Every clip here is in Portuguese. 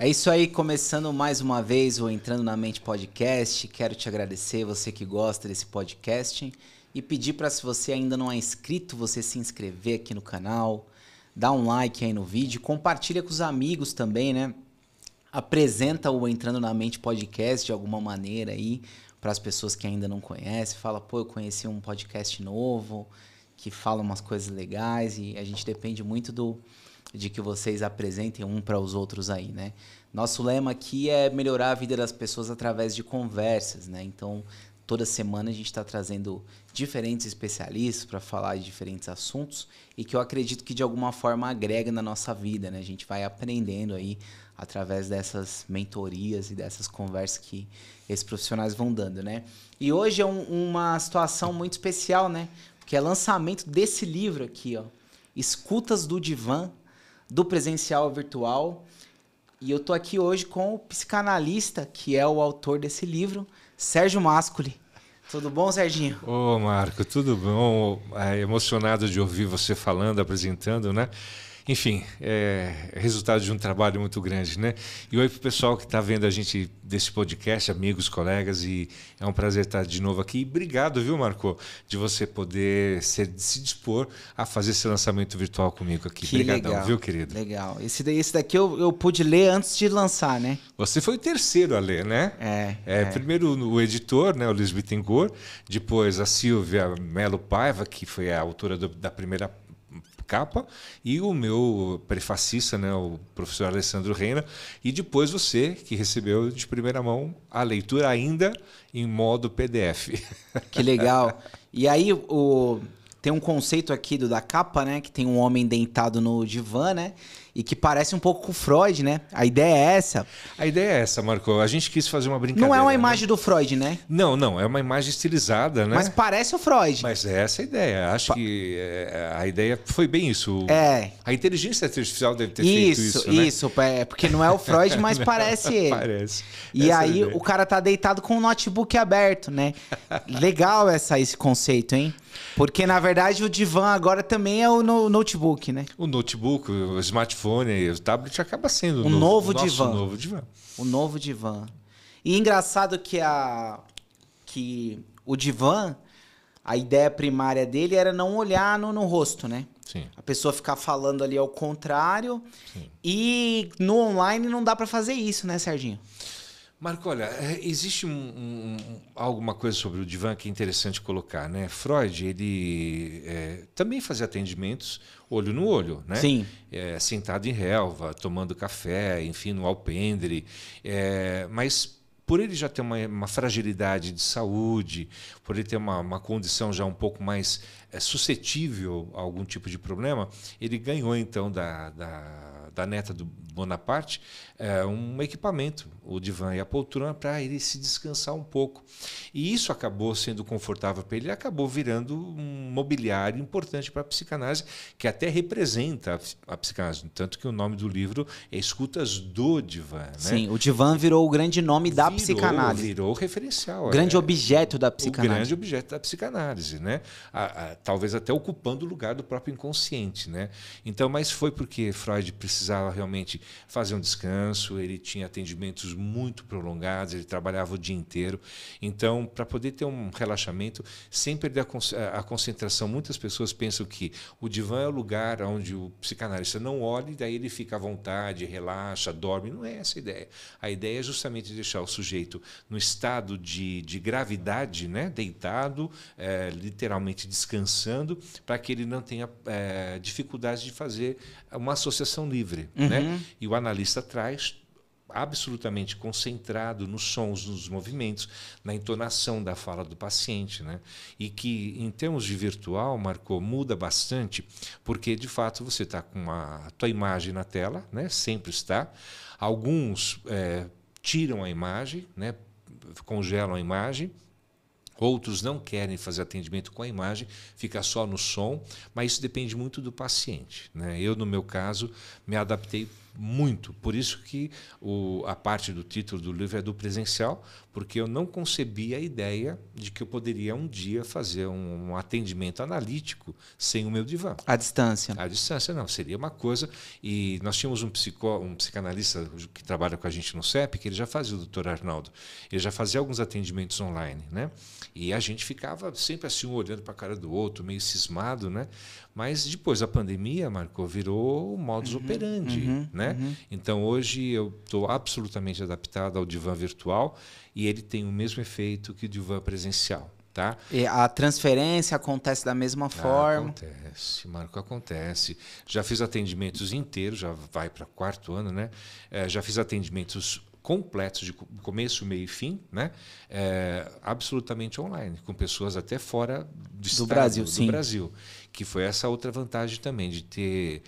É isso aí, começando mais uma vez o Entrando na Mente Podcast. Quero te agradecer, você que gosta desse podcast, e pedir para se você ainda não é inscrito, você se inscrever aqui no canal, dá um like aí no vídeo, compartilha com os amigos também, né? Apresenta o Entrando na Mente Podcast de alguma maneira aí para as pessoas que ainda não conhecem. Fala, pô, eu conheci um podcast novo que fala umas coisas legais e a gente depende muito do de que vocês apresentem um para os outros aí, né? Nosso lema aqui é melhorar a vida das pessoas através de conversas, né? Então, toda semana a gente está trazendo diferentes especialistas para falar de diferentes assuntos e que eu acredito que de alguma forma agrega na nossa vida, né? A gente vai aprendendo aí através dessas mentorias e dessas conversas que esses profissionais vão dando, né? E hoje é um, uma situação muito especial, né? Porque é lançamento desse livro aqui, ó. Escutas do Divã, do presencial ao virtual. E eu tô aqui hoje com o psicanalista, que é o autor desse livro, Sérgio Máscoli. Tudo bom, Serginho? Ô, Marco, tudo bom? É, emocionado de ouvir você falando, apresentando, né? Enfim, é resultado de um trabalho muito grande, né? E oi para o pessoal que está vendo a gente desse podcast, amigos, colegas, e é um prazer estar de novo aqui. E obrigado, viu, Marco, de você poder ser, se dispor a fazer esse lançamento virtual comigo aqui. Que Obrigadão, legal. viu, querido? Legal. Esse, esse daqui eu, eu pude ler antes de lançar, né? Você foi o terceiro a ler, né? É. é, é. Primeiro o editor, né, o Luiz Bittencourt, depois a Silvia Melo Paiva, que foi a autora do, da primeira capa, e o meu prefacista, né, o professor Alessandro Reina, e depois você, que recebeu de primeira mão a leitura ainda em modo PDF. Que legal. E aí o tem um conceito aqui do da capa, né, que tem um homem deitado no divã, né? e que parece um pouco com o Freud, né? A ideia é essa. A ideia é essa, Marco. A gente quis fazer uma brincadeira. Não é uma né? imagem né? do Freud, né? Não, não. É uma imagem estilizada, né? Mas parece o Freud. Mas é essa a ideia. Acho pa... que é, a ideia foi bem isso. É. A inteligência artificial deve ter isso, feito isso. Isso, né? isso. É, porque não é o Freud, mas parece ele. Parece. E essa é aí é o cara tá deitado com o notebook aberto, né? Legal essa, esse conceito, hein? Porque, na verdade, o divã agora também é o no notebook, né? O notebook, o smartphone smartphone, aí, o tablet acaba sendo o, o novo, novo, divã. novo divã. O novo divã. E engraçado que a que o divã, a ideia primária dele era não olhar no, no rosto, né? Sim. A pessoa ficar falando ali ao contrário. Sim. E no online não dá para fazer isso, né, Serginho? Marco, olha, é, existe um, um, alguma coisa sobre o divã que é interessante colocar, né? Freud, ele é, também fazia atendimentos olho no olho, né? Sim. É, sentado em relva, tomando café, enfim, no alpendre. É, mas por ele já ter uma, uma, fragilidade de saúde, por ele ter uma, uma condição já um pouco mais é, suscetível a algum tipo de problema, ele ganhou então da, da, da neta do, Bonaparte é, um equipamento, o divã e a poltrona, para ele se descansar um pouco. E isso acabou sendo confortável para ele, acabou virando um mobiliário importante para a psicanálise, que até representa a, a psicanálise. Tanto que o nome do livro é Escutas do Divã. Né? Sim, o divã virou o grande nome da virou, psicanálise. Virou referencial. Grande é, objeto da psicanálise. O grande objeto da psicanálise, né? A, a, talvez até ocupando o lugar do próprio inconsciente, né? Então, mas foi porque Freud precisava realmente fazer um descanso, ele tinha atendimentos muito prolongados, ele trabalhava o dia inteiro. Então, para poder ter um relaxamento, sem perder eh, a, concentração, muitas pessoas pensam que o divã é o lugar onde o psicanalista não olha e daí ele fica à vontade, relaxa, dorme. Não é essa a ideia. A ideia é justamente deixar o sujeito no estado de, de gravidade, né? deitado, é, literalmente descansando, para que ele não tenha é, dificuldade de fazer uma associação livre. Né? Uhum. Né? E o analista traz absolutamente concentrado nos sons, nos movimentos, na entonação da fala do paciente, né? E que em termos de virtual, marcou, muda bastante, porque de fato você está com a tua imagem na tela, né? Sempre está. Alguns é, tiram a imagem, né? Congelam a imagem. Outros não querem fazer atendimento com a imagem, fica só no som, mas isso depende muito do paciente. Né? Eu, no meu caso, me adaptei muito. Por isso que o, a parte do título do livro é do presencial, porque eu não concebia a ideia de que eu poderia um dia fazer um, um atendimento analítico sem o meu divã. À distância. À distância, não. Seria uma coisa. E nós tínhamos um, psicó, um psicanalista que trabalha com a gente no CEP, que ele já fazia, o doutor Arnaldo, ele já fazia alguns atendimentos online, né? E a gente ficava sempre assim, um olhando para a cara do outro, meio cismado, né? Mas depois a pandemia, Marco, virou o modus uhum, operandi. Uhum, né? Uhum. Então hoje eu estou absolutamente adaptado ao divã virtual e ele tem o mesmo efeito que o divã presencial. Tá? E a transferência acontece da mesma ah, forma? Acontece, Marco, acontece. Já fiz atendimentos inteiros, já vai para quarto ano, né? É, já fiz atendimentos completos de começo, meio e fim, né? É, absolutamente online, com pessoas até fora do, do estado, Brasil, do Brasil que foi essa outra vantagem também de ter,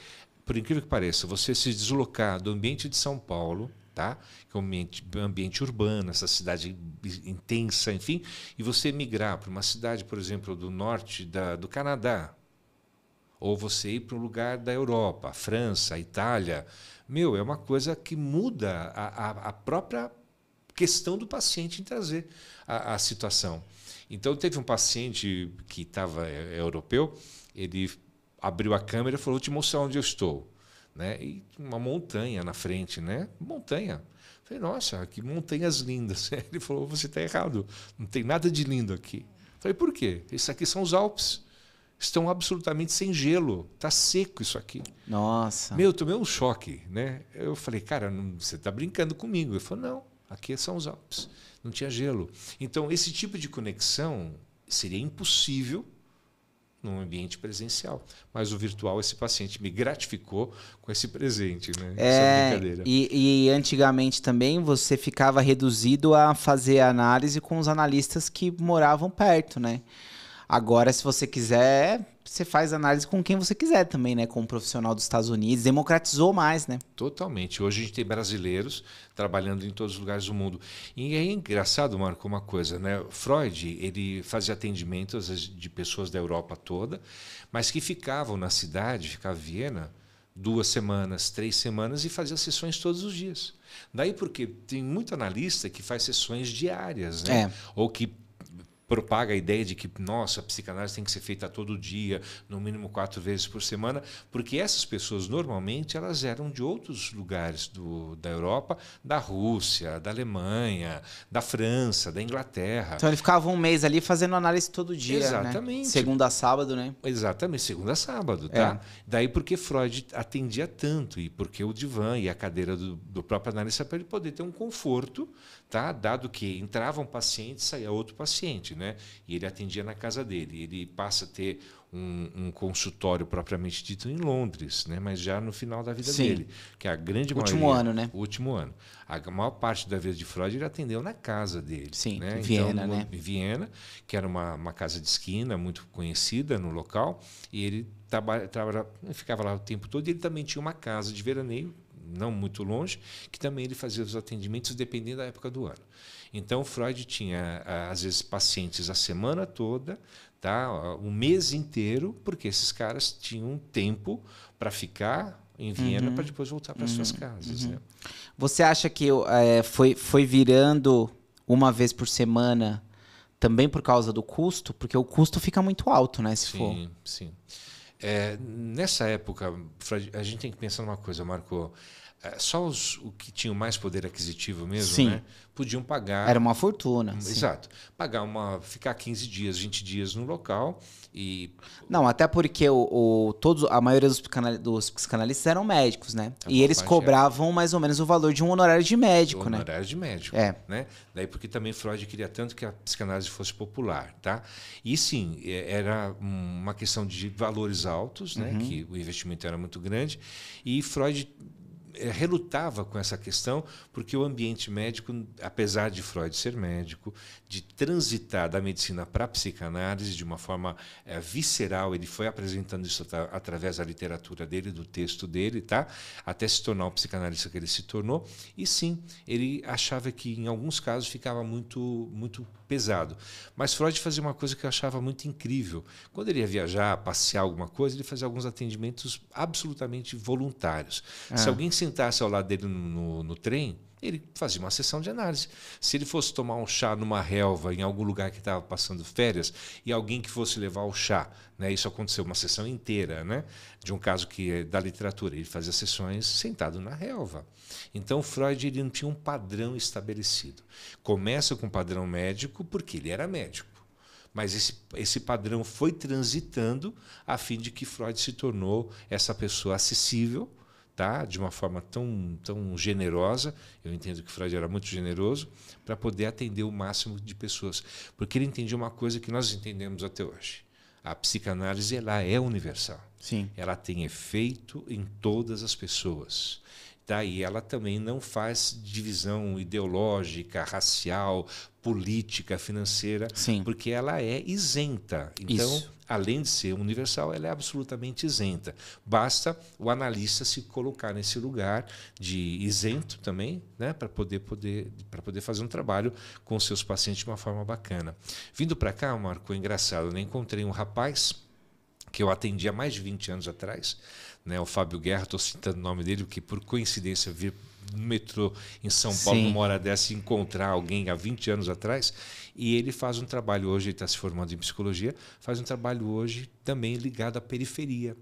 por incrível que pareça, você se deslocar do ambiente de São Paulo, tá? Que é um ambiente, ambiente urbano, essa cidade intensa, enfim, e você migrar para uma cidade, por exemplo, do norte da, do Canadá, ou você ir para um lugar da Europa, França, Itália, meu, é uma coisa que muda a, a, a própria questão do paciente em trazer a, a situação. Então, teve um paciente que estava é, é, europeu, ele abriu a câmera e falou: Vou te mostrar onde eu estou. Né? E uma montanha na frente, né? Montanha. Eu falei, nossa, que montanhas lindas. Ele falou, você está errado, não tem nada de lindo aqui. Eu falei, por quê? Isso aqui são os Alpes. Estão absolutamente sem gelo, Está seco isso aqui. Nossa. Meu, tomei um choque, né? Eu falei, cara, não, você está brincando comigo. Ele falou, não, aqui são os Alpes, não tinha gelo. Então, esse tipo de conexão seria impossível num ambiente presencial. Mas o virtual, esse paciente me gratificou com esse presente, né? É, e, e, antigamente também você ficava reduzido a fazer análise com os analistas que moravam perto, né? Agora, se você quiser, você faz análise com quem você quiser também, né? Com um profissional dos Estados Unidos. Democratizou mais, né? Totalmente. Hoje a gente tem brasileiros trabalhando em todos os lugares do mundo. E é engraçado, Marco, uma coisa, né? Freud, ele fazia atendimentos de pessoas da Europa toda, mas que ficavam na cidade, ficava em Viena, duas semanas, três semanas e fazia sessões todos os dias. Daí porque tem muito analista que faz sessões diárias, né? É. Ou que propaga a ideia de que, nossa, a psicanálise tem que ser feita todo dia, no mínimo quatro vezes por semana, porque essas pessoas, normalmente, elas eram de outros lugares do, da Europa, da Rússia, da Alemanha, da França, da Inglaterra. Então ele ficava um mês ali fazendo análise todo dia, né? Exatamente. Né? Segunda a sábado, né? Exatamente, segunda a sábado, tá? É. Daí porque Freud atendia tanto e porque o divã e a cadeira do, do próprio analista para ele poder ter um conforto tá? Dado que entrava um paciente, saía outro paciente, né? E ele atendia na casa dele. Ele passa a ter um, um consultório propriamente dito em Londres, né? Mas já no final da vida Sim. dele, que é a grande último maioria, ano, né? Último ano. A maior parte da vida de Freud ele atendeu na casa dele, Sim, né? Em então, Viena, então, né? Em Viena, que era uma, uma casa de esquina muito conhecida no local, e ele trabalha, trabalha, ficava lá o tempo todo. E ele também tinha uma casa de veraneio não muito longe, que também ele fazia os atendimentos dependendo da época do ano. Então, Freud tinha, às vezes, pacientes a semana toda, tá? um mês inteiro, porque esses caras tinham tempo para ficar em Viena uhum. para depois voltar para uhum. suas casas. Uhum. Né? Você acha que é, foi, foi virando uma vez por semana também por causa do custo? Porque o custo fica muito alto, né? Se sim, for. Sim, sim. Eh, é, nessa época, a gente tem que pensar numa coisa, Marco. É, só os o que tinham mais poder aquisitivo mesmo, sim. né? Podiam pagar. Era uma fortuna. Exato. Sim. Pagar uma. ficar 15 dias, 20 dias no local e. Não, até porque o, o todos, a maioria dos, dos psicanalistas eram médicos, né? A e eles é. cobravam era. mais ou menos o valor de um honorário de médico, honorário né? Honorário de médico. É. Né? Daí porque também Freud queria tanto que a psicanálise fosse popular, tá? E sim, é, era uma questão de valores altos, né? Uhum. Que o investimento era muito grande. E Freud eh, relutava com essa questão, porque o ambiente médico, apesar de Freud ser médico, de transitar da medicina para a psicanálise de uma forma é, visceral, ele foi apresentando isso através da literatura dele, do texto dele, tá? até se tornar o psicanalista que ele se tornou. E sim, ele achava que em alguns casos ficava muito, muito pesado. Mas Freud fazia uma coisa que eu achava muito incrível. Quando ele ia viajar, passear alguma coisa, ele fazia alguns atendimentos absolutamente voluntários. Se é. alguém sentasse ao lado dele no, no, no trem, ele fazia uma sessão de análise. Se ele fosse tomar um chá numa relva, em algum lugar que estava passando férias, e alguém que fosse levar o chá, né, isso aconteceu uma sessão inteira, né, de um caso que é da literatura, ele fazia sessões sentado na relva. Então, Freud ele não tinha um padrão estabelecido. Começa com um padrão médico, porque ele era médico. Mas esse, esse padrão foi transitando a fim de que Freud se tornou essa pessoa acessível, de uma forma tão, tão generosa, eu entendo que Freud era muito generoso, para poder atender o máximo de pessoas. Porque ele entendia uma coisa que nós entendemos até hoje. A psicanálise ela é universal. Sim. Ela tem efeito em todas as pessoas. Daí tá? ela também não faz divisão ideológica, racial, política, financeira, Sim. porque ela é isenta. Então, Isso. além de ser universal, ela é absolutamente isenta. Basta o analista se colocar nesse lugar de isento também, né, para poder, poder, para poder fazer um trabalho com seus pacientes de uma forma bacana. Vindo para cá, Marco, é engraçado, eu né? encontrei um rapaz que eu atendi há mais de 20 anos atrás né, o Fábio Guerra, estou citando o nome dele, porque por coincidência vir no metrô em São Paulo Sim. numa hora dessa e encontrar alguém há 20 anos atrás. E ele faz um trabalho hoje, ele está se formando em psicologia, faz um trabalho hoje também ligado à periferia.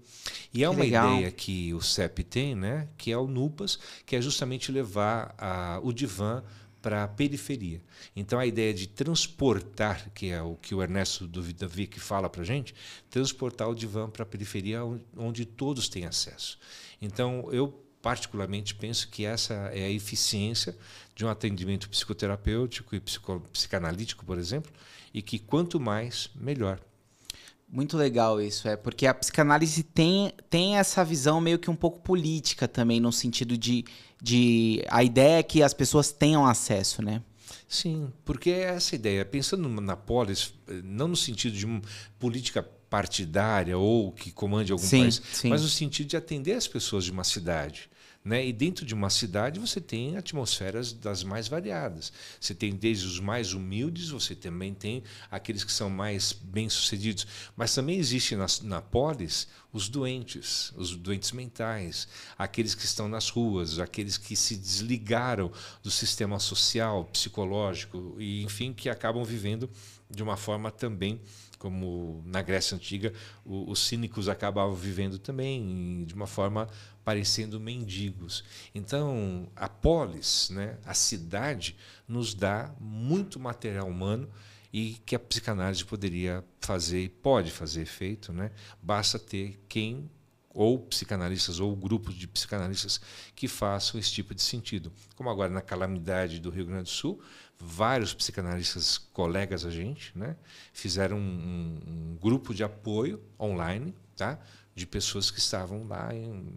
E é uma Legal. ideia que o CEP tem, né, que é o NUPAS, que é justamente levar a, o divã para a periferia. Então a ideia de transportar, que é o que o Ernesto Duvidavic fala para a gente, transportar o divã para a periferia onde todos têm acesso. Então eu particularmente penso que essa é a eficiência de um atendimento psicoterapêutico e psico psicanalítico, por exemplo, e que quanto mais, melhor. Muito legal isso, é, porque a psicanálise tem, tem essa visão meio que um pouco política também, no sentido de de a ideia é que as pessoas tenham acesso, né? Sim, porque é essa ideia. Pensando na polis, eh, não no sentido de política partidária ou que comande algum sim, país, sim. mas no sentido de atender as pessoas de uma cidade. Né? E dentro de uma cidade você tem atmosferas das mais variadas. Você tem desde os mais humildes, você também tem aqueles que são mais bem-sucedidos. Mas também existe na, na polis os doentes, os doentes mentais, aqueles que estão nas ruas, aqueles que se desligaram do sistema social, psicológico, e enfim, que acabam vivendo de uma forma também como na Grécia Antiga, os cínicos acabavam vivendo também de uma forma parecendo mendigos. Então, a polis, né, a cidade, nos dá muito material humano e que a psicanálise poderia fazer e pode fazer efeito, né? Basta ter quem ou psicanalistas ou grupos de psicanalistas que façam esse tipo de sentido. Como agora na calamidade do Rio Grande do Sul, vários psicanalistas colegas a gente, né, fizeram um, um grupo de apoio online, tá, de pessoas que estavam lá em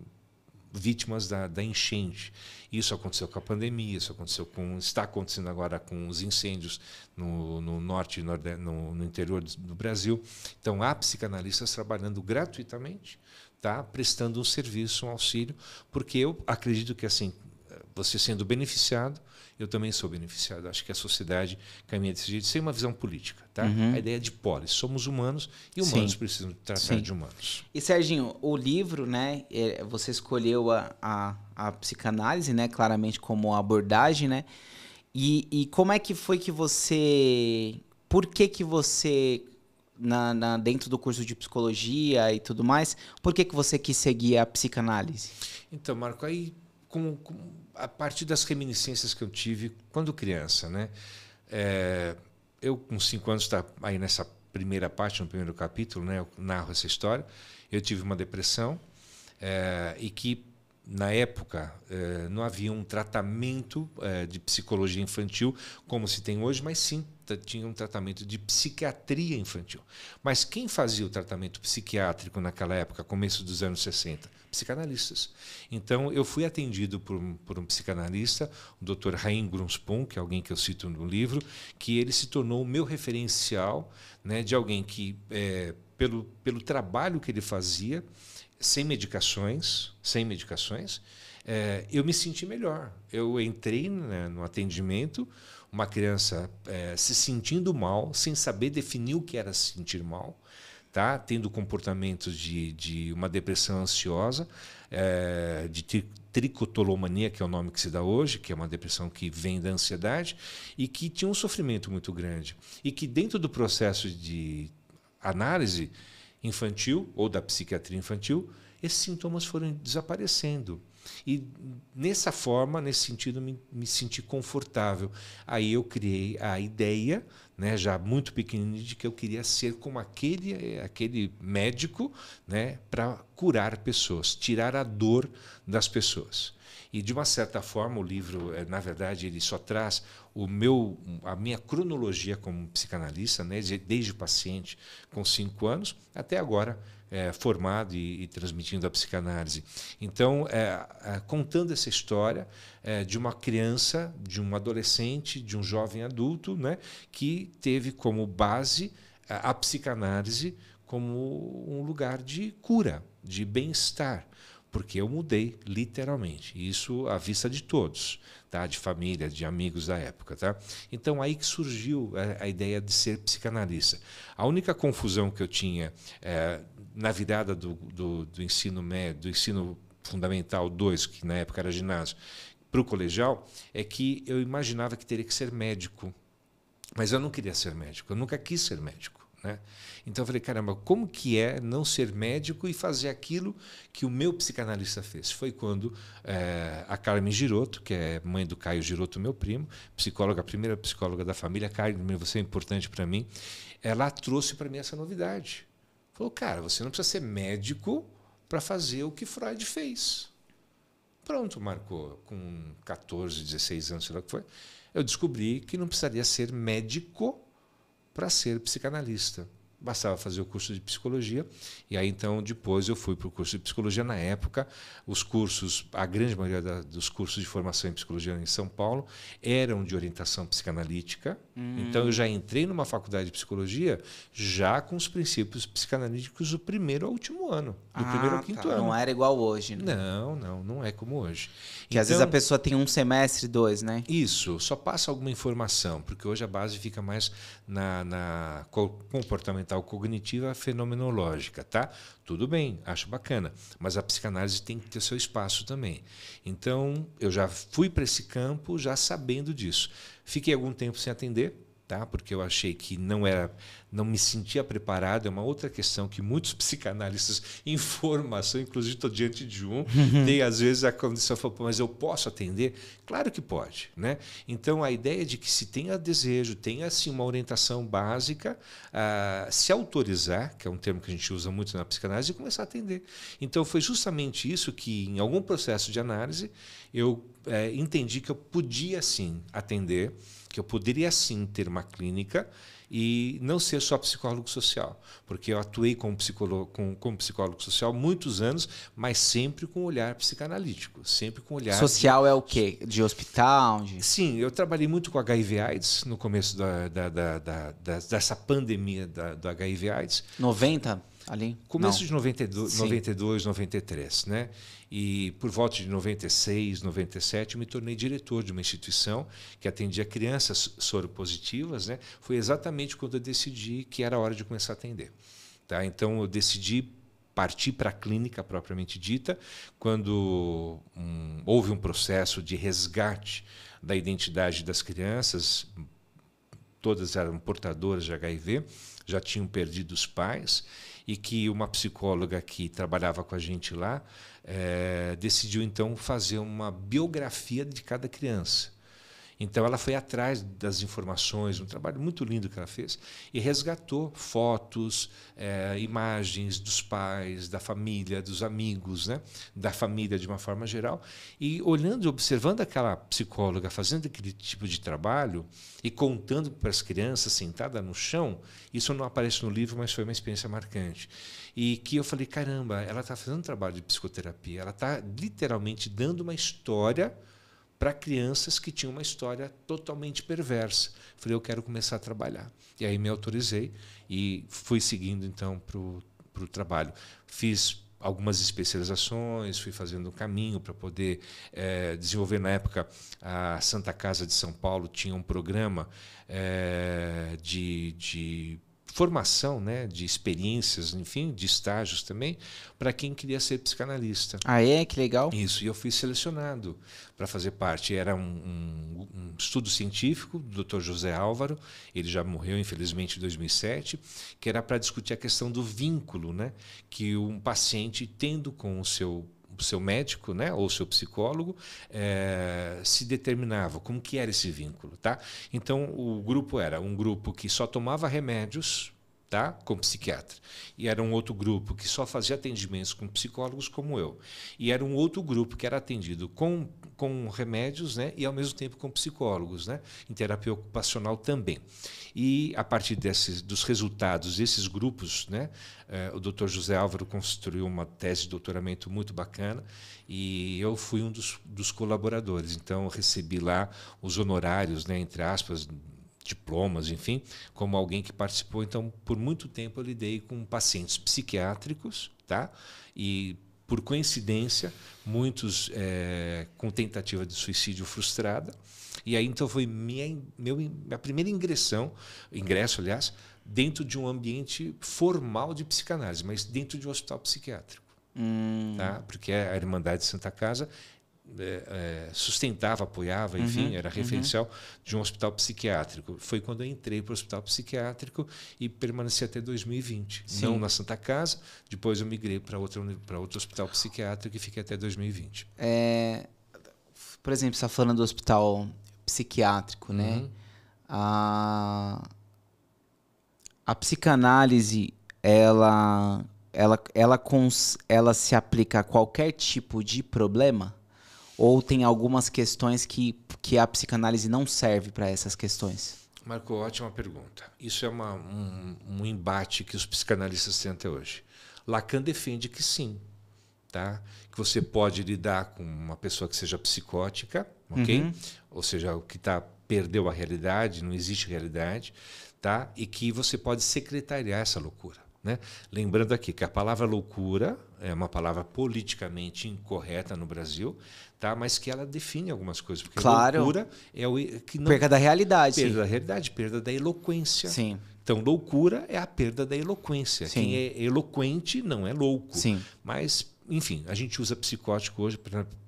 vítimas da, da, enchente. Isso aconteceu com a pandemia, isso aconteceu com. está acontecendo agora com os incêndios no, no norte e no, no interior do Brasil. Então, há psicanalistas trabalhando gratuitamente, tá? prestando um serviço, um auxílio, porque eu acredito que assim, você sendo beneficiado, eu também sou beneficiado. Acho que a sociedade caminha desse jeito, sem uma visão política. Tá? Uhum. A ideia é de polis. Somos humanos e humanos Sim. precisam tratar Sim. de humanos. E, Serginho, o livro, né? É, você escolheu a, a, a psicanálise, né? claramente como abordagem, né? E, e, como é que foi que você... Por que que você... Na, na, dentro do curso de psicologia e tudo mais, por que, que você quis seguir a psicanálise? Então, Marco, aí como, como a partir das reminiscências que eu tive quando criança, né? É, eu com cinco anos está aí nessa primeira parte, no primeiro capítulo, né? Eu narro essa história. Eu tive uma depressão é, e que na época eh, não havia um tratamento eh, de psicologia infantil como se tem hoje, mas sim tinha um tratamento de psiquiatria infantil. Mas quem fazia o tratamento psiquiátrico naquela época, começo dos anos 60? Psicanalistas. Então eu fui atendido por um, por um psicanalista, o Dr. Raim Grunspun, que é alguém que eu cito no livro, que ele se tornou o meu referencial né, de alguém que, é, pelo, pelo trabalho que ele fazia, sem medicações, sem medicações, é, eu me senti melhor. Eu entrei né, no atendimento, uma criança é, se sentindo mal, sem saber definir o que era se sentir mal, tá? tendo comportamentos de, de uma depressão ansiosa, é, de tri tricotolomania, que é o nome que se dá hoje, que é uma depressão que vem da ansiedade, e que tinha um sofrimento muito grande. E que dentro do processo de análise, infantil ou da psiquiatria infantil, esses sintomas foram desaparecendo. E nessa forma, nesse sentido, me, me senti confortável. Aí eu criei a ideia, né, já muito pequenininho, de que eu queria ser como aquele, aquele médico né, para curar pessoas, tirar a dor das pessoas. E de uma certa forma o livro, eh, na verdade, ele só traz o meu, a minha cronologia como psicanalista, né, desde paciente com cinco anos até agora é, formado e, e, transmitindo a psicanálise. Então, é, é, contando essa história é, de uma criança, de um adolescente, de um jovem adulto, né, que teve como base a, a psicanálise como um lugar de cura, de bem-estar porque eu mudei literalmente. Isso à vista de todos, tá? De família, de amigos da época, tá? Então aí que surgiu a, a ideia de ser psicanalista. A única confusão que eu tinha é, na virada do, do, do, ensino médio, do ensino fundamental 2, que na época era ginásio, para o colegial, é que eu imaginava que teria que ser médico. Mas eu não queria ser médico, eu nunca quis ser médico. Né? Então eu falei, caramba, como que é não ser médico e fazer aquilo que o meu psicanalista fez? Foi quando é, a Carmen Giroto, que é mãe do Caio Giroto, meu primo, psicóloga, a primeira psicóloga da família, Carmen, você é importante para mim, ela trouxe para mim essa novidade. Falou, cara, você não precisa ser médico para fazer o que Freud fez. Pronto, marcou. Com 14, 16 anos, sei lá o que foi, eu descobri que não precisaria ser médico para ser psicanalista bastava fazer o curso de psicologia. E aí então depois eu fui para o curso de psicologia. Na época, os cursos, a grande maioria da, dos cursos de formação em psicologia em São Paulo eram de orientação psicanalítica. Hum. Então eu já entrei numa faculdade de psicologia já com os princípios psicanalíticos do primeiro ao último ano, do ah, primeiro ao tá. quinto tá. ano. Não era igual hoje, né? Não, não, não é como hoje. Que então, às vezes então a pessoa tem um semestre, dois, né? Isso, só passa alguma informação, porque hoje a base fica mais na, na comportamental comportamental cognitiva fenomenológica, tá? Tudo bem, acho bacana, mas a psicanálise tem que ter seu espaço também. Então, eu já fui para esse campo já sabendo disso. Fiquei algum tempo sem atender, tá? Porque eu achei que não era não me sentia preparado, é uma outra questão que muitos psicanalistas em formação, inclusive estou diante de um, uhum. tem às vezes a condição, mas eu posso atender? Claro que pode. Né? Então, a ideia é de que se tenha desejo, tenha assim, uma orientação básica, uh, se autorizar, que é um termo que a gente usa muito na psicanálise, e começar a atender. Então, foi justamente isso que, em algum processo de análise, eu é, entendi que eu podia sim atender, que eu poderia sim ter uma clínica e não ser só psicólogo social, porque eu atuei como psicólogo, com, como psicólogo social muitos anos, mas sempre com olhar psicanalítico, sempre com olhar. Social de... é o quê? De hospital? De... Sim, eu trabalhei muito com HIV/AIDS no começo da, da, da, da dessa pandemia do HIV/AIDS. 90? Ali? Começo não. de 92, 92, 93, né? E por volta de 96, 97, eu me tornei diretor de uma instituição que atendia crianças soropositivas. Né? Foi exatamente quando eu decidi que era hora de começar a atender. Tá? Então, eu decidi partir para a clínica propriamente dita, quando um, houve um processo de resgate da identidade das crianças, todas eram portadoras de HIV, já tinham perdido os pais, e que uma psicóloga que trabalhava com a gente lá é, decidiu então fazer uma biografia de cada criança. Então ela foi atrás das informações, um trabalho muito lindo que ela fez, e resgatou fotos, é, imagens dos pais, da família, dos amigos, né? da família de uma forma geral. E olhando, observando aquela psicóloga fazendo aquele tipo de trabalho e contando para as crianças sentada no chão, isso não aparece no livro, mas foi uma experiência marcante. E que eu falei, caramba, ela está fazendo um trabalho de psicoterapia, ela está literalmente dando uma história para crianças que tinham uma história totalmente perversa. Falei, eu quero começar a trabalhar. E aí me autorizei e fui seguindo então para o trabalho. Fiz algumas especializações, fui fazendo um caminho para poder é, desenvolver. Na época, a Santa Casa de São Paulo tinha um programa é, de, de formação, né, de experiências, enfim, de estágios também, para quem queria ser psicanalista. Ah, é? Que legal. Isso, e eu fui selecionado para fazer parte. Era um, um, um, estudo científico do Dr. José Álvaro, ele já morreu, infelizmente, em 2007, que era para discutir a questão do vínculo né, que um paciente, tendo com o seu seu médico, né, ou seu psicólogo, é, se determinava como que era esse vínculo, tá? Então o grupo era um grupo que só tomava remédios tá? com psiquiatra. E era um outro grupo que só fazia atendimentos com psicólogos como eu. E era um outro grupo que era atendido com com remédios né, e, ao mesmo tempo, com psicólogos, né, em terapia ocupacional também. E, a partir desses, dos resultados desses grupos, né, eh, o Dr. José Álvaro construiu uma tese de doutoramento muito bacana e eu fui um dos, dos colaboradores. Então, recebi lá os honorários, né, entre aspas, diplomas, enfim, como alguém que participou. Então, por muito tempo, eu lidei com pacientes psiquiátricos tá? e por coincidência, muitos é, com tentativa de suicídio frustrada. E aí então foi minha, meu, minha primeira ingressão, ingresso, aliás, dentro de um ambiente formal de psicanálise, mas dentro de um hospital psiquiátrico. Hum. Tá? Porque é a Irmandade de Santa Casa é, é, sustentava, apoiava, uhum, enfim, uhum, era referencial uhum. de um hospital psiquiátrico. Foi quando eu entrei para o hospital psiquiátrico e permaneci até 2020. Sim. Não na Santa Casa, depois eu migrei para outro, outro hospital psiquiátrico e fiquei até 2020. É, por exemplo, você está falando do hospital psiquiátrico, né? Uhum. A, a psicanálise, ela ela, ela, cons, ela se aplica a qualquer tipo de problema? Ou tem algumas questões que, que a psicanálise não serve para essas questões? Marco, ótima pergunta. Isso é uma, um, um embate que os psicanalistas têm até hoje. Lacan defende que sim, Tá? Que você pode lidar com uma pessoa que seja psicótica, ok? Uhum. Ou seja, o que tá perdeu a realidade, não existe realidade, tá? E que você pode secretariar essa loucura, né? Lembrando aqui que a palavra loucura é uma palavra politicamente incorreta no Brasil, tá? Mas que ela define algumas coisas, porque claro. loucura é o que não perda da realidade, perda da realidade, perda da eloquência. Sim. Então, loucura é a perda da eloquência. Sim. Quem é eloquente não é louco. Sim. Mas, enfim, a gente usa psicótico hoje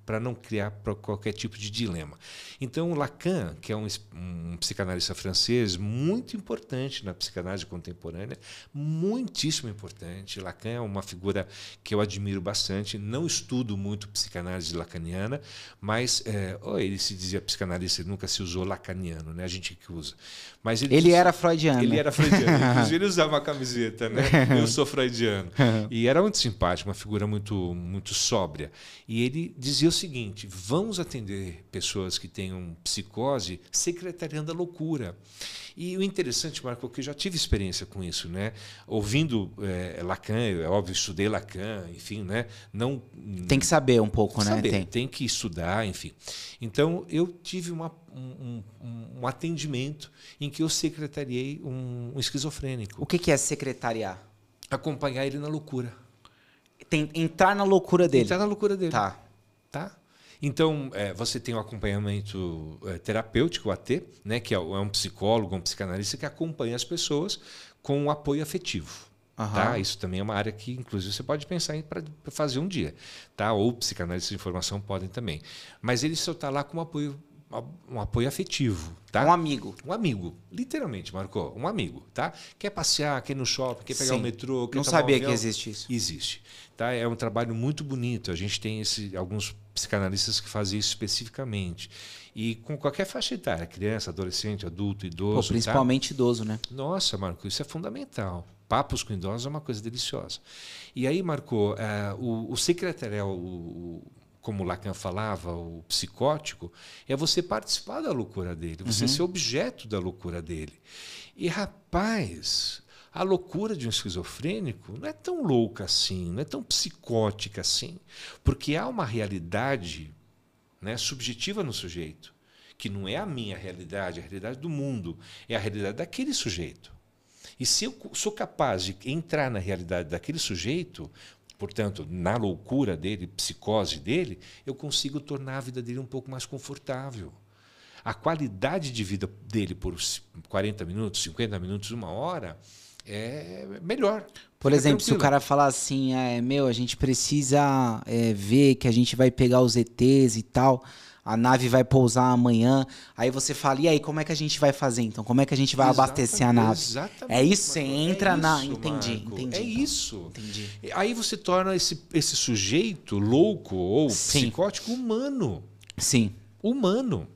para não criar qualquer tipo de dilema. Então, Lacan, que é um, um, psicanalista francês muito importante na psicanálise contemporânea, muitíssimo importante. Lacan é uma figura que eu admiro bastante. Não estudo muito psicanálise lacaniana, mas é, oh, ele se dizia psicanalista, ele nunca se usou lacaniano, né? A gente que usa. Mas ele, ele era freudiano. Ele era freudiano. Inclusive, ele usava uma camiseta, né? Eu sou freudiano. E era muito simpático, uma figura muito, muito sóbria. E ele dizia o seguinte: vamos atender pessoas que tenham psicose secretariando a loucura. E o interessante, Marco, é que eu já tive experiência com isso, né? Ouvindo é, Lacan, é óbvio, estudei Lacan, enfim, né? Não tem que saber um pouco, né? saber, né? Tem. tem que estudar, enfim. Então eu tive uma, um, um, um, atendimento em que eu secretariei um, um esquizofrênico. O que, que é secretariar? Acompanhar ele na loucura. Tem, entrar na loucura dele. Entrar na loucura dele. Tá. Então, é, você tem o um acompanhamento é, terapêutico, o AT, né, que é, é, um psicólogo, um psicanalista que acompanha as pessoas com um apoio afetivo. Uhum. Tá? Isso também é uma área que, inclusive, você pode pensar em fazer um dia. Tá? Ou psicanalistas de informação podem também. Mas ele só está lá com um apoio um apoio afetivo, tá? Um amigo. Um amigo, literalmente, Marco, um amigo, tá? Quer passear, quer ir no shopping, quer pegar o metrô, quer Não sabia um que existe isso. Existe, tá? É um trabalho muito bonito. A gente tem esse alguns psicanalistas que fazem isso especificamente. E com qualquer faixa etária, criança, adolescente, adulto, idoso. Pô, tá? principalmente tá? idoso, né? Nossa, Marco, isso é fundamental. Papos com idosos é uma coisa deliciosa. E aí, Marco, uh, o, o secretarial, o, como Lacan falava, o psicótico, é você participar da loucura dele, você uhum. ser objeto da loucura dele. E, rapaz, a loucura de um esquizofrênico não é tão louca assim, não é tão psicótica assim, porque há uma realidade né, subjetiva no sujeito, que não é a minha realidade, é a realidade do mundo, é a realidade daquele sujeito. E se eu sou capaz de entrar na realidade daquele sujeito, portanto, na loucura dele, psicose dele, eu consigo tornar a vida dele um pouco mais confortável a qualidade de vida dele por 40 minutos, 50 minutos, uma hora, é melhor. Por exemplo, tranquilo. se o cara falar assim, ah, é, meu, a gente precisa é, ver que a gente vai pegar os ETs e tal, a nave vai pousar amanhã, aí você fala, e aí, como é que a gente vai fazer então? Como é que a gente vai exatamente, abastecer a nave? Exatamente. É isso, você entra é isso, na... Entendi, Marco, entendi. É então. isso. Entendi. Aí você torna esse, esse sujeito louco ou Sim. psicótico humano. Sim. Humano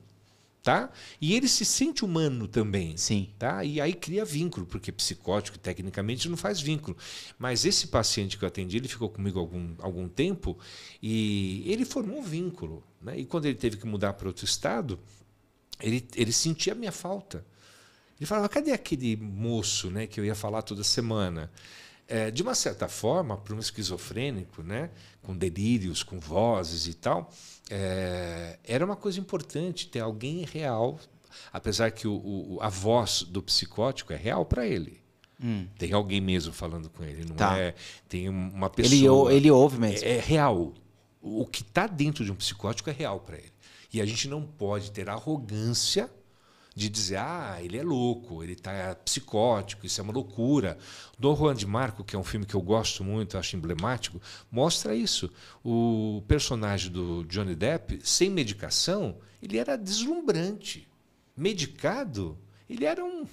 tá? E ele se sente humano também, Sim. tá? E aí cria vínculo, porque psicótico tecnicamente não faz vínculo. Mas esse paciente que eu atendi, ele ficou comigo algum algum tempo e ele formou um vínculo, né? E quando ele teve que mudar para outro estado, ele ele sentia a minha falta. Ele falava: "Cadê aquele moço, né, que eu ia falar toda semana?" é, de uma certa forma, para um esquizofrênico, né, com delírios, com vozes e tal, é, era uma coisa importante ter alguém real, apesar que o, o a voz do psicótico é real para ele. Hum. Tem alguém mesmo falando com ele, não tá. é? Tem uma pessoa. Ele, ele ouve mesmo. É, é real. O que está dentro de um psicótico é real para ele. E a gente não pode ter arrogância de dizer, ah, ele é louco, ele está é psicótico, isso é uma loucura. do Juan de Marco, que é um filme que eu gosto muito, acho emblemático, mostra isso. O personagem do Johnny Depp, sem medicação, ele era deslumbrante. Medicado, ele era um,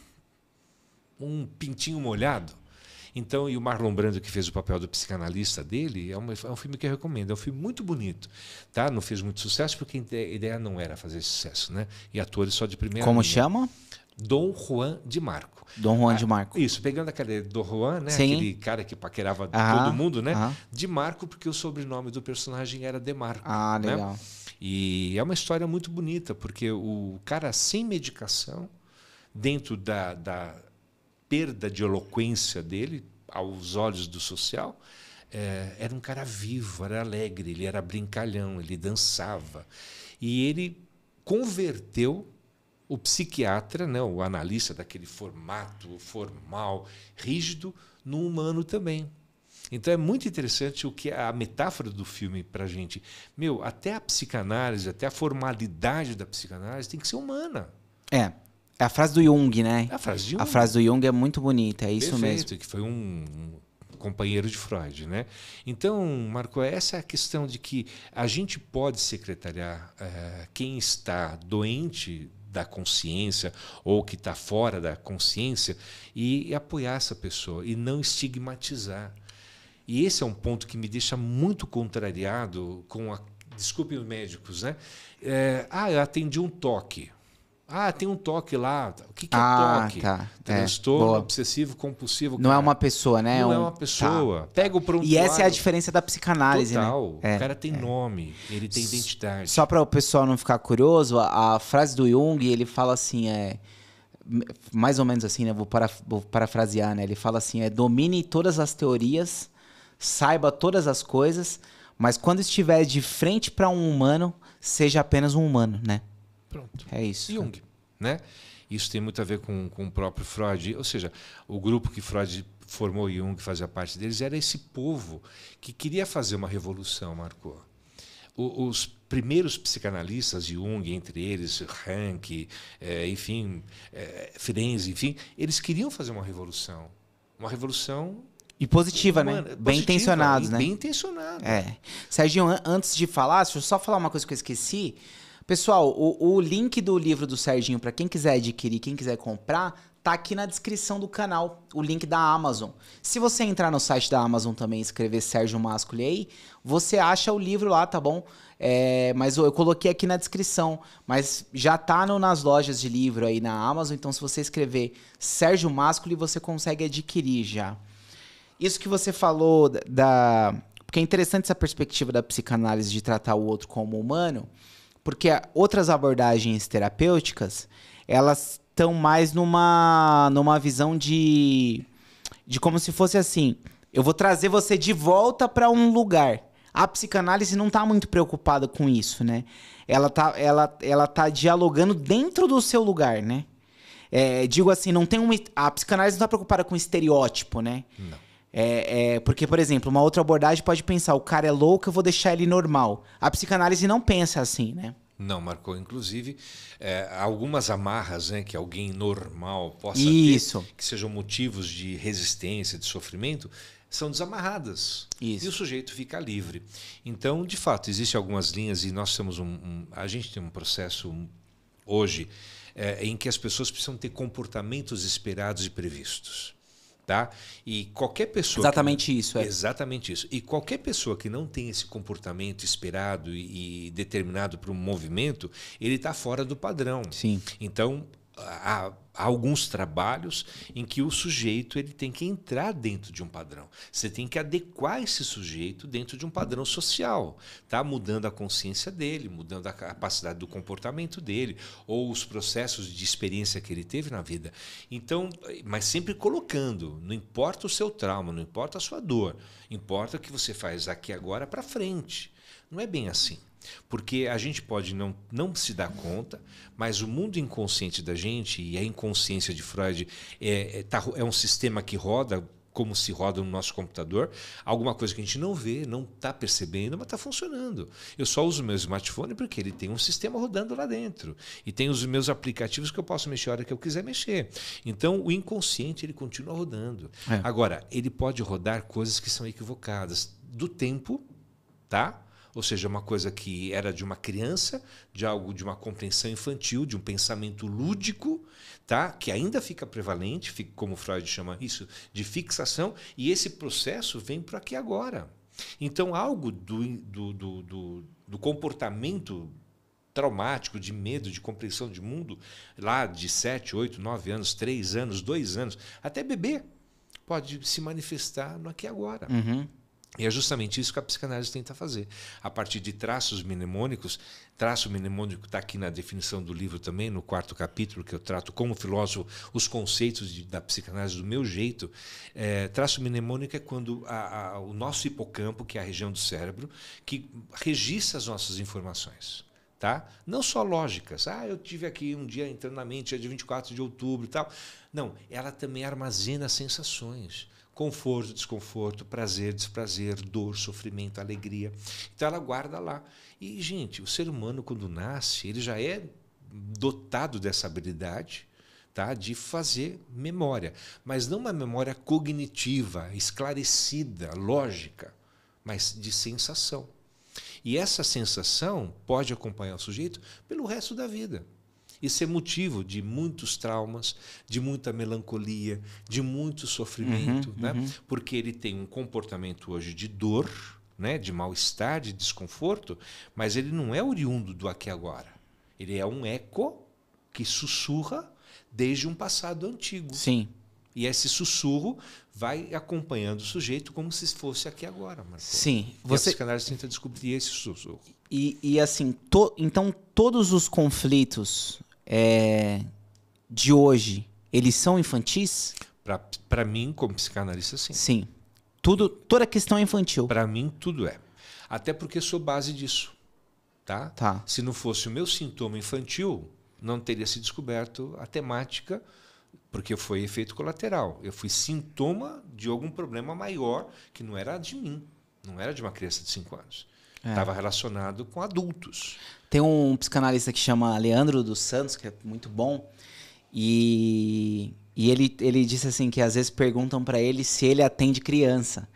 um pintinho molhado. Então, e o Marlon Brando, que fez o papel do psicanalista dele, é, é um filme que eu recomendo. É um filme muito bonito. Tá? Não fez muito sucesso porque a ideia não era fazer sucesso. Né? E atores só de primeira Como linha. chama? Dom Juan de Marco. Dom Juan ah, de Marco. Isso, pegando aquele Dom Juan, né? Sim. Aquele cara que paquerava todo mundo, né? De Marco, porque o sobrenome do personagem era De Marco. Ah, né? legal. Né? E é uma história muito bonita, porque o cara sem medicação, dentro da, da perda de eloquência dele aos olhos do social, é, era um cara vivo, era alegre, ele era brincalhão, ele dançava. E ele converteu o psiquiatra, né, o analista daquele formato formal, rígido, no humano também. Então é muito interessante o que é a metáfora do filme para a gente. Meu, até a psicanálise, até a formalidade da psicanálise tem que ser humana. É, é a frase do Jung, né? É a frase do Jung. A frase do Jung é muito bonita, é isso Perfeito, mesmo. que foi um companheiro de Freud, né? Então, Marco, essa é a questão de que a gente pode secretariar uh, quem está doente da consciência ou que está fora da consciência e, e apoiar essa pessoa e não estigmatizar. E esse é um ponto que me deixa muito contrariado com a desculpe os médicos, né? É, ah, eu atendi um toque. Ah, tem um toque lá. O que, que é ah, toque? Tá. É, Transtorno é, obsessivo compulsivo. Cara. Não é uma pessoa, né? Não é é um... é uma tá. pessoa. Tá. Pega o prontuário. E essa é a diferença da psicanálise, né? Total. né? É, o cara tem é. nome, ele tem identidade. Só para o pessoal não ficar curioso, a, a frase do Jung, ele fala assim, é mais ou menos assim, né? Vou, para, vou parafrasear, né? Ele fala assim, é domine todas as teorias, saiba todas as coisas, mas quando estiver de frente para um humano, seja apenas um humano, né? Pronto. É isso. Jung, né? Isso tem muito a ver com, com o próprio Freud. Ou seja, o grupo que Freud formou Jung, fazia parte deles, era esse povo que queria fazer uma revolução, Marco. os primeiros psicanalistas, Jung, entre eles, Rank, é, enfim, é, Firenze, enfim, eles queriam fazer uma revolução. Uma revolução e positiva, né? Positiva, bem intencionados, né? Bem intencionado. É. antes de falar, deixa eu só falar uma coisa que eu esqueci. Pessoal, o, o link do livro do Serginho, para quem quiser adquirir, quem quiser comprar, tá aqui na descrição do canal, o link da Amazon. Se você entrar no site da Amazon também e escrever Sérgio Masculi aí, você acha o livro lá, tá bom? É, mas eu coloquei aqui na descrição, mas já tá no, nas lojas de livro aí na Amazon, então se você escrever Sérgio Masculi, você consegue adquirir já. Isso que você falou da... Porque é interessante essa perspectiva da psicanálise de tratar o outro como humano, porque outras abordagens terapêuticas, elas estão mais numa, numa visão de, de como se fosse assim: eu vou trazer você de volta para um lugar. A psicanálise não está muito preocupada com isso, né? Ela tá, ela, ela tá dialogando dentro do seu lugar, né? É, digo assim, não tem um. A psicanálise não está preocupada com estereótipo, né? Não. É, é, porque, por exemplo, uma outra abordagem pode pensar: o cara é louco, eu vou deixar ele normal. A psicanálise não pensa assim, né? Não, marcou. Inclusive, é, algumas amarras né, que alguém normal possa Isso. ter, que sejam motivos de resistência, de sofrimento, são desamarradas. Isso. E o sujeito fica livre. Então, de fato, existem algumas linhas e nós temos um, um a gente tem um processo hoje é, em que as pessoas precisam ter comportamentos esperados e previstos tá? E qualquer pessoa exatamente que, isso, é. exatamente isso. E qualquer pessoa que não tem esse comportamento esperado e, e determinado para um movimento, ele está fora do padrão. Sim. Então há, há, alguns trabalhos em que o sujeito ele tem que entrar dentro de um padrão. Você tem que adequar esse sujeito dentro de um padrão social, tá? Mudando a consciência dele, mudando a capacidade do comportamento dele ou os processos de experiência que ele teve na vida. Então, mas sempre colocando, não importa o seu trauma, não importa a sua dor, importa o que você faz aqui agora para frente. Não é bem assim. Porque a gente pode não, não se dar conta, mas o mundo inconsciente da gente e a inconsciência de Freud é, é, tá, é um sistema que roda como se roda no nosso computador, alguma coisa que a gente não vê, não está percebendo, mas está funcionando. Eu só uso meu smartphone porque ele tem um sistema rodando lá dentro e tem os meus aplicativos que eu posso mexer a hora que eu quiser mexer. Então o inconsciente ele continua rodando. É. Agora ele pode rodar coisas que são equivocadas do tempo, tá? ou seja, uma coisa que era de uma criança, de algo de uma compreensão infantil, de um pensamento lúdico, tá? que ainda fica prevalente, como Freud chama isso, de fixação, e esse processo vem para aqui agora. Então, algo do, do, do, do, do comportamento traumático, de medo, de compreensão de mundo, lá de 7, 8, 9 anos, 3 anos, 2 anos, até bebê, pode se manifestar no aqui agora. Uhum. E é justamente isso que a psicanálise tenta fazer. A partir de traços mnemônicos, traço mnemônico está aqui na definição do livro também, no quarto capítulo, que eu trato como filósofo os conceitos de, da psicanálise do meu jeito. É, traço mnemônico é quando a, a, o nosso hipocampo, que é a região do cérebro, que registra as nossas informações. Tá? Não só lógicas. Ah, eu tive aqui um dia entrando na mente, é de 24 de outubro e tal. Não, ela também armazena sensações. Conforto, desconforto, prazer, desprazer, dor, sofrimento, alegria. Então ela guarda lá. E, gente, o ser humano, quando nasce, ele já é dotado dessa habilidade tá? de fazer memória. Mas não uma memória cognitiva, esclarecida, lógica, mas de sensação. E essa sensação pode acompanhar o sujeito pelo resto da vida. Isso é motivo de muitos traumas, de muita melancolia, de muito sofrimento, uhum, né? Uhum. porque ele tem um comportamento hoje de dor, né? de mal-estar, de desconforto, mas ele não é oriundo do aqui agora. Ele é um eco que sussurra desde um passado antigo. Sim. E esse sussurro vai acompanhando o sujeito como se fosse aqui agora, Marco. Sim. Você... E a psicanálise tenta descobrir esse sussurro. E, e assim, to... então todos os conflitos é... de hoje, eles são infantis? Para mim, como psicanalista, sim. Sim. Tudo, toda questão é infantil. Para mim, tudo é. Até porque sou base disso. Tá? tá? Se não fosse o meu sintoma infantil, não teria se descoberto a temática porque foi efeito colateral. Eu fui sintoma de algum problema maior que não era de mim, não era de uma criança de 5 anos. Estava é. relacionado com adultos. Tem um psicanalista que chama Leandro dos Santos, que é muito bom, e, e ele, ele disse assim que às vezes perguntam para ele se ele atende criança.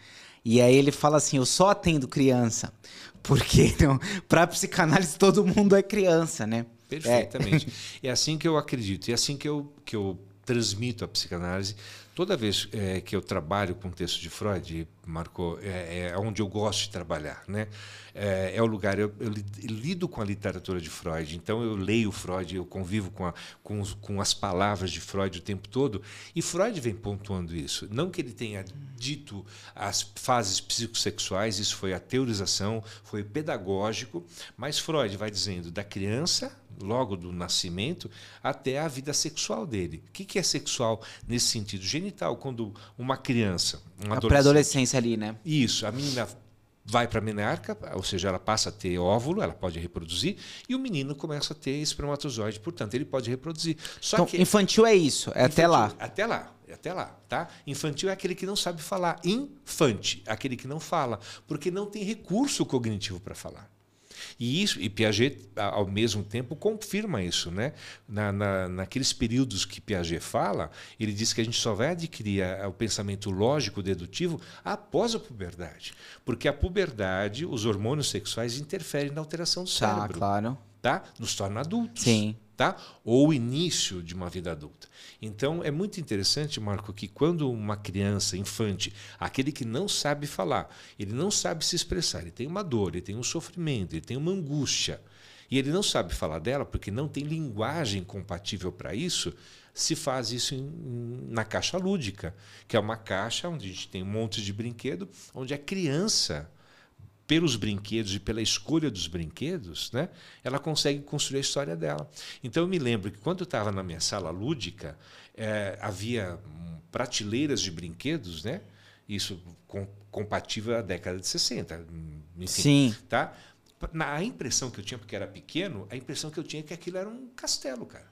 E aí ele fala assim: eu só atendo criança. Porque então, para psicanálise todo mundo é criança, né? É. Perfeitamente. É. é assim que eu acredito, e é assim que eu, que eu transmito a psicanálise. Toda vez é, que eu trabalho com o texto de Freud, Marco, é, é onde eu gosto de trabalhar, né? É, é o lugar, eu, eu, lido com a literatura de Freud, então eu leio Freud, eu convivo com, a, com, os, com as palavras de Freud o tempo todo, e Freud vem pontuando isso. Não que ele tenha dito as fases psicossexuais, isso foi a teorização, foi pedagógico, mas Freud vai dizendo da criança logo do nascimento até a vida sexual dele. O que, que é sexual nesse sentido? Genital, quando uma criança. Uma a pré-adolescência ali, né? Isso, a menina vai para a menarca, ou seja, ela passa a ter óvulo, ela pode reproduzir, e o menino começa a ter espermatozoide, portanto, ele pode reproduzir. Só então, que infantil é isso, é infantil, até lá. Até lá, até lá, tá? Infantil é aquele que não sabe falar, infante, aquele que não fala, porque não tem recurso cognitivo para falar. E, isso, e Piaget, ao mesmo tempo, confirma isso. Né? Na, na, naqueles períodos que Piaget fala, ele diz que a gente só vai adquirir o pensamento lógico dedutivo após a puberdade. Porque a puberdade, os hormônios sexuais interferem na alteração do tá, cérebro. Ah, claro. Tá? Nos torna adultos. Sim tá? Ou o início de uma vida adulta. Então é muito interessante, Marco, que quando uma criança, infante, aquele que não sabe falar, ele não sabe se expressar, ele tem uma dor, ele tem um sofrimento, ele tem uma angústia, e ele não sabe falar dela porque não tem linguagem compatível para isso, se faz isso em, na caixa lúdica, que é uma caixa onde a gente tem um monte de brinquedo, onde a criança pelos brinquedos e pela escolha dos brinquedos, né, ela consegue construir a história dela. Então eu me lembro que quando eu estava na minha sala lúdica, é, havia hum, prateleiras de brinquedos, né? Isso com, compatível à década de 60. Hum, enfim, Sim. Tá? Na, a impressão que eu tinha, porque era pequeno, a impressão que eu tinha é que aquilo era um castelo, cara.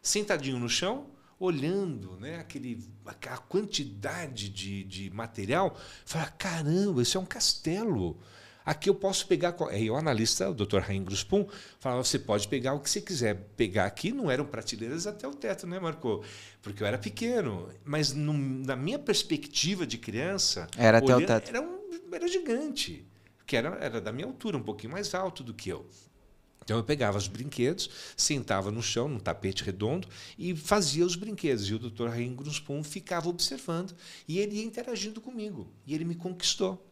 Sentadinho no chão, olhando né, aquele, a quantidade de, de material, falava caramba, isso é um castelo. Aqui eu posso pegar. Aí o analista, o Dr. Rain Gruspum, falava: você pode pegar o que você quiser. Pegar aqui não eram prateleiras até o teto, né, Marco? Porque eu era pequeno. Mas no, na minha perspectiva de criança. Era olhando, até o teto. Era, um, era gigante. Que era, era da minha altura, um pouquinho mais alto do que eu. Então eu pegava os brinquedos, sentava no chão, num tapete redondo, e fazia os brinquedos. E o Dr. Rain Gruspum ficava observando. E ele ia interagindo comigo. E ele me conquistou.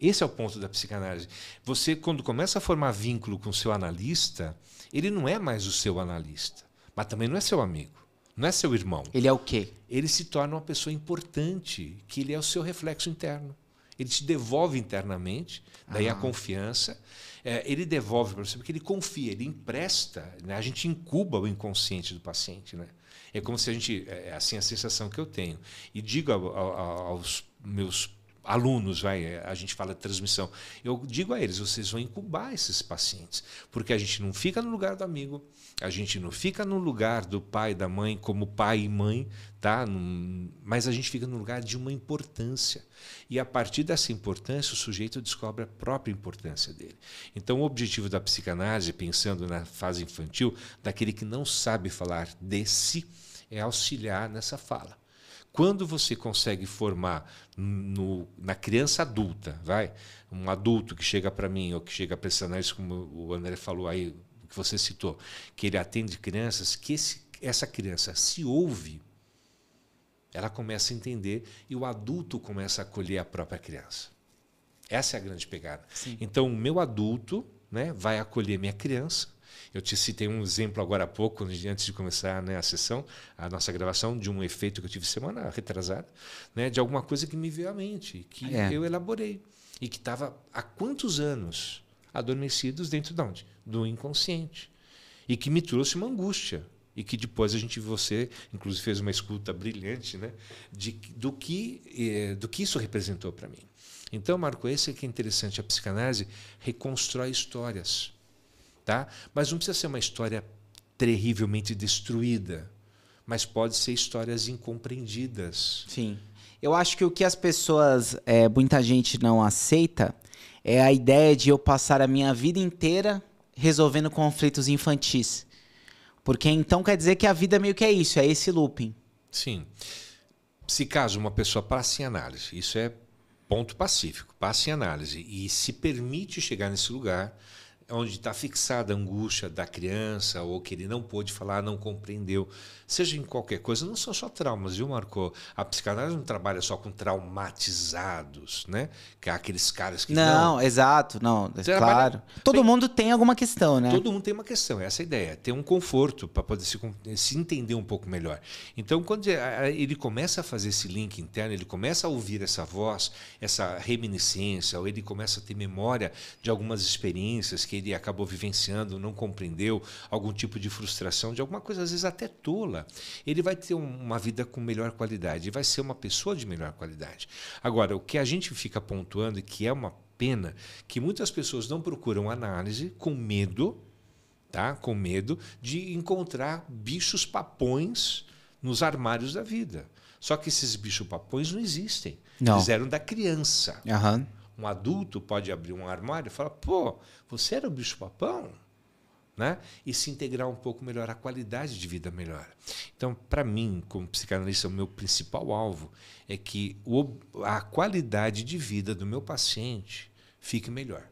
Esse é o ponto da psicanálise. Você, quando começa a formar vínculo com o seu analista, ele não é mais o seu analista, mas também não é seu amigo, não é seu irmão. Ele é o quê? Ele se torna uma pessoa importante, que ele é o seu reflexo interno. Ele te devolve internamente, daí ah. a confiança. É, ele devolve para você, porque ele confia, ele empresta. Né? A gente incuba o inconsciente do paciente. Né? É como se a gente. É, é assim a sensação que eu tenho. E digo aos meus alunos, vai, é, a gente fala de transmissão. Eu digo a eles, vocês vão incubar esses pacientes, porque a gente não fica no lugar do amigo, a gente não fica no lugar do pai da mãe como pai e mãe, tá? Mas a gente fica no lugar de uma importância. E a partir dessa importância, o sujeito descobre a própria importância dele. Então, o objetivo da psicanálise, pensando na fase infantil, daquele que não sabe falar de si, é auxiliar nessa fala. Quando você consegue formar no, na criança adulta, vai, um adulto que chega para mim ou que chega para esse análise, como o André falou aí, que você citou, que ele atende crianças, que esse, essa criança se ouve, ela começa a entender e o adulto começa a acolher a própria criança. Essa é a grande pegada. Sim. Então, o meu adulto né, vai acolher minha criança, eu te citei um exemplo agora há pouco, né, antes de começar né, a sessão, a nossa gravação, de um efeito que eu tive semana retrasada, né, de alguma coisa que me veio à mente, que é. eu elaborei. E que estava há quantos anos adormecidos dentro de onde? Do inconsciente. E que me trouxe uma angústia. E que depois a gente, você, inclusive, fez uma escuta brilhante né, de, do, que, eh, do que isso representou para mim. Então, Marco, esse é que é interessante. A psicanálise reconstrói histórias tá? Mas não precisa ser uma história terrivelmente destruída, mas pode ser histórias incompreendidas. Sim. Eu acho que o que as pessoas, é, muita gente não aceita, é a ideia de eu passar a minha vida inteira resolvendo conflitos infantis. Porque então quer dizer que a vida meio que é isso, é esse looping. Sim. Se caso uma pessoa passe em análise, isso é ponto pacífico, passe em análise e se permite chegar nesse lugar, onde está fixada a angústia da criança ou que ele não pôde falar, não compreendeu seja em qualquer coisa, não são só traumas, viu, Marco? A psicanálise não trabalha só com traumatizados, né? Que há aqueles caras que. Não, não exato, não. É trabalha... Claro. Todo Bem, mundo tem alguma questão, né? Todo mundo tem uma questão, essa é a ideia. Ter um conforto para poder se, se entender um pouco melhor. Então, quando é, ele começa a fazer esse link interno, ele começa a ouvir essa voz, essa reminiscência, ou ele começa a ter memória de algumas experiências que ele acabou vivenciando, não compreendeu, algum tipo de frustração, de alguma coisa, às vezes até tola escola, ele vai ter uma vida com melhor qualidade, vai ser uma pessoa de melhor qualidade. Agora, o que a gente fica pontuando, e que é uma pena, que muitas pessoas não procuram análise com medo, tá? com medo de encontrar bichos papões nos armários da vida. Só que esses bichos papões não existem. Não. Fizeram da criança. Uhum. Um adulto pode abrir um armário e falar: pô, você era o bicho papão? né? e se integrar um pouco melhor, a qualidade de vida melhora. Então, para mim, como psicanalista, o meu principal alvo é que a qualidade de vida do meu paciente fique melhor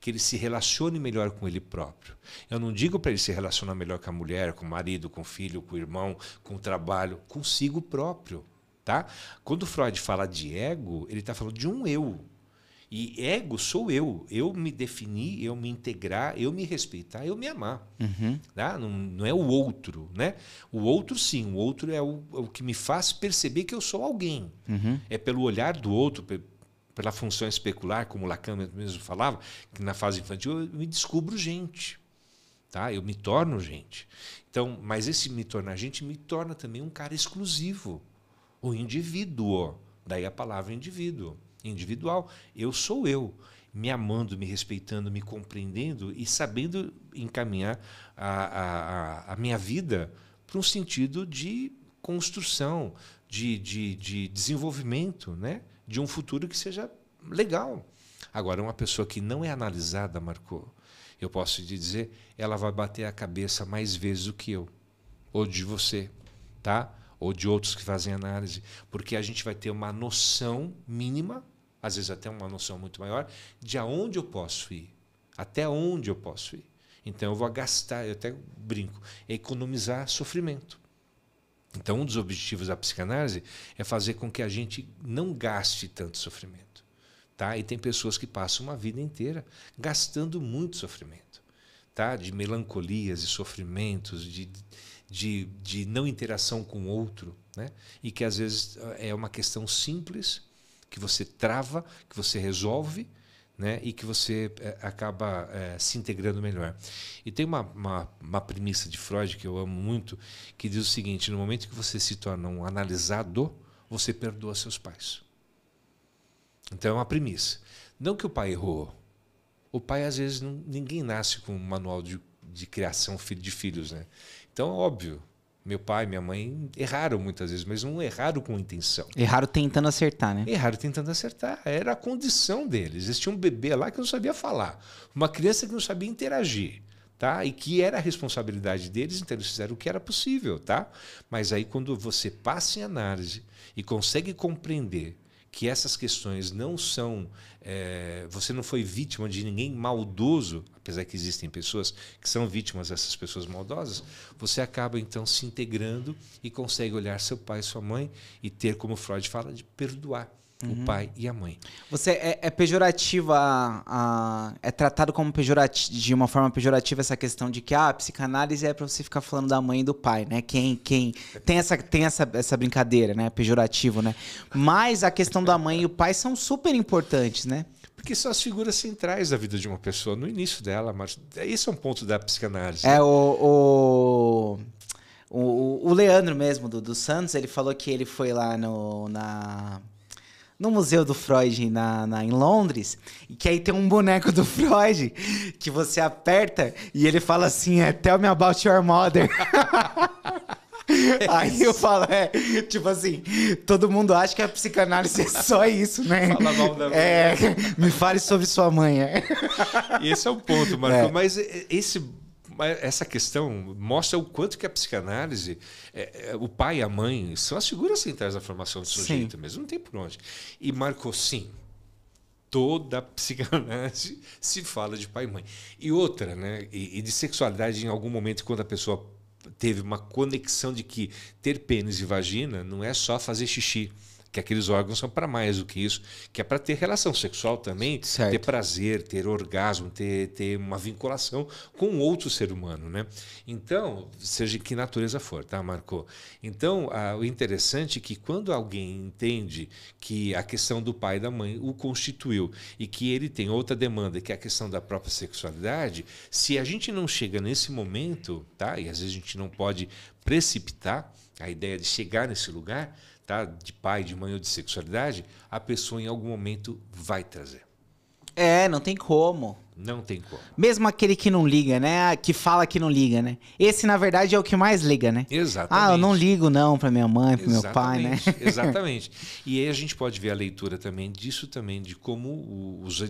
que ele se relacione melhor com ele próprio. Eu não digo para ele se relacionar melhor com a mulher, com o marido, com o filho, com o irmão, com o trabalho, consigo próprio, tá? Quando Freud fala de ego, ele está falando de um eu. E ego sou eu. Eu me definir, eu me integrar, eu me respeitar, eu me amar. Uhum. Tá? Não, não, é o outro. Né? O outro, sim. O outro é o, o que me faz perceber que eu sou alguém. Uhum. É pelo olhar do outro, pela função especular, como Lacan mesmo falava, que na fase infantil eu me descubro gente. Tá? Eu me torno gente. Então, mas esse me tornar gente me torna também um cara exclusivo, o indivíduo. Daí a palavra indivíduo individual. Eu sou eu, me amando, me respeitando, me compreendendo e sabendo encaminhar a, a, a minha vida para um sentido de construção, de, de, de desenvolvimento, né? de um futuro que seja legal. Agora, uma pessoa que não é analisada, Marco, eu posso te dizer, ela vai bater a cabeça mais vezes do que eu, ou de você, tá? Ou de outros que fazem análise, porque a gente vai ter uma noção mínima às vezes até uma noção muito maior, de aonde eu posso ir, até onde eu posso ir. Então eu vou gastar, eu até brinco, é economizar sofrimento. Então um dos objetivos da psicanálise é fazer com que a gente não gaste tanto sofrimento. Tá? E tem pessoas que passam uma vida inteira gastando muito sofrimento, tá? de melancolias e sofrimentos, de, de, de não interação com o outro. Né? E que às vezes é uma questão simples que você trava, que você resolve né? e que você é, acaba é, se integrando melhor. E tem uma, uma, uma premissa de Freud que eu amo muito, que diz o seguinte: no momento que você se torna um analisado, você perdoa seus pais. Então é uma premissa. Não que o pai errou. O pai, às vezes, não, ninguém nasce com um manual de, de criação de filhos. Né? Então, é óbvio, meu pai, minha mãe erraram muitas vezes, mas não erraram com intenção. Erraram tentando acertar, né? Erraram tentando acertar. Era a condição deles. Existia um bebê lá que não sabia falar, uma criança que não sabia interagir, tá? E que era a responsabilidade deles, então eles fizeram o que era possível, tá? Mas aí quando você passa em análise e consegue compreender que essas questões não são é, você não foi vítima de ninguém maldoso, apesar que existem pessoas que são vítimas dessas pessoas maldosas, você acaba então se integrando e consegue olhar seu pai e sua mãe e ter, como Freud fala, de perdoar. Uhum. O pai e a mãe. Você é, é pejorativa, a, é tratado como pejorati de uma forma pejorativa essa questão de que ah, a psicanálise é para você ficar falando da mãe e do pai, né? Quem, quem tem essa, tem essa, essa brincadeira, né? Pejorativo, né? Mas a questão da mãe e o pai são super importantes, né? porque são as figuras centrais da vida de uma pessoa, no início dela, mas esse é um ponto da psicanálise. É, né? o, o, o, o Leandro mesmo, do, do Santos, ele falou que ele foi lá no, na, no Museu do Freud na, na, em Londres, e que aí tem um boneco do Freud que você aperta e ele fala assim, é, tell me about your mother. Aí eu falo, é, tipo assim, todo mundo acha que a psicanálise é só isso, né? Fala mal da mãe. É, me fale sobre sua mãe. É. Esse é o ponto, Marco. É. Mas esse, essa questão mostra o quanto que a psicanálise, é, é, o pai e a mãe, são as figuras centrais da formação do sujeito sim. mesmo, não tem por onde. E Marco, sim, toda a psicanálise se fala de pai e mãe. E outra, né? E, e de sexualidade em algum momento, quando a pessoa teve uma conexão de que ter pênis e vagina não é só fazer xixi que aqueles órgãos são para mais do que isso, que é para ter relação sexual também, certo. ter prazer, ter orgasmo, ter, ter uma vinculação com outro ser humano, né? Então, seja que natureza for, tá, Marco? Então, a, o interessante é que quando alguém entende que a questão do pai e da mãe o constituiu e que ele tem outra demanda, que é a questão da própria sexualidade, se a gente não chega nesse momento, tá? E às vezes a gente não pode precipitar a ideia de chegar nesse lugar, tá? de pai, de mãe ou de sexualidade, a pessoa em algum momento vai trazer. É, não tem como. Não tem como. Mesmo aquele que não liga, né? Ah, que fala que não liga, né? Esse, na verdade, é o que mais liga, né? Exatamente. Ah, eu não ligo não para minha mãe, para meu pai, né? Exatamente. E aí a gente pode ver a leitura também disso também, de como os,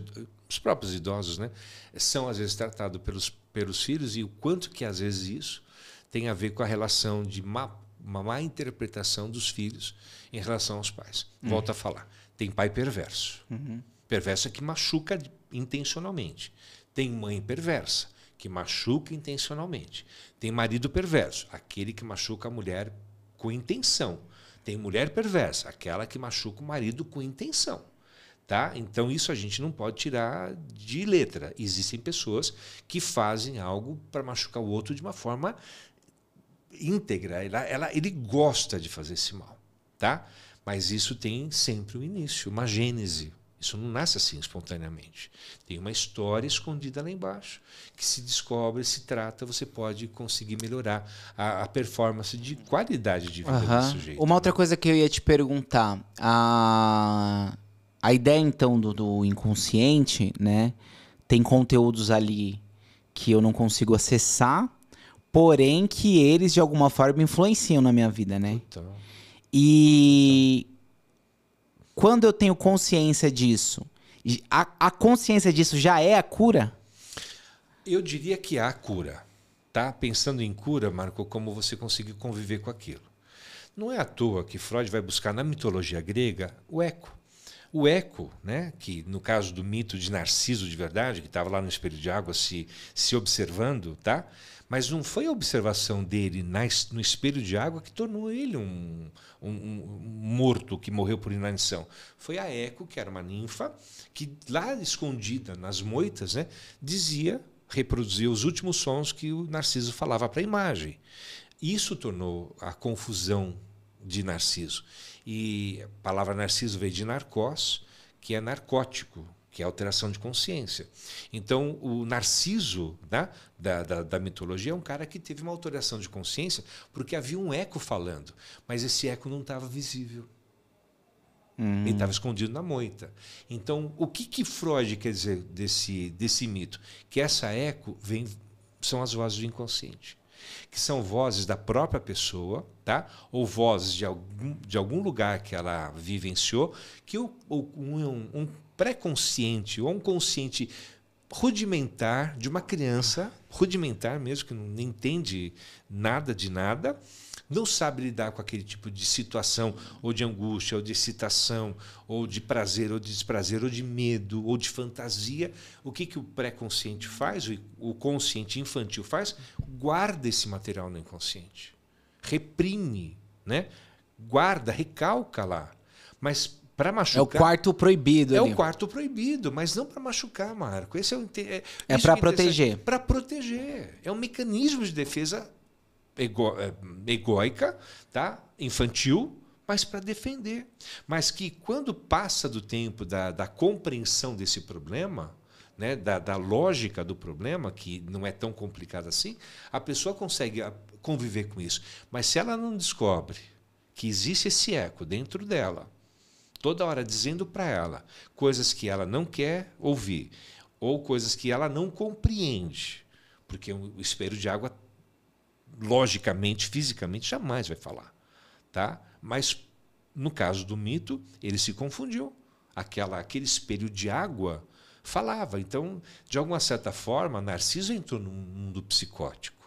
os próprios idosos, né? São, às vezes, tratados pelos, pelos filhos e o quanto que, às vezes, isso tem a ver com a relação de mapa uma má interpretação dos filhos em relação aos pais. Uhum. Volta a falar. Tem pai perverso. Uhum. Perverso é que machuca intencionalmente. Tem mãe perversa, que machuca intencionalmente. Tem marido perverso, aquele que machuca a mulher com intenção. Tem mulher perversa, aquela que machuca o marido com intenção. Tá? Então, isso a gente não pode tirar de letra. Existem pessoas que fazem algo para machucar o outro de uma forma íntegra, ela, ela, ele gosta de fazer esse mal, tá? Mas isso tem sempre um início, uma gênese. Isso não nasce assim espontaneamente. Tem uma história escondida lá embaixo que se descobre, se trata, você pode conseguir melhorar a, a performance de qualidade de vida uhum. do sujeito. Uma né? outra coisa que eu ia te perguntar, a, a ideia então do, do inconsciente, né? Tem conteúdos ali que eu não consigo acessar porém que eles de alguma forma influenciam na minha vida, né? E quando eu tenho consciência disso, a, a, consciência disso já é a cura? Eu diria que há cura, tá? Pensando em cura, Marco, como você conseguiu conviver com aquilo. Não é à toa que Freud vai buscar na mitologia grega o eco. O eco, né, que no caso do mito de Narciso de verdade, que estava lá no espelho de água se, se observando, tá? mas não foi a observação dele na, no espelho de água que tornou ele um, um, um, morto que morreu por inanição. Foi a Eco, que era uma ninfa, que lá escondida nas moitas, né, dizia, reproduzia os últimos sons que o Narciso falava para a imagem. Isso tornou a confusão de Narciso. E a palavra narciso veio de narcós, que é narcótico, que é alteração de consciência. Então, o narciso né, da, da, da, mitologia é um cara que teve uma alteração de consciência porque havia um eco falando, mas esse eco não estava visível. Uhum. Ele estava escondido na moita. Então, o que, que Freud quer dizer desse, desse mito? Que essa eco vem, são as vozes do inconsciente que são vozes da própria pessoa, tá? ou vozes de algum, de algum lugar que ela vivenciou, que o, um, um pré-consciente ou um consciente rudimentar de uma criança, rudimentar mesmo, que não entende nada de nada, não sabe lidar com aquele tipo de situação, ou de angústia, ou de excitação, ou de prazer, ou de desprazer, ou de medo, ou de fantasia, o que, que o pré-consciente faz, o consciente infantil faz? Guarda esse material no inconsciente. Reprime, né? Guarda, recalca lá. Mas para machucar. É o quarto proibido. É ali. o quarto proibido, mas não para machucar, Marco. Esse é o, é, é para é proteger. Para proteger. É um mecanismo de defesa ego, é, egoica, tá? infantil, mas para defender. Mas que quando passa do tempo da, da compreensão desse problema, né, da, da, lógica do problema, que não é tão complicado assim, a pessoa consegue ah, conviver com isso. Mas se ela não descobre que existe esse eco dentro dela, toda hora dizendo para ela coisas que ela não quer ouvir, ou coisas que ela não compreende, porque o espelho de água logicamente, fisicamente, jamais vai falar. Tá? Mas, no caso do mito, ele se confundiu. Aquela, aquele espelho de água falava. Então, de alguma certa forma, Narciso entrou num mundo psicótico.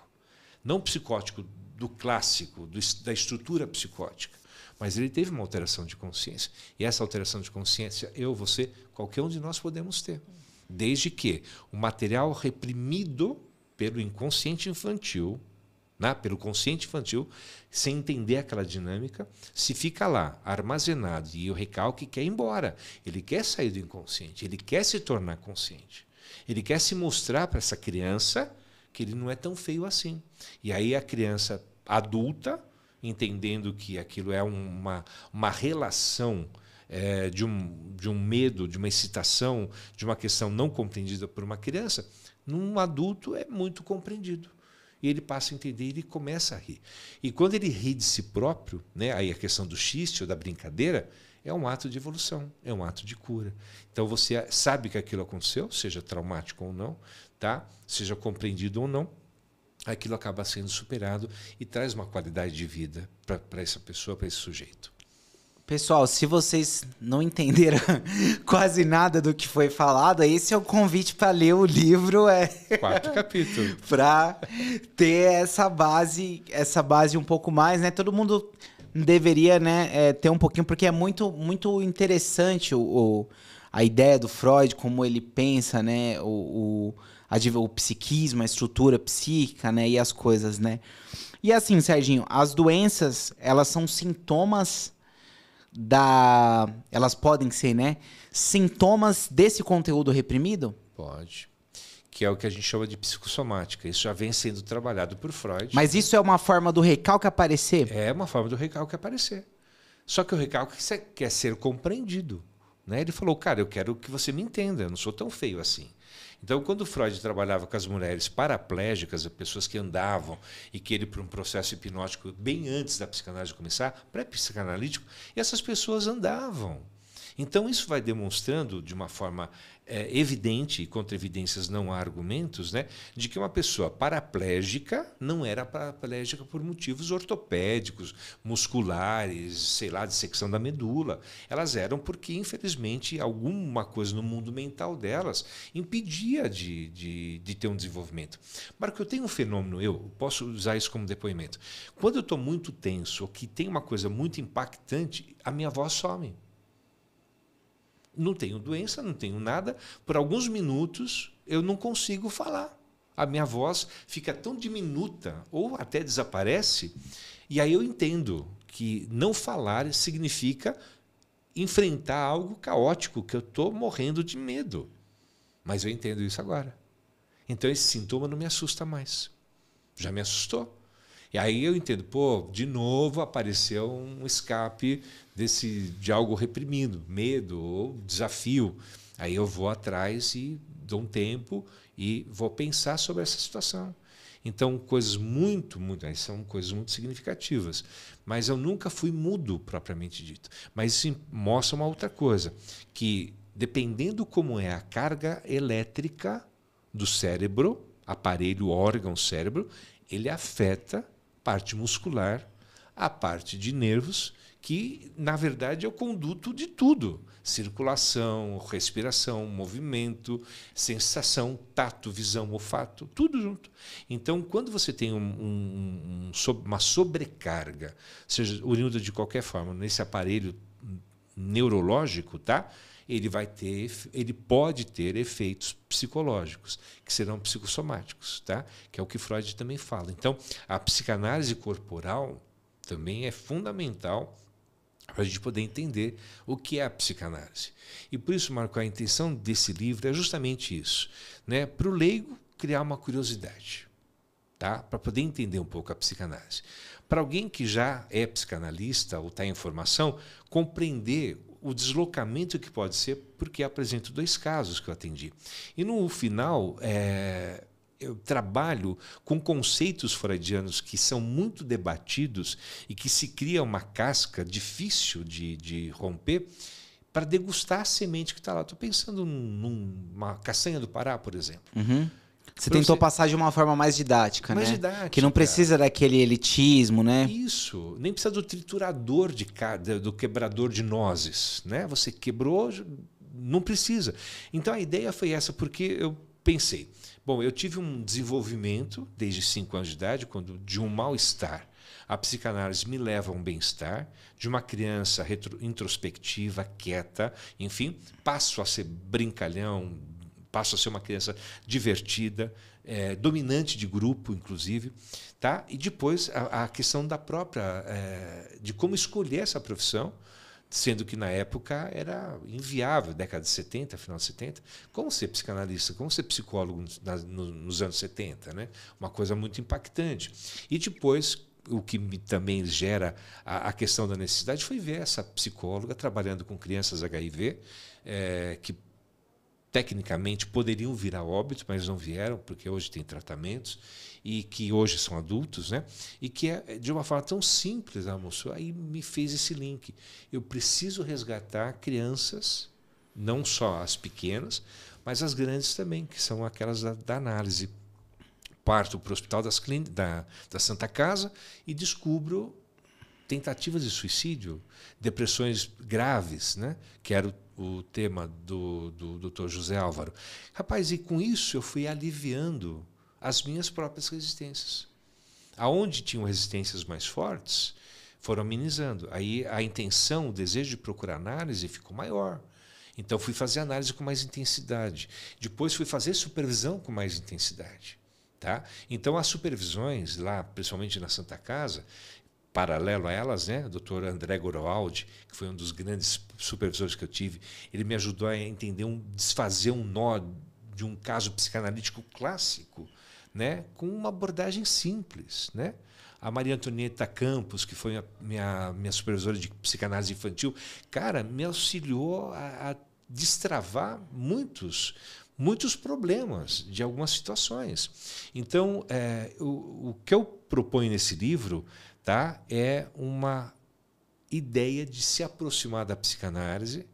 Não psicótico do clássico, do, da estrutura psicótica, mas ele teve uma alteração de consciência. E essa alteração de consciência, eu, você, qualquer um de nós podemos ter. Desde que o material reprimido pelo inconsciente infantil né? pelo consciente infantil, sem entender aquela dinâmica, se fica lá armazenado e o recalque quer ir embora. Ele quer sair do inconsciente, ele quer se tornar consciente. Ele quer se mostrar para essa criança que ele não é tão feio assim. E aí a criança adulta, entendendo que aquilo é uma, uma relação é, de, um, de um medo, de uma excitação, de uma questão não compreendida por uma criança, num adulto é muito compreendido e ele passa a entender e ele começa a rir. E quando ele ri de si próprio, né, aí a questão do xiste ou da brincadeira, é um ato de evolução, é um ato de cura. Então você sabe que aquilo aconteceu, seja traumático ou não, tá? seja compreendido ou não, aquilo acaba sendo superado e traz uma qualidade de vida para essa pessoa, para esse sujeito. Pessoal, se vocês não entenderam quase nada do que foi falado, esse é o convite para ler o livro, é quatro capítulos, para ter essa base, essa base um pouco mais, né? Todo mundo deveria, né, é, ter um pouquinho, porque é muito, muito interessante o, o, a ideia do Freud, como ele pensa, né, o, o, a, o psiquismo, a estrutura psíquica, né, e as coisas, né. E assim, Serginho, as doenças elas são sintomas da. Elas podem ser, né? Sintomas desse conteúdo reprimido? Pode. Que é o que a gente chama de psicossomática. Isso já vem sendo trabalhado por Freud. Mas isso é uma forma do recalque aparecer? É uma forma do recalque aparecer. Só que o recalque quer ser compreendido. Né? Ele falou, cara, eu quero que você me entenda, eu não sou tão feio assim. Então, quando Freud trabalhava com as mulheres paraplégicas, pessoas que andavam e que ele para um processo hipnótico bem antes da psicanálise começar, pré-psicanalítico, essas pessoas andavam. Então, isso vai demonstrando de uma forma é, evidente, contra evidências não há argumentos, né, de que uma pessoa paraplégica não era paraplégica por motivos ortopédicos, musculares, sei lá, de secção da medula. Elas eram porque, infelizmente, alguma coisa no mundo mental delas impedia de, de, de ter um desenvolvimento. Marco, eu tenho um fenômeno, eu posso usar isso como depoimento. Quando eu estou muito tenso, ou que tem uma coisa muito impactante, a minha voz some. Não tenho doença, não tenho nada. Por alguns minutos eu não consigo falar. A minha voz fica tão diminuta ou até desaparece. E aí eu entendo que não falar significa enfrentar algo caótico, que eu estou morrendo de medo. Mas eu entendo isso agora. Então esse sintoma não me assusta mais. Já me assustou. E aí eu entendo, pô, de novo apareceu um escape desse de algo reprimido, medo ou desafio. Aí eu vou atrás e dou um tempo e vou pensar sobre essa situação. Então, coisas muito, muito, são coisas muito significativas. Mas eu nunca fui mudo, propriamente dito. Mas isso mostra uma outra coisa, que dependendo como é a carga elétrica do cérebro, aparelho, órgão, cérebro, ele afeta parte muscular, a parte de nervos, que na verdade é o conduto de tudo: circulação, respiração, movimento, sensação, tato, visão, olfato, tudo junto. Então, quando você tem um, um, um, uma sobrecarga, seja oriunda de qualquer forma, nesse aparelho neurológico, tá? ele vai ter, ele pode ter efeitos psicológicos, que serão psicossomáticos, tá? Que é o que Freud também fala. Então, a psicanálise corporal também é fundamental para a gente poder entender o que é a psicanálise. E por isso, Marco, a intenção desse livro é justamente isso, né? Para o leigo criar uma curiosidade, tá? Para poder entender um pouco a psicanálise. Para alguém que já é psicanalista ou está em formação, compreender o deslocamento que pode ser, porque apresento dois casos que eu atendi. E no final, é, eu trabalho com conceitos freudianos que são muito debatidos e que se cria uma casca difícil de, de romper para degustar a semente que está lá. Estou pensando numa castanha do Pará, por exemplo. Uhum. Você pra tentou então você... passar de uma forma mais didática, mais né? Didática. Que não precisa daquele elitismo, né? Isso. Nem precisa do triturador de cada, do quebrador de nozes, né? Você quebrou, não precisa. Então a ideia foi essa, porque eu pensei, bom, eu tive um desenvolvimento desde 5 anos de idade, quando de um mal-estar. A psicanálise me leva a um bem-estar, de uma criança retro, introspectiva, quieta, enfim, passo a ser brincalhão, passa a ser uma criança divertida, é, dominante de grupo, inclusive, tá? E depois a, a questão da própria é, de como escolher essa profissão, sendo que na época era inviável, década de 70, final de 70, como ser psicanalista, como ser psicólogo nos, nos anos 70, né? Uma coisa muito impactante. E depois o que me, também gera a, a, questão da necessidade foi ver essa psicóloga trabalhando com crianças HIV, é, que tecnicamente poderiam vir a óbito, mas não vieram, porque hoje tem tratamentos e que hoje são adultos, né? E que é de uma forma tão simples, moça aí me fez esse link. Eu preciso resgatar crianças, não só as pequenas, mas as grandes também, que são aquelas da, da análise. Parto para o hospital das da, da Santa Casa e descubro tentativas de suicídio, depressões graves, né? que era o, o tema do, do, Dr. José Álvaro. Rapaz, e com isso eu fui aliviando as minhas próprias resistências. Aonde tinham resistências mais fortes, foram amenizando. Aí a intenção, o desejo de procurar análise ficou maior. Então fui fazer análise com mais intensidade. Depois fui fazer supervisão com mais intensidade. Tá? Então, as supervisões lá, principalmente na Santa Casa, paralelo a elas, né? Dr. André Goroaldi, que foi um dos grandes supervisores que eu tive, ele me ajudou a entender um desfazer um nó de um caso psicanalítico clássico, né? Com uma abordagem simples, né? A Maria Antonieta Campos, que foi a minha, minha supervisora de psicanálise infantil, cara, me auxiliou a, a destravar muitos muitos problemas de algumas situações. Então, é, o, o que eu proponho nesse livro tá? é uma ideia de se aproximar da psicanálise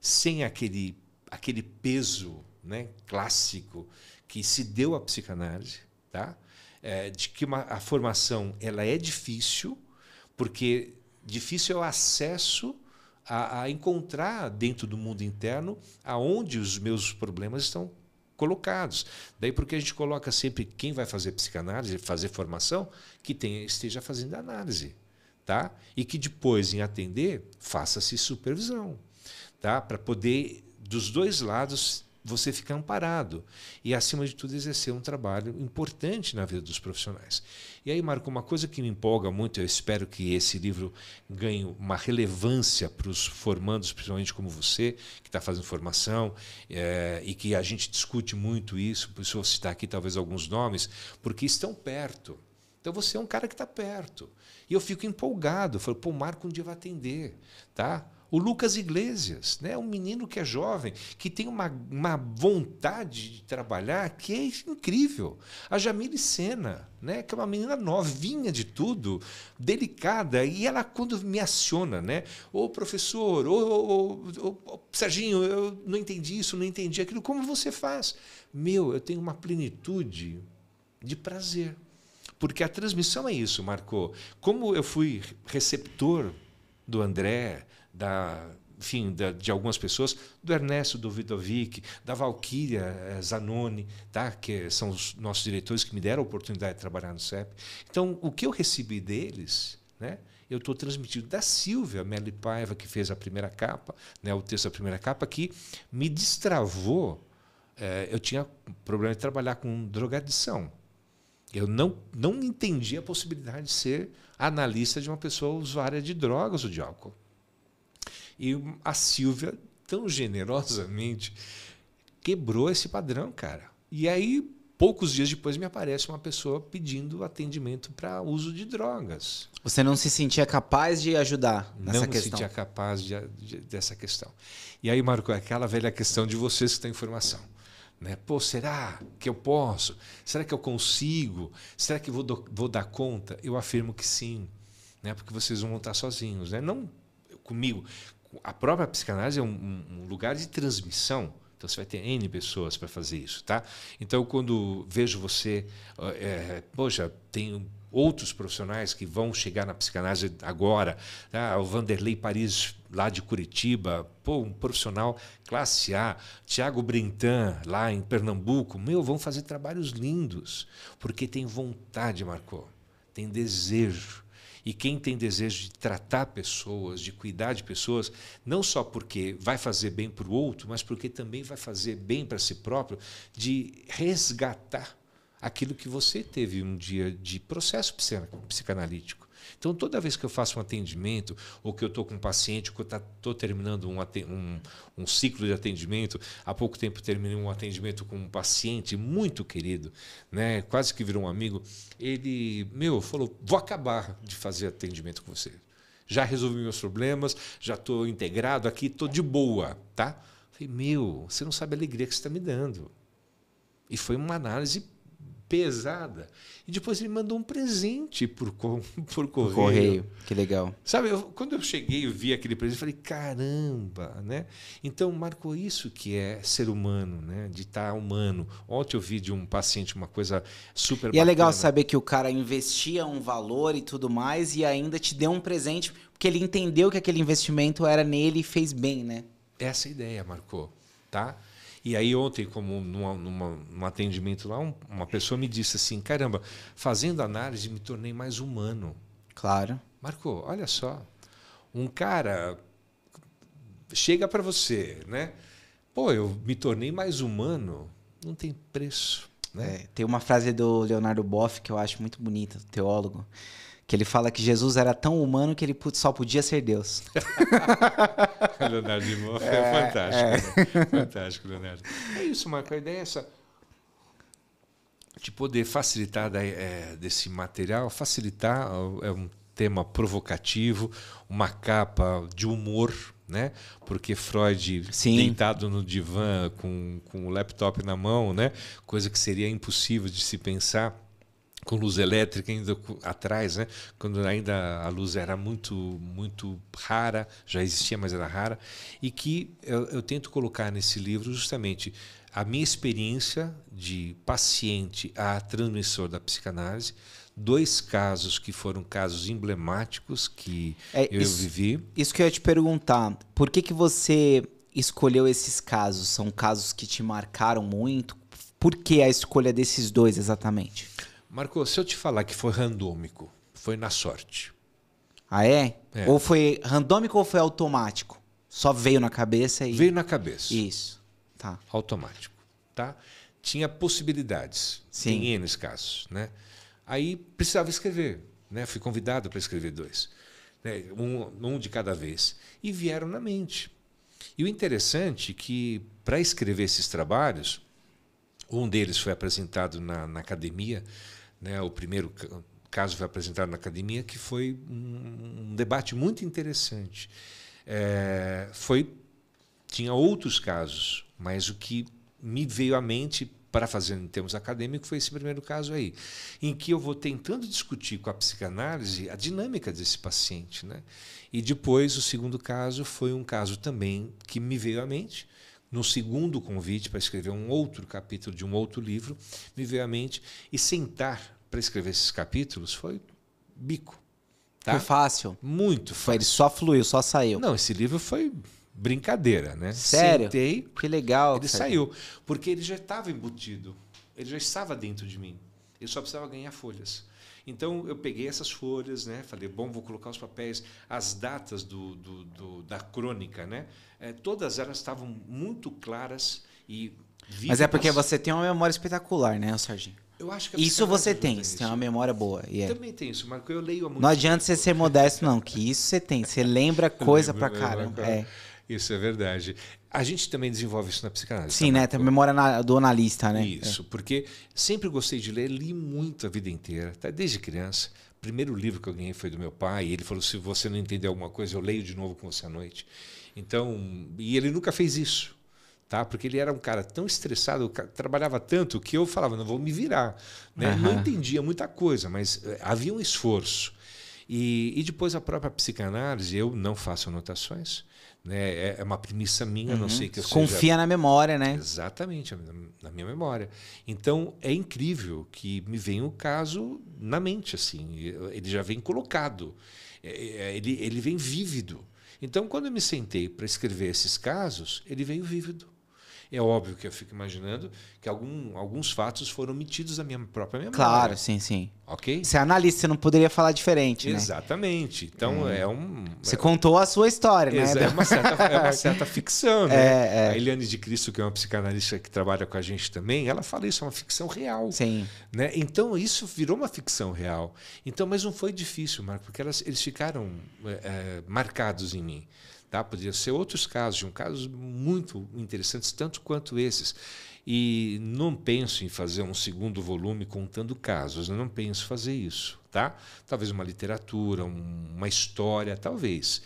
sem aquele, aquele peso né, clássico que se deu à psicanálise, tá? É, de que uma, a formação ela é difícil, porque difícil é o acesso a, a encontrar dentro do mundo interno aonde os meus problemas estão colocados. Daí porque a gente coloca sempre quem vai fazer psicanálise, fazer formação, que tenha, esteja fazendo análise, tá? E que depois em atender faça-se supervisão, tá? Para poder dos dois lados você ficar amparado e, acima de tudo, exercer um trabalho importante na vida dos profissionais. E aí, Marco, uma coisa que me empolga muito, eu espero que esse livro ganhe uma relevância para os formandos, principalmente como você, que está fazendo formação, é, e que a gente discute muito isso, por isso vou citar aqui talvez alguns nomes, porque estão perto. Então você é um cara que está perto. E eu fico empolgado, falo, pô, Marco um dia vai atender, tá? O Lucas Iglesias, né? um menino que é jovem, que tem uma, uma vontade de trabalhar que é incrível. A Jamile Senna, né? que é uma menina novinha de tudo, delicada, e ela quando me aciona, né? Ô professor, ô, ô, ô, ô Serginho, eu não entendi isso, não entendi aquilo, como você faz? Meu, eu tenho uma plenitude de prazer. Porque a transmissão é isso, marcou. Como eu fui receptor do André, da, enfim, da, de algumas pessoas, do Ernesto Dovidovic, da Valquíria eh, Zanoni, tá? que são os nossos diretores que me deram a oportunidade de trabalhar no CEP. Então, o que eu recebi deles, né? eu estou transmitindo da Silvia Meli Paiva, que fez a primeira capa, né? o texto da primeira capa, que me destravou. É, eu tinha problema de trabalhar com drogadição. Eu não, não entendi a possibilidade de ser analista de uma pessoa usuária de drogas ou de álcool. E a Silvia, tão generosamente, quebrou esse padrão, cara. E aí, poucos dias depois, me aparece uma pessoa pedindo atendimento para uso de drogas. Você não se sentia capaz de ajudar nessa não questão? Não me sentia capaz de, de, dessa questão. E aí, Marco, é aquela velha questão de vocês que têm informação. Né? Pô, será que eu posso? Será que eu consigo? Será que vou, do, vou dar conta? Eu afirmo que sim, né? porque vocês vão montar sozinhos. Né? Não comigo, a própria psicanálise é um, um lugar de transmissão. Então você vai ter N pessoas para fazer isso, tá? Então quando vejo você, é, poxa, tem outros profissionais que vão chegar na psicanálise agora, tá? o Vanderlei Paris lá de Curitiba, pô, um profissional classe A, Tiago Brintan lá em Pernambuco, meu, vão fazer trabalhos lindos, porque tem vontade, Marco, tem desejo, e quem tem desejo de tratar pessoas, de cuidar de pessoas, não só porque vai fazer bem para o outro, mas porque também vai fazer bem para si próprio, de resgatar aquilo que você teve um dia de processo psicanalítico. Então, toda vez que eu faço um atendimento, ou que eu estou com um paciente, ou que eu estou tá, terminando um, um, um, ciclo de atendimento, há pouco tempo terminei um atendimento com um paciente muito querido, né? quase que virou um amigo, ele, meu, falou: vou acabar de fazer atendimento com você. Já resolvi meus problemas, já estou integrado aqui, estou de boa, tá? Eu falei, meu, você não sabe a alegria que você está me dando. E foi uma análise pesada. E depois ele mandou um presente por, por correio. correio, que legal. Sabe, eu, quando eu cheguei e vi aquele presente, eu falei, caramba, né? Então, marcou isso que é ser humano, né? De estar tá humano. Ontem eu vi de um paciente uma coisa super E bacana. é legal saber que o cara investia um valor e tudo mais e ainda te deu um presente porque ele entendeu que aquele investimento era nele e fez bem, né? Essa é ideia, marcou tá? E aí ontem, como numa, numa, num atendimento lá, um, uma pessoa me disse assim, caramba, fazendo análise me tornei mais humano. Claro. Marco, olha só, um cara chega para você, né? Pô, eu me tornei mais humano, não tem preço. Né? É, tem uma frase do Leonardo Boff que eu acho muito bonita, teólogo, que ele fala que Jesus era tão humano que ele só podia ser Deus. Leonardo de Moura é, é fantástico. É. Né? Fantástico, Leonardo. É isso, Marco. A ideia é essa. De poder facilitar é, desse material, facilitar é, é um tema provocativo, uma capa de humor, né? Porque Freud Sim. deitado no divã com, com o laptop na mão, né? Coisa que seria impossível de se pensar com luz elétrica ainda atrás, né? quando ainda a luz era muito muito rara, já existia, mas era rara, e que eu, eu tento colocar nesse livro justamente a minha experiência de paciente a transmissor da psicanálise, dois casos que foram casos emblemáticos que é, eu isso, vivi. Isso que eu ia te perguntar, por que que você escolheu esses casos? São casos que te marcaram muito? Por que a escolha desses dois exatamente? Marco, se eu te falar que foi randômico, foi na sorte. Ah, é? é? Ou foi randômico ou foi automático? Só veio na cabeça e. Veio na cabeça. Isso. Tá. Automático. Tá? Tinha possibilidades. Sim. Em N casos, né? Aí precisava escrever. Né? Fui convidado para escrever dois. Né? Um, um de cada vez. E vieram na mente. E o interessante é que, para escrever esses trabalhos, um deles foi apresentado na, na academia né, o primeiro caso foi apresentado na academia, que foi um, um debate muito interessante. É, foi tinha outros casos, mas o que me veio à mente para fazer em termos acadêmicos foi esse primeiro caso aí, em que eu vou tentando discutir com a psicanálise a dinâmica desse paciente, né? E depois o segundo caso foi um caso também que me veio à mente, no segundo convite para escrever um outro capítulo de um outro livro, me veio à mente. E sentar para escrever esses capítulos foi bico. Tá? Foi fácil? Muito fácil. ele só fluiu, só saiu. Não, esse livro foi brincadeira, né? Sério? Sentei. Que legal. Ele saiu. Porque ele já estava embutido. Ele já estava dentro de mim. Eu só precisava ganhar folhas. Então eu peguei essas folhas, né? Falei, bom, vou colocar os papéis, as datas do, do, do da crônica, né? É, todas elas estavam muito claras e vivas. Mas é porque você tem uma memória espetacular, né, Sarginho? Eu acho que é isso você tem, você tem uma memória boa. Yeah. É. Também tem isso, Marco. Eu leio a Não adianta você ser modesto, não, que isso você tem. Você lembra coisa lembro, pra caramba. É. é. Isso é verdade. A gente também desenvolve isso na psicanálise. Sim, tá né? Tem memória na, do analista, né? Isso, é. porque sempre gostei de ler, li muito a vida inteira, tá? desde criança. O primeiro livro que eu ganhei foi do meu pai. Ele falou: se você não entender alguma coisa, eu leio de novo com você à noite. Então, e ele nunca fez isso. Tá? Porque ele era um cara tão estressado, trabalhava tanto que eu falava, não vou me virar. Né? Uhum. Não entendia muita coisa, mas eh, havia um esforço. E, e, depois a própria psicanálise, eu não faço anotações, né? É, é uma premissa minha, uhum. não sei que eu Confia seja... na memória, né? Exatamente, na minha memória. Então, é incrível que me vem o caso na mente, assim. Ele já vem colocado, é, é, ele, ele vem vívido. Então, quando eu me sentei para escrever esses casos, ele veio vívido. É óbvio que eu fico imaginando que algum, alguns fatos foram omitidos da minha própria memória. Claro, sim, sim. Ok? Você é analista, você não poderia falar diferente, né? Exatamente. Então é, é um. Você é... contou a sua história, né? Exa né? É uma certa, é uma certa ficção, né? É, é. A Eliane de Cristo, que é uma psicanalista que trabalha com a gente também, ela fala isso, é uma ficção real. Sim. Né? Então isso virou uma ficção real. Então, mas não foi difícil, Marco, porque elas, eles ficaram é, marcados em mim. Tá? Podia ser outros casos, um casos muito interessantes, tanto quanto esses. E não penso em fazer um segundo volume contando casos, eu não penso fazer isso. Tá? Talvez uma literatura, um, uma história, talvez.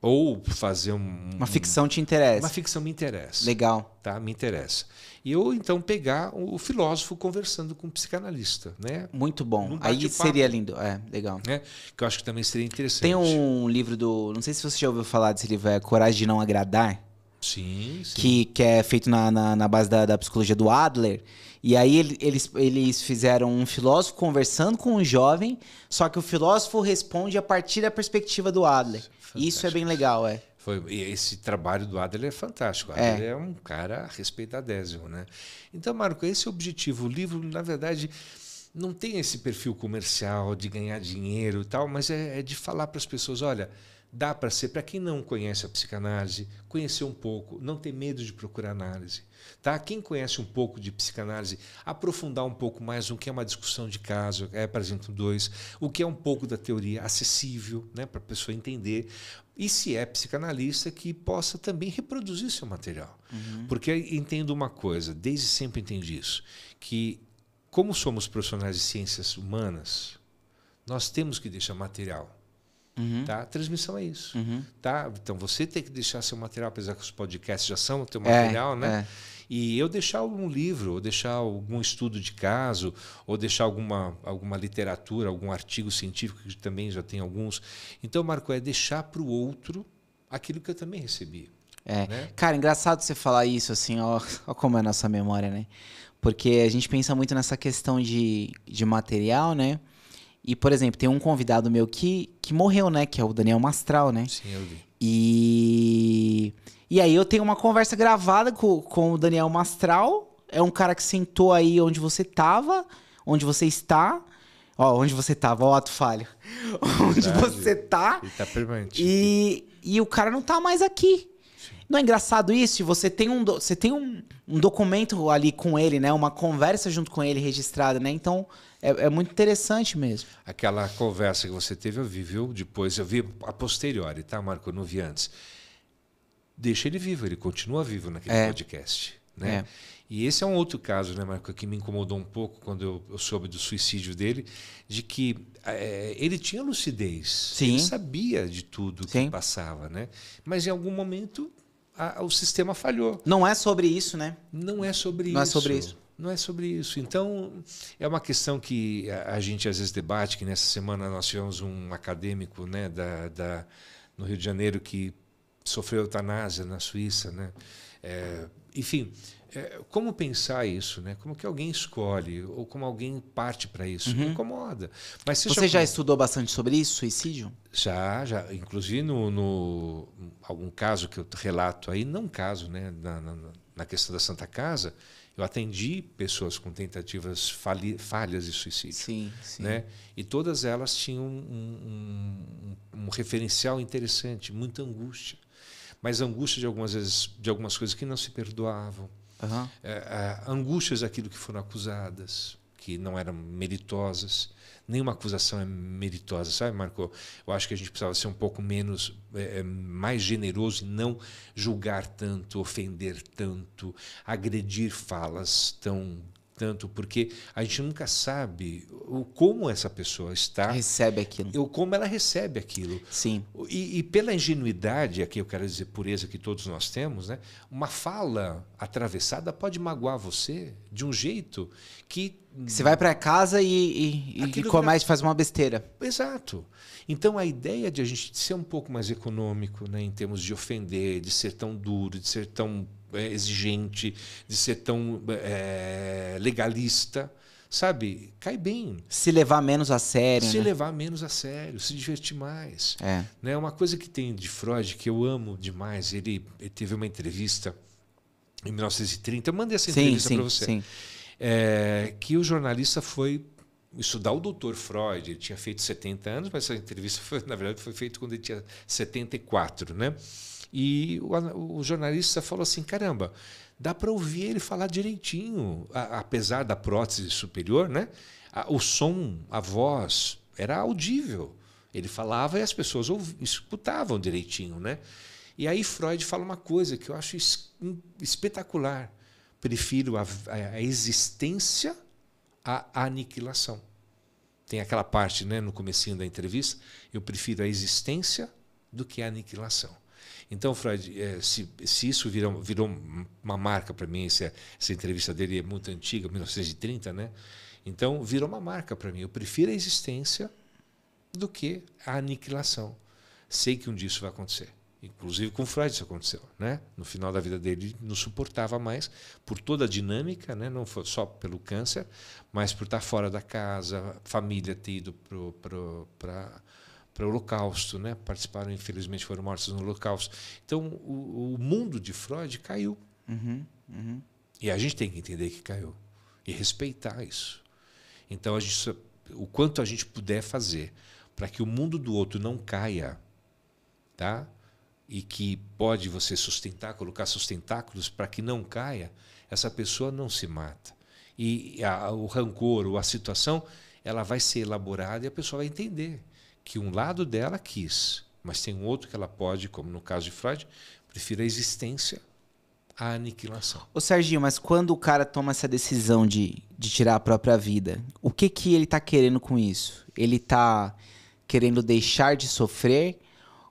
Ou fazer um, Uma ficção te interessa. Uma ficção me interessa. Legal. Tá? Me interessa. E eu, então, pegar o filósofo conversando com o psicanalista. Né? Muito bom. Aí seria lindo. É, legal. Né? Que eu acho que também seria interessante. Tem um livro do. Não sei se você já ouviu falar desse livro, é Coragem de Não Agradar. Sim, sim. Que, que é feito na, na, na base da, da, psicologia do Adler. E aí eles, eles fizeram um filósofo conversando com um jovem, só que o filósofo responde a partir da perspectiva do Adler. Sim. Fantástico. Isso é bem legal, é. Foi, esse trabalho do Adler é fantástico. O é. Adler é. é um cara respeitadésimo, né? Então, Marco, esse é o objetivo. O livro, na verdade, não tem esse perfil comercial de ganhar dinheiro e tal, mas é, é de falar para as pessoas, olha, Dá para ser, para quem não conhece a psicanálise, conhecer um pouco, não ter medo de procurar análise. Tá? Quem conhece um pouco de psicanálise, aprofundar um pouco mais o que é uma discussão de caso, é, por exemplo, dois, o que é um pouco da teoria acessível né, para a pessoa entender. E se é psicanalista, que possa também reproduzir seu material. Uhum. Porque entendo uma coisa, desde sempre entendi isso, que como somos profissionais de ciências humanas, nós temos que deixar material Uhum. Tá? Transmissão é isso. Uhum. Tá? Então você tem que deixar seu material, apesar que os podcasts já são o teu é, material, é, né? É. E eu deixar um livro, ou deixar algum estudo de caso, ou deixar alguma, alguma literatura, algum artigo científico, que também já tem alguns. Então, Marco, é deixar para o outro aquilo que eu também recebi. É. Né? Cara, engraçado você falar isso, assim, ó, ó como é a nossa memória, né? Porque a gente pensa muito nessa questão de, de material, né? E, por exemplo, tem um convidado meu que, que morreu, né? Que é o Daniel Mastral, né? Sim, eu vi. E, e aí eu tenho uma conversa gravada com, com o Daniel Mastral. É um cara que sentou aí onde você tava, onde você está. Ó, onde você tava, ó, ato falho. onde você tá. Ele tá permanente. E, e o cara não tá mais aqui. Sim. Não é engraçado isso? Você tem, um, você tem um, um documento ali com ele, né? Uma conversa junto com ele registrada, né? Então, é, é, muito interessante mesmo. Aquela conversa que você teve, eu vi, viu? Depois, eu vi a posteriori, tá, Marco? Eu não vi antes. Deixa ele vivo, ele continua vivo naquele é. podcast. Né? É. E esse é um outro caso, né, Marco, que me incomodou um pouco quando eu, eu soube do suicídio dele, de que é, ele tinha lucidez, Sim. ele sabia de tudo Sim. que passava, né? Mas em algum momento a, o sistema falhou. Não é sobre isso, né? Não é sobre Não é isso. Não é sobre isso. Não é sobre isso. Então, é uma questão que a gente às vezes debate, que nessa semana nós tivemos um acadêmico né, da, da no Rio de Janeiro que sofreu eutanásia na Suíça. Né? É, enfim, é, como pensar isso? Né? Como que alguém escolhe? Ou como alguém parte para isso? Uhum. Me incomoda. Mas Você já, já estudou bastante sobre isso, suicídio? Já, já. Inclusive, no, no algum caso que eu relato aí, não caso, né? na, na, na questão da Santa Casa eu atendi pessoas com tentativas falhas de suicídio. Sim, sim. Né? E todas elas tinham um, um, um, referencial interessante, muita angústia. Mas angústia de algumas, vezes, de algumas coisas que não se perdoavam. Uhum. É, é, angústias daquilo que foram acusadas que não eram meritosas. Nenhuma acusação é meritosa, sabe, Marco? Eu acho que a gente precisava ser um pouco menos, é, mais generoso e não julgar tanto, ofender tanto, agredir falas tão tanto, porque a gente nunca sabe o, como essa pessoa está. Recebe aquilo. Ou como ela recebe aquilo. Sim. E, e, pela ingenuidade, aqui eu quero dizer pureza que todos nós temos, né? uma fala atravessada pode magoar você de um jeito que. Você vai para casa e, e, e comete, faz uma besteira. Exato. Então a ideia de a gente ser um pouco mais econômico, né, em termos de ofender, de ser tão duro, de ser tão é, exigente, de ser tão é, legalista. Sabe, cai bem. Se levar menos a sério. Se né? levar menos a sério, se divertir mais. É. Né? Uma coisa que tem de Freud que eu amo demais, ele, ele teve uma entrevista em 1930, eu mandei essa entrevista para você. Sim. É, que o jornalista foi estudar o doutor Freud, ele tinha feito 70 anos, mas essa entrevista foi, na verdade foi feita quando ele tinha 74, né? E o, o jornalista falou assim: caramba, dá para ouvir ele falar direitinho, a, apesar da prótese superior, né? A, o som, a voz era audível. Ele falava e as pessoas ouv, escutavam direitinho, né? E aí Freud fala uma coisa que eu acho es, espetacular. Prefiro a, a existência à aniquilação. Tem aquela parte, né, no comecinho da entrevista, eu prefiro a existência do que a aniquilação. Então, Freud, é, se, se isso virou, virou uma marca para mim, essa, essa entrevista dele é muito antiga, 1930, né? Então, virou uma marca para mim. Eu prefiro a existência do que a aniquilação. Sei que um dia isso vai acontecer. Inclusive com Freud isso aconteceu, né? No final da vida dele não suportava mais por toda a dinâmica, né? Não foi só pelo câncer, mas por estar fora da casa, família ter ido para para o Holocausto, né? participaram, infelizmente, foram mortos no Holocausto. Então, o, o mundo de Freud caiu. Uhum, uhum. E a gente tem que entender que caiu e respeitar isso. Então, a gente, o quanto a gente puder fazer para que o mundo do outro não caia, tá? e que pode você sustentar, colocar sustentáculos para que não caia, essa pessoa não se mata. E a, o rancor ou a situação, ela vai ser elaborada e a pessoa vai entender que um lado dela quis, mas tem um outro que ela pode, como no caso de Freud, prefira a existência à aniquilação. Ô Serginho, mas quando o cara toma essa decisão de, de tirar a própria vida, o que que ele tá querendo com isso? Ele tá querendo deixar de sofrer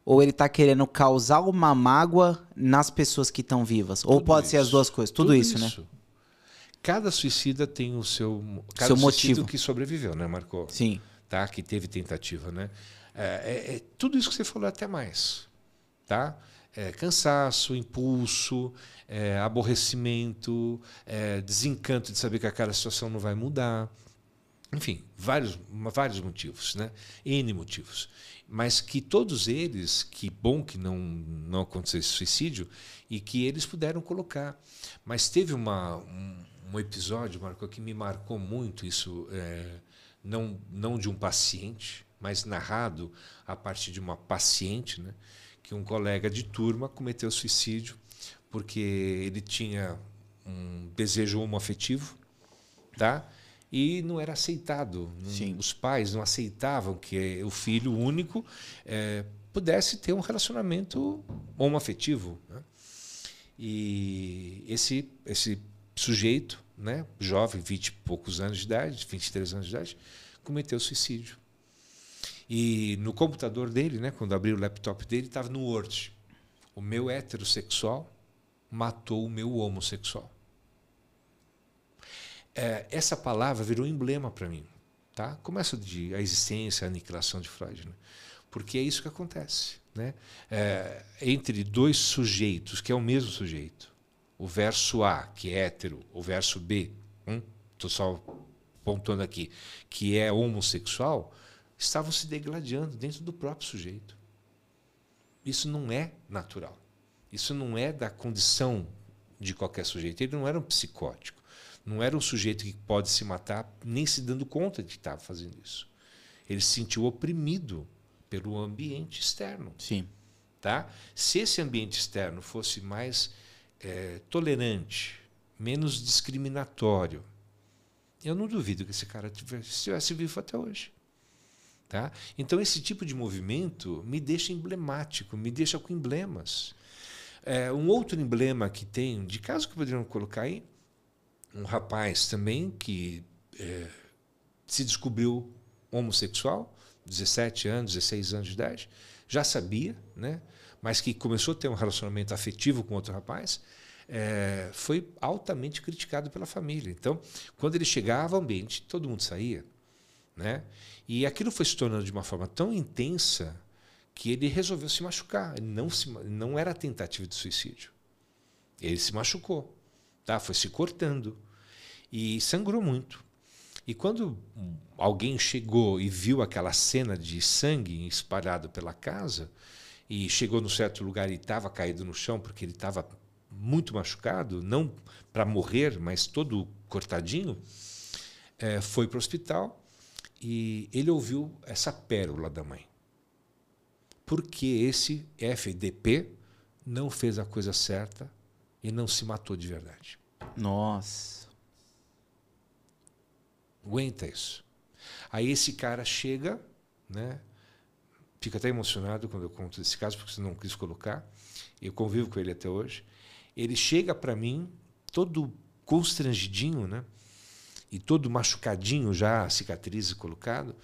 ou ele está querendo causar uma mágoa nas pessoas que estão vivas? Tudo ou pode isso. ser as duas coisas, tudo, tudo isso, né? isso, né? Cada suicida tem o seu, cada seu motivo que sobreviveu, né, Marco? Sim tá? que teve tentativa. Né? É, é, é tudo isso que você falou, é até mais. Tá? É, cansaço, impulso, é, aborrecimento, é, desencanto de saber que aquela situação não vai mudar. Enfim, vários, vários motivos, né? N motivos. Mas que todos eles, que bom que não, não aconteceu suicídio, e que eles puderam colocar. Mas teve uma, um, um episódio, Marco, que me marcou muito isso. É, não, não de um paciente, mas narrado a partir de uma paciente, né? que um colega de turma cometeu suicídio porque ele tinha um desejo homoafetivo, tá? E não era aceitado. os pais não aceitavam que o filho único é, pudesse ter um relacionamento homoafetivo. Né? E esse, esse sujeito né, jovem, 20 e poucos anos de idade, 23 anos de idade, cometeu suicídio. E no computador dele, né, quando abriu o laptop dele, estava no Word. O meu heterossexual matou o meu homossexual. É, essa palavra virou um emblema para mim. Tá? Começa de a existência, a aniquilação de Freud. Né? Porque é isso que acontece. Né? É, entre dois sujeitos, que é o mesmo sujeito, o verso A, que é hétero, o verso B, estou hum, só pontuando aqui, que é homossexual, estavam se degladiando dentro do próprio sujeito. Isso não é natural. Isso não é da condição de qualquer sujeito. Ele não era um psicótico. Não era um sujeito que pode se matar nem se dando conta de que estava fazendo isso. Ele se sentiu oprimido pelo ambiente externo. Sim. Tá? Se esse ambiente externo fosse mais é, tolerante, menos discriminatório. Eu não duvido que esse cara estivesse vivo até hoje. Tá? Então, esse tipo de movimento me deixa emblemático, me deixa com emblemas. É, um outro emblema que tem, de caso que poderiam colocar aí, um rapaz também que é, se descobriu homossexual, 17 anos, 16 anos de idade, já sabia, né? mas que começou a ter um relacionamento afetivo com outro rapaz, é, foi altamente criticado pela família. Então, quando ele chegava ao ambiente, todo mundo saía. Né? E aquilo foi se tornando de uma forma tão intensa que ele resolveu se machucar. Ele não, se, não era tentativa de suicídio. Ele se machucou, tá? foi se cortando e sangrou muito. E quando alguém chegou e viu aquela cena de sangue espalhado pela casa, e chegou num certo lugar e estava caído no chão porque ele estava muito machucado, não para morrer, mas todo cortadinho, é, foi para o hospital e ele ouviu essa pérola da mãe. Porque esse FDP não fez a coisa certa e não se matou de verdade. Nossa. Aguenta isso. Aí esse cara chega, né? fico até emocionado quando eu conto esse caso, porque você não quis colocar, eu convivo com ele até hoje. Ele chega para mim, todo constrangidinho, né? E todo machucadinho já, a cicatriz colocado.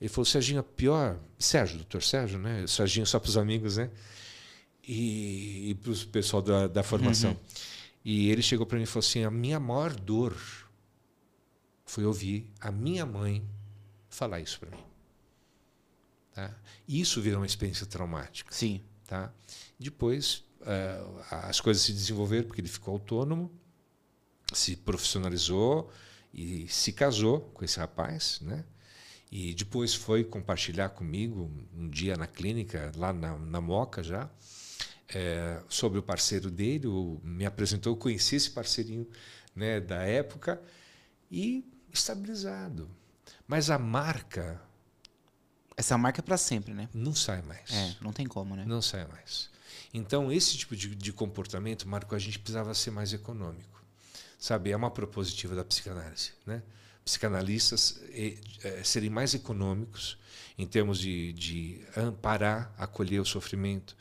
Ele falou, Serginho, a pior. Sérgio, doutor Sérgio, né? Serginho só para os amigos, né? E, e para o pessoal da, da formação. Uhum. E ele chegou para mim e falou assim: a minha maior dor foi ouvir a minha mãe falar isso para mim. Tá? Isso virou uma experiência traumática. Sim. Tá? Depois, uh, as coisas se desenvolveram porque ele ficou autônomo, se profissionalizou e se casou com esse rapaz, né? E depois foi compartilhar comigo um dia na clínica, lá na, na Moca já, é, sobre o parceiro dele, o, me apresentou, conheci esse parceirinho né, da época e estabilizado. Mas a marca essa marca é para sempre, né? Não sai mais. É, não tem como, né? Não sai mais. Então, esse tipo de, de comportamento, Marco, a gente precisava ser mais econômico. Sabe, é uma propositiva da psicanálise, né? Psicanalistas e, é, serem mais econômicos em termos de, de amparar, acolher o sofrimento,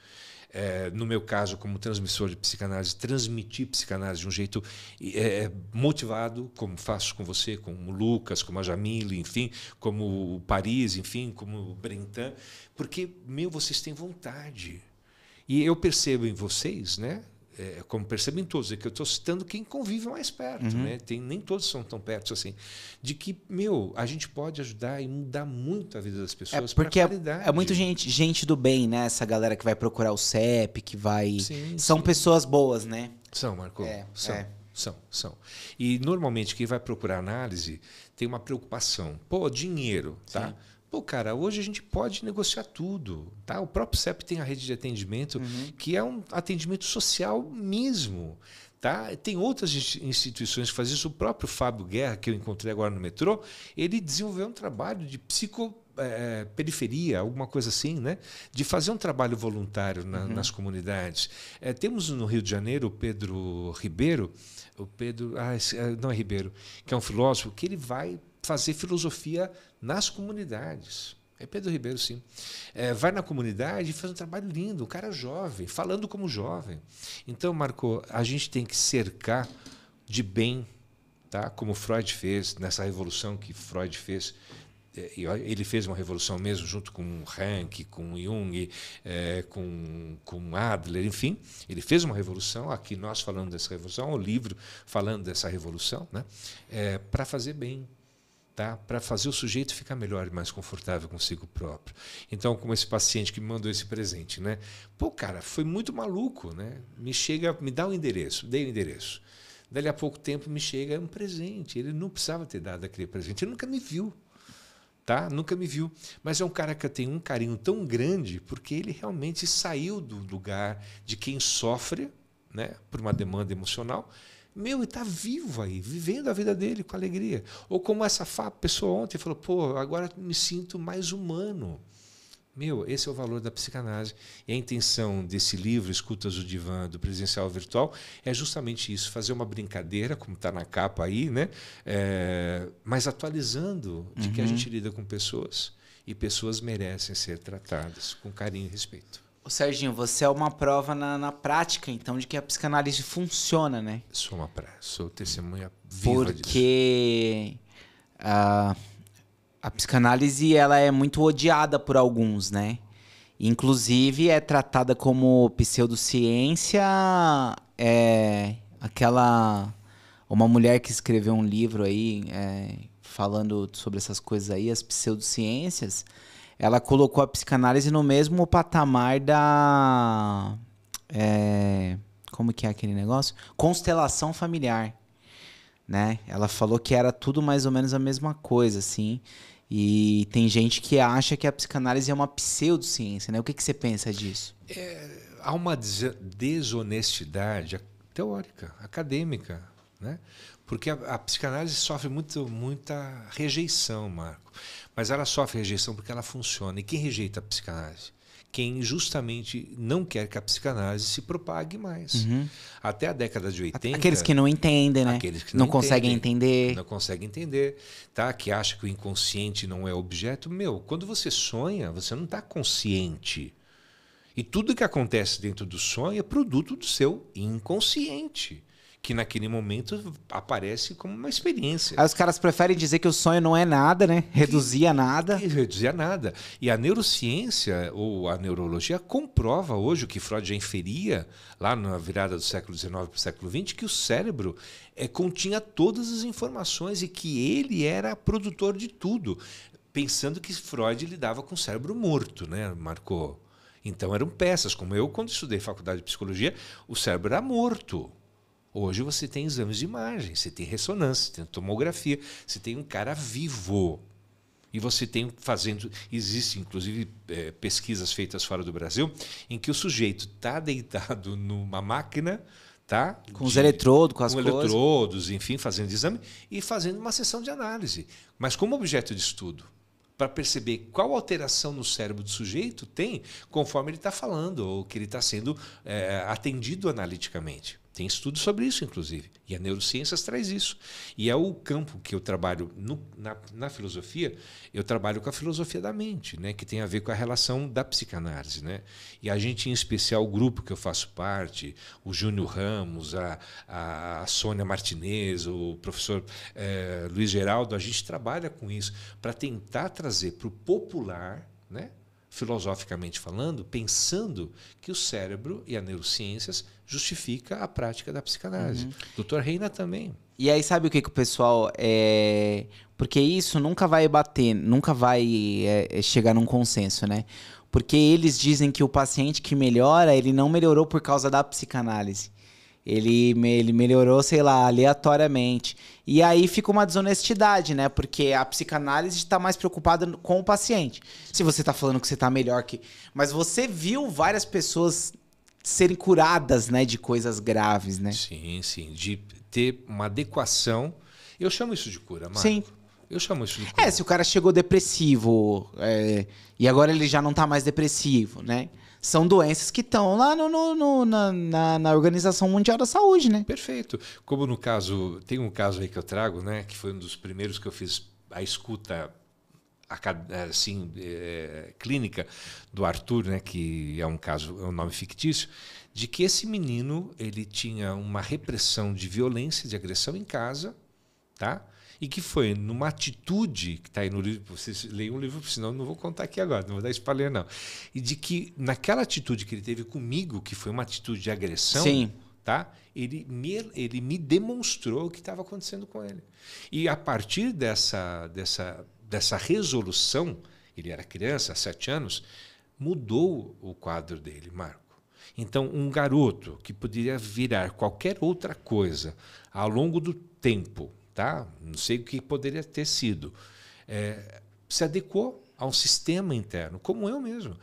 é, no meu caso, como transmissor de psicanálise, transmitir psicanálise de um jeito é, é, motivado, como faço com você, com o Lucas, com a Jamile, enfim, como o Paris, enfim, como o Brentan, porque, meu, vocês têm vontade. E eu percebo em vocês, né? É, é, como percebem todos, é que eu estou citando quem convive mais perto, uhum. né? Tem, nem todos são tão perto assim. De que, meu, a gente pode ajudar e mudar muito a vida das é, pessoas. É porque é, é muito gente, gente do bem, né? Essa galera que vai procurar o CEP, que vai. Sim, são sim. pessoas boas, né? São, Marco. É, são. É. São, são. E normalmente quem vai procurar análise tem uma preocupação. Pô, dinheiro, tá? Pô, cara, hoje a gente pode negociar tudo, tá? O próprio CEP tem a rede de atendimento, uhum. que é um atendimento social mesmo, tá? Tem outras instituições que fazem isso. O próprio Fábio Guerra, que eu encontrei agora no metrô, ele desenvolveu um trabalho de psico é, periferia, alguma coisa assim, né? de fazer um trabalho voluntário na, uhum. nas comunidades. É, temos no Rio de Janeiro o Pedro Ribeiro, o Pedro, ah, não é Ribeiro, que é um filósofo, que ele vai fazer filosofia nas comunidades. É Pedro Ribeiro, sim. É, vai na comunidade e faz um trabalho lindo. O cara é jovem, falando como jovem. Então, Marco, a gente tem que cercar de bem, tá? como Freud fez, nessa revolução que Freud fez. É, ele fez uma revolução mesmo, junto com Rank, com Jung, é, com, com Adler, enfim. Ele fez uma revolução, aqui nós falando dessa revolução, o livro falando dessa revolução, né? É, para fazer bem, Tá? para fazer o sujeito ficar melhor e mais confortável consigo próprio. Então, como esse paciente que me mandou esse presente, né? Pô, cara, foi muito maluco, né? Me chega, me dá o um endereço, dei o um endereço. Dali a pouco tempo me chega um presente. Ele não precisava ter dado aquele presente. Ele nunca me viu, tá? Nunca me viu. Mas é um cara que eu tenho um carinho tão grande porque ele realmente saiu do lugar de quem sofre, né? Por uma demanda emocional meu, ele tá vivo aí, vivendo a vida dele com alegria. Ou como essa pessoa ontem falou, pô, agora me sinto mais humano. Meu, esse é o valor da psicanálise. E a intenção desse livro, Escutas o Divã, do Presencial Virtual, é justamente isso: fazer uma brincadeira, como está na capa aí, né? É, mas atualizando de uhum. que a uhum. gente lida com pessoas. E pessoas merecem ser tratadas com carinho e respeito. Serginho, você é uma prova na, na, prática, então, de que a psicanálise funciona, né? Sou uma prova, sou testemunha viva Porque a, a psicanálise ela é muito odiada por alguns, né? Inclusive é tratada como pseudociência, é aquela uma mulher que escreveu um livro aí é, falando sobre essas coisas aí, as pseudociências ela colocou a psicanálise no mesmo patamar da. É, como que é aquele negócio? Constelação familiar. Né? Ela falou que era tudo mais ou menos a mesma coisa, assim. E tem gente que acha que a psicanálise é uma pseudociência, né? O que, que você pensa disso? É, há uma desonestidade teórica, acadêmica, né? Porque a, a psicanálise sofre muito, muita rejeição, Marco. Mas ela sofre rejeição porque ela funciona. E quem rejeita a psicanálise? quem justamente não quer que a psicanálise se propague mais. Uhum. Até a década de 80. Aqueles que não entendem, né? Aqueles que não, não conseguem entender. Não conseguem entender, tá? Que acha que o inconsciente não é objeto. Meu, quando você sonha, você não está consciente. E tudo que acontece dentro do sonho é produto do seu inconsciente que naquele momento aparece como uma experiência. Aí os caras preferem dizer que o sonho não é nada, né? Reduzir a nada. Reduzia reduzir a nada. E a neurociência ou a neurologia comprova hoje o que Freud já inferia lá na virada do século XIX para o século XX, que o cérebro é, continha todas as informações e que ele era produtor de tudo. Pensando que Freud lidava com o cérebro morto, né, Marcou? Então eram peças, como eu, quando estudei faculdade de psicologia, o cérebro era morto. Hoje você tem exames de imagem, você tem ressonância, você tem tomografia, você tem um cara vivo. E você tem fazendo. Existem, inclusive, é, pesquisas feitas fora do Brasil, em que o sujeito está deitado numa máquina, tá? Com de, os eletrodos, com as com coisas. eletrodos, enfim, fazendo exame e fazendo uma sessão de análise. Mas como objeto de estudo, para perceber qual alteração no cérebro do sujeito tem conforme ele está falando ou que ele está sendo é, atendido analiticamente. Tem estudos sobre isso, inclusive. E a neurociência traz isso. E é o campo que eu trabalho no, na, na, filosofia, eu trabalho com a filosofia da mente, né? que tem a ver com a relação da psicanálise. Né? E a gente, em especial, o grupo que eu faço parte, o Júnior Ramos, a, a, a Sônia Martinez, o professor é, Luiz Geraldo, a gente trabalha com isso para tentar trazer para o popular né? filosoficamente falando, pensando que o cérebro e a neurociências justifica a prática da psicanálise. Uhum. Doutor Reina também. E aí sabe o que, que o pessoal é... Porque isso nunca vai bater, nunca vai é, é chegar num consenso, né? Porque eles dizem que o paciente que melhora, ele não melhorou por causa da psicanálise. Ele, ele melhorou, sei lá, aleatoriamente. E aí fica uma desonestidade, né? Porque a psicanálise está mais preocupada com o paciente. Se você está falando que você está melhor que. Mas você viu várias pessoas serem curadas, né, de coisas graves, né? Sim, sim, de ter uma adequação. Eu chamo isso de cura, Marco. Sim. Eu chamo isso de é, cura. É, se o cara chegou depressivo é, e agora ele já não está mais depressivo, né? são doenças que estão lá no, no, no na, na, na, Organização Mundial da Saúde, né? Perfeito. Como no caso, tem um caso aí que eu trago, né, que foi um dos primeiros que eu fiz a escuta assim é, clínica do Arthur, né, que é um caso, é um nome fictício, de que esse menino ele tinha uma repressão de violência, de agressão em casa, tá? e que foi numa atitude que está aí no livro, vocês leem o livro, senão não vou contar aqui agora, não vou dar spoiler não. E de que naquela atitude que ele teve comigo, que foi uma atitude de agressão, Sim. tá? Ele me, ele me demonstrou o que estava acontecendo com ele. E a partir dessa, dessa, dessa resolução, ele era criança, sete anos, mudou o quadro dele, Marco. Então, um garoto que poderia virar qualquer outra coisa ao longo do tempo, tá? Não sei o que poderia ter sido. É, se adequou a um sistema interno, como eu mesmo.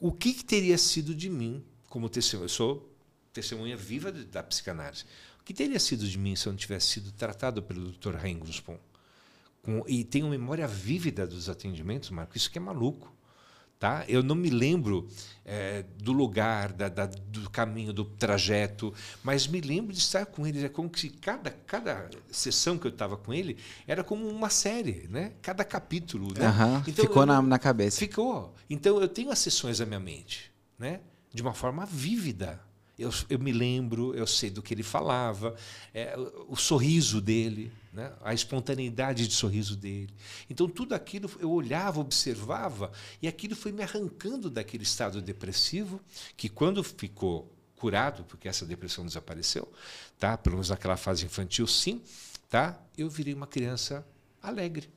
O que, que teria sido de mim como testemunha? Eu sou testemunha viva da psicanálise. O que teria sido de mim se eu não tivesse sido tratado pelo Dr. Rengluspoon? Com, e tenho memória vívida dos atendimentos, Marco, isso que é maluco. Tá? Eu não me lembro é, do lugar, da, da, do caminho, do trajeto, mas me lembro de estar com ele. É como que cada, cada sessão que eu estava com ele era como uma série, né? cada capítulo. Né? Uhum. Então, ficou eu, na, na cabeça. Ficou. Então eu tenho as sessões na minha mente, né? de uma forma vívida. Eu, eu me lembro, eu sei do que ele falava, é, o, o sorriso dele né? a espontaneidade de sorriso dele. Então, tudo aquilo eu olhava, observava, e aquilo foi me arrancando daquele estado depressivo, que quando ficou curado, porque essa depressão desapareceu, tá? pelo menos naquela fase infantil, sim, tá? eu virei uma criança alegre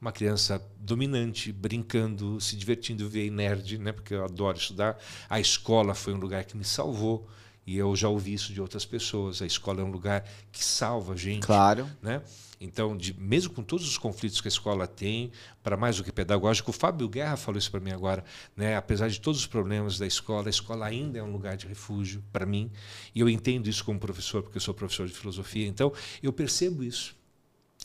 uma criança dominante, brincando, se divertindo, eu virei nerd, né? porque eu adoro estudar. A escola foi um lugar que me salvou. E eu já ouvi isso de outras pessoas. A escola é um lugar que salva a gente. Claro. Né? Então, de, mesmo com todos os conflitos que a escola tem, para mais do que pedagógico, o Fábio Guerra falou isso para mim agora, né? apesar de todos os problemas da escola, a escola ainda é um lugar de refúgio para mim, e eu entendo isso como professor, porque eu sou professor de filosofia, então eu percebo isso.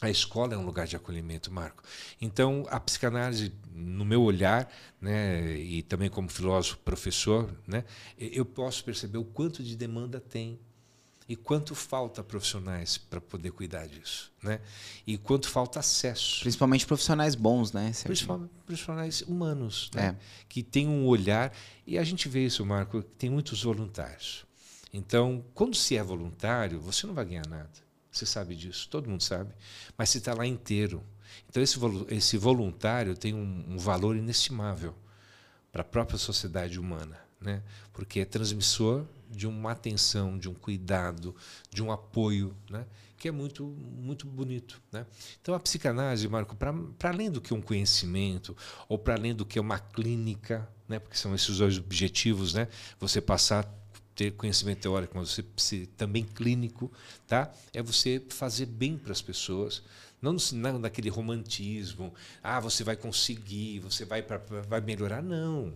A escola é um lugar de acolhimento, Marco. Então, a psicanálise, no meu olhar, né, e também como filósofo, professor, né, eu posso perceber o quanto de demanda tem e quanto falta profissionais para poder cuidar disso, né? E quanto falta acesso. Principalmente profissionais bons, né? Principalmente profissionais humanos, né? É. Que têm um olhar e a gente vê isso, Marco, tem muitos voluntários. Então, quando se é voluntário, você não vai ganhar nada. Você sabe disso, todo mundo sabe. Mas se está lá inteiro. Então, esse, esse voluntário tem um, um valor inestimável para a própria sociedade humana, né? porque é transmissor de uma atenção, de um cuidado, de um apoio, né? que é muito, muito bonito. Né? Então, a psicanálise, Marco, para além do que um conhecimento, ou para além do que uma clínica, né? porque são esses dois objetivos, né? você passar ter conhecimento teórico, mas você ser também clínico, tá? É você fazer bem para as pessoas, não, no, naquele romantismo, ah, você vai conseguir, você vai pra, vai melhorar, não.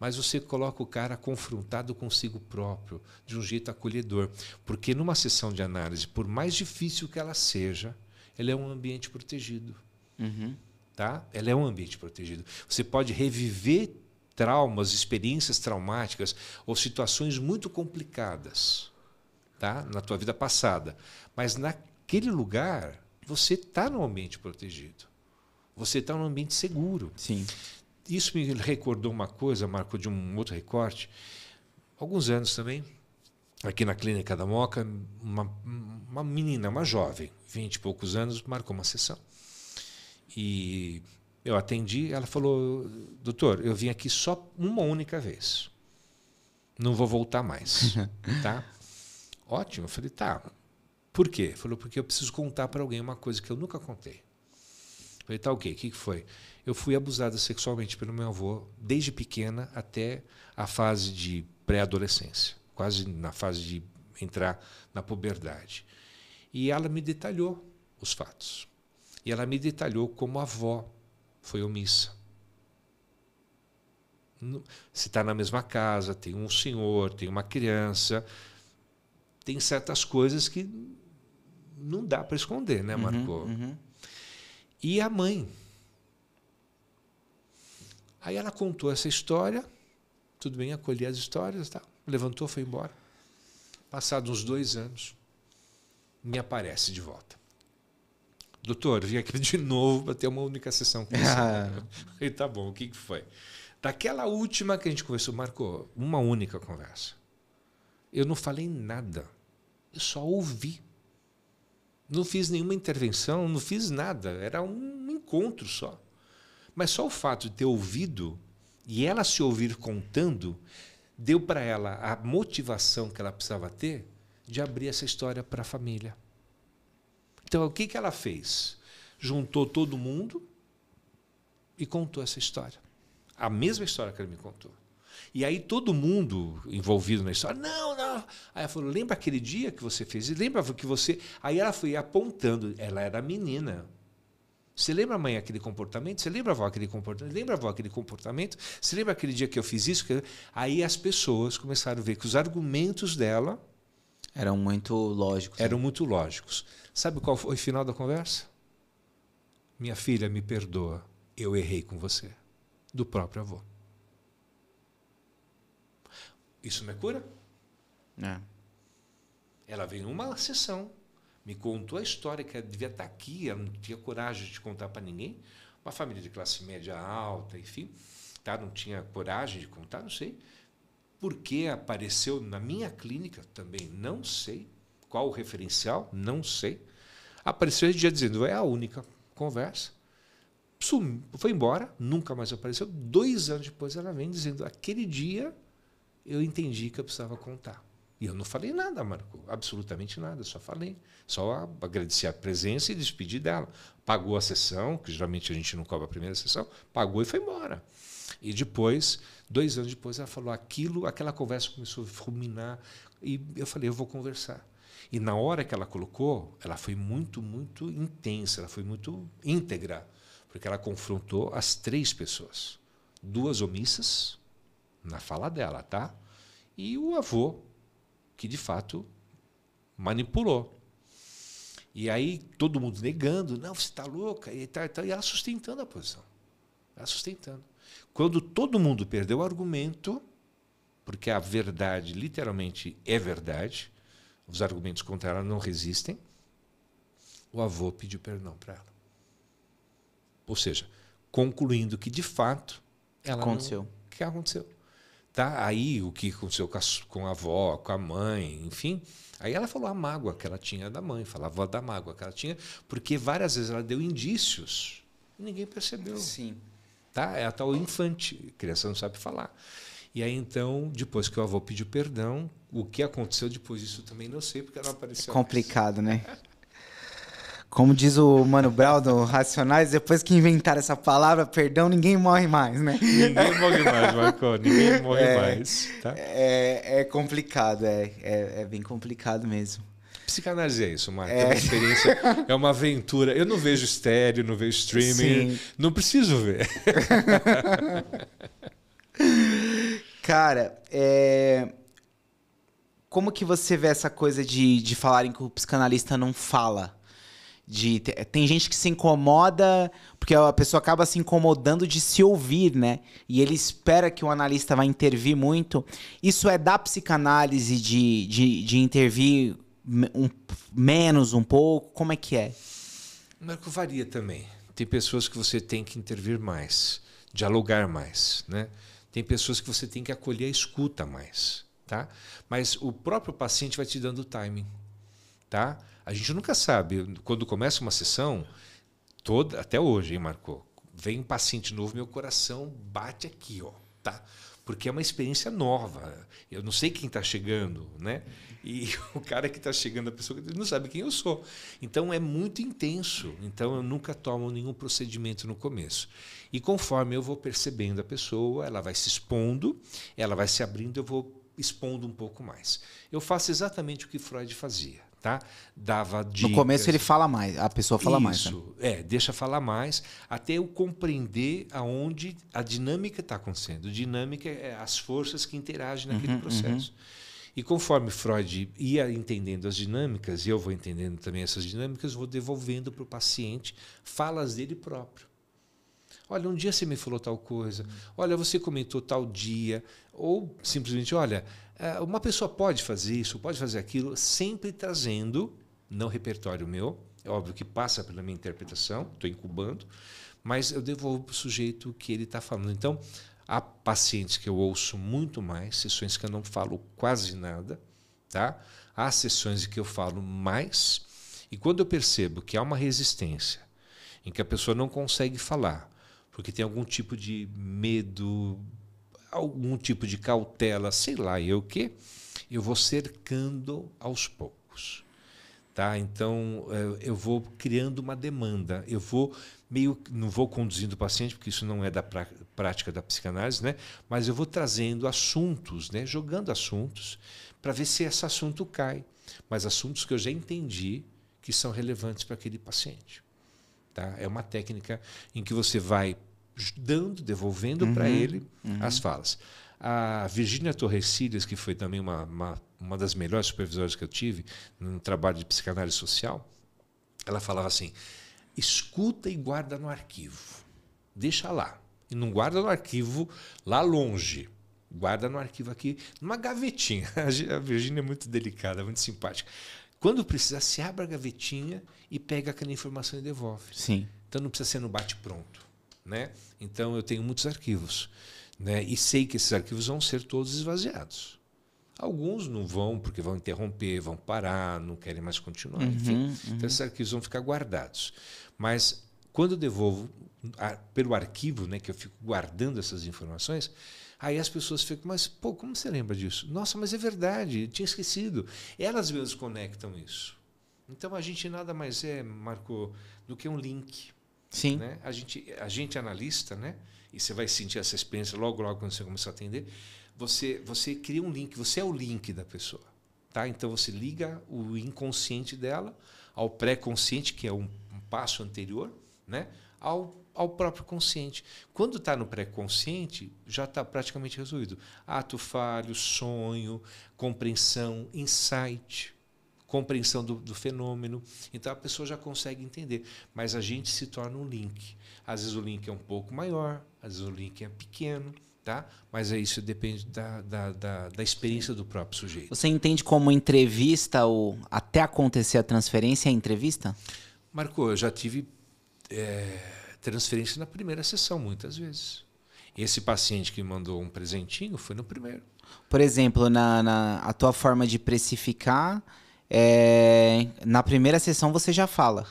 Mas você coloca o cara confrontado consigo próprio, de um jeito acolhedor, porque numa sessão de análise, por mais difícil que ela seja, ela é um ambiente protegido. Uhum. Tá? Ela é um ambiente protegido. Você pode reviver traumas, experiências traumáticas ou situações muito complicadas, tá? Na tua vida passada, mas naquele lugar você está num ambiente protegido, você está num ambiente seguro. Sim. Isso me recordou uma coisa, marcou de um outro recorte. Alguns anos também, aqui na clínica da Moca, uma, uma menina, uma jovem, vinte e poucos anos, marcou uma sessão. E eu atendi, ela falou: "Doutor, eu vim aqui só uma única vez. Não vou voltar mais", tá? Ótimo. Eu falei: "Tá. Por quê?" Falou: "Porque eu preciso contar para alguém uma coisa que eu nunca contei". Eu falei: "Tá, OK. O que que foi?" Eu fui abusada sexualmente pelo meu avô desde pequena até a fase de pré-adolescência, quase na fase de entrar na puberdade. E ela me detalhou os fatos. E ela me detalhou como avó foi omissa. Se está na mesma casa, tem um senhor, tem uma criança, tem certas coisas que não dá para esconder, né, uhum, Marco? Uhum, uhum. E a mãe. Aí ela contou essa história, tudo bem, acolhi as histórias, tá? levantou, foi embora. Passados uns dois anos, me aparece de volta doutor, vim aqui de novo para ter uma única sessão com você. Ah. E tá bom, o que, que foi? Daquela última que a gente conversou, marcou uma única conversa. Eu não falei nada, eu só ouvi. Não fiz nenhuma intervenção, não fiz nada, era um encontro só. Mas só o fato de ter ouvido e ela se ouvir contando deu para ela a motivação que ela precisava ter de abrir essa história para a família. Então, o que, que ela fez? Juntou todo mundo e contou essa história. A mesma história que ela me contou. E aí todo mundo envolvido na história, não, não. Aí ela falou, lembra aquele dia que você fez? E lembra que você. Aí ela foi apontando, ela era menina. Você lembra, mãe, aquele comportamento? Você lembra, avó, aquele comportamento? Lembra, avó, aquele comportamento? Você lembra aquele dia que eu fiz isso? Aí as pessoas começaram a ver que os argumentos dela. Eram muito lógicos. Né? Eram né? muito lógicos. Sabe qual foi o final da conversa? Minha filha, me perdoa, eu errei com você. Do próprio avô. Isso não é cura? É. Ela veio numa sessão, me contou a história que ela devia estar aqui, ela não tinha coragem de contar para ninguém. Uma família de classe média alta, enfim, tá? não tinha coragem de contar, não sei. Por que apareceu na minha clínica também, não sei qual o referencial, não sei. Apareceu esse dia dizendo, é a única conversa. Sumi, foi embora, nunca mais apareceu. Dois anos depois ela vem dizendo, aquele dia eu entendi que eu precisava contar. E eu não falei nada, Marco, absolutamente nada, só falei. Só agradeci a presença e despedi dela. Pagou a sessão, que geralmente a gente não cobra a primeira sessão, pagou e foi embora. E depois, dois anos depois, ela falou aquilo, aquela conversa começou a fulminar. E eu falei, eu vou conversar. E na hora que ela colocou, ela foi muito, muito intensa, ela foi muito íntegra, porque ela confrontou as três pessoas. Duas omissas, na fala dela, tá? E o avô, que de fato manipulou. E aí todo mundo negando, não, você está louca, e, tá, tá, e ela sustentando a posição. Ela sustentando. Quando todo mundo perdeu o argumento, porque a verdade literalmente é verdade, os argumentos contra ela não resistem. O avô pediu perdão para ela. Ou seja, concluindo que de fato ela aconteceu. Não, que aconteceu. Tá? Aí o que aconteceu com a, com a avó, com a mãe, enfim, Aí ela falou a mágoa que ela tinha da mãe, falava da mágoa que ela tinha, porque várias vezes ela deu indícios e ninguém percebeu. Sim. Tá? É a tal infante, a criança não sabe falar. E aí então, depois que o avô pediu perdão, o que aconteceu depois disso também não sei, porque ela apareceu. É complicado, mais. né? Como diz o Mano Brown do Racionais, depois que inventaram essa palavra, perdão, ninguém morre mais, né? Ninguém morre mais, Marco, ninguém morre é, mais. Tá? É, é complicado, é, é, é bem complicado mesmo. Psicanálise é isso, Marco. É. é. uma experiência, é uma aventura. Eu não vejo estéreo, não vejo streaming, Sim. não preciso ver. Cara, é... como que você vê essa coisa de, de falarem que o psicanalista não fala? De, tem gente que se incomoda, porque a pessoa acaba se incomodando de se ouvir, né? E ele espera que o analista vai intervir muito. Isso é da psicanálise de, de, de intervir um, menos um pouco? Como é que é? Marco varia também. Tem pessoas que você tem que intervir mais, dialogar mais, né? Tem pessoas que você tem que acolher a escuta mais, tá? Mas o próprio paciente vai te dando o timing, tá? A gente nunca sabe. Quando começa uma sessão, toda até hoje, hein, Marco? Vem um paciente novo, meu coração bate aqui, ó, tá? Porque é uma experiência nova. Eu não sei quem está chegando, né? E o cara que está chegando, a pessoa que, tá, não sabe quem eu sou. Então é muito intenso. Então eu nunca tomo nenhum procedimento no começo. E conforme eu vou percebendo a pessoa, ela vai se expondo, ela vai se abrindo, eu vou expondo um pouco mais. Eu faço exatamente o que Freud fazia. Tá? Dava dicas. No começo ele fala mais, a pessoa fala né? Isso, mais. Isso, né? é, deixa falar mais, até eu compreender aonde a dinâmica está acontecendo. Dinâmica é as forças que interagem naquele uhum, uhum. processo. Uhum. E conforme Freud ia entendendo as dinâmicas, e eu vou entendendo também essas dinâmicas, vou devolvendo para o paciente falas dele próprio. Olha, um dia você me falou tal coisa. Olha, você comentou tal dia. Ou simplesmente, olha, eh, uma pessoa pode fazer isso, pode fazer aquilo, sempre trazendo, não repertório meu, é óbvio que passa pela minha interpretação, estou incubando, mas eu devolvo para o sujeito que ele está falando. Então, há pacientes que eu ouço muito mais, sessões que eu não falo quase nada, tá? Há sessões em que eu falo mais, e quando eu percebo que há uma resistência, em que a pessoa não consegue falar, porque tem algum tipo de medo, algum tipo de cautela, sei lá eu o quê, eu vou cercando aos poucos. Tá? Então, eh, eu vou criando uma demanda, eu vou meio não vou conduzindo o paciente porque isso não é da prática da psicanálise, né? Mas eu vou trazendo assuntos, né? Jogando assuntos para ver se esse assunto cai, mas assuntos que eu já entendi que são relevantes para aquele paciente, tá? É uma técnica em que você vai dando, devolvendo uhum, para ele uhum. as falas. A Virginia Torresilhas, que foi também uma, uma, uma das melhores supervisoras que eu tive no trabalho de psicanálise social, ela falava assim: escuta e guarda no arquivo. Deixa lá. E não guarda no arquivo lá longe. Guarda no arquivo aqui, numa gavetinha. A Virginia é muito delicada, muito simpática. Quando precisar, se abre a gavetinha e pega aquela informação e devolve. Sim. Então não precisa ser no bate-pronto. Né? Então eu tenho muitos arquivos. Né? E sei que esses arquivos vão ser todos esvaziados. Alguns não vão porque vão interromper, vão parar, não querem mais continuar. Uhum, enfim. Então, uhum. Então esses arquivos vão ficar guardados. Mas quando eu devolvo a, pelo arquivo, né, que eu fico guardando essas informações, Aí as pessoas ficam, mas pô, como você lembra disso? Nossa, mas é verdade, eu tinha esquecido. Elas mesmas conectam isso. Então a gente nada mais é, Marco, do que um link. Sim. Né? A, gente, a gente é analista, né? e você vai sentir essa experiência logo, logo quando você começar a atender, você, você cria um link, você é o link da pessoa. Tá? Então você liga o inconsciente dela ao pré-consciente, que é um, um, passo anterior, né? ao, ao próprio consciente. Quando está no pré-consciente, já está praticamente resolvido. Ato falho, sonho, compreensão, insight compreensão do, do, fenômeno. Então a pessoa já consegue entender. Mas a gente se torna um link. Às vezes o link é um pouco maior, às vezes o link é pequeno. Tá? Mas é isso depende da, da, da, da experiência do próprio sujeito. Você entende como entrevista ou até acontecer a transferência é entrevista? Marco, eu já tive é, transferência na primeira sessão, muitas vezes. Esse paciente que mandou um presentinho foi no primeiro. Por exemplo, na, na a tua forma de precificar é, na primeira sessão você já fala.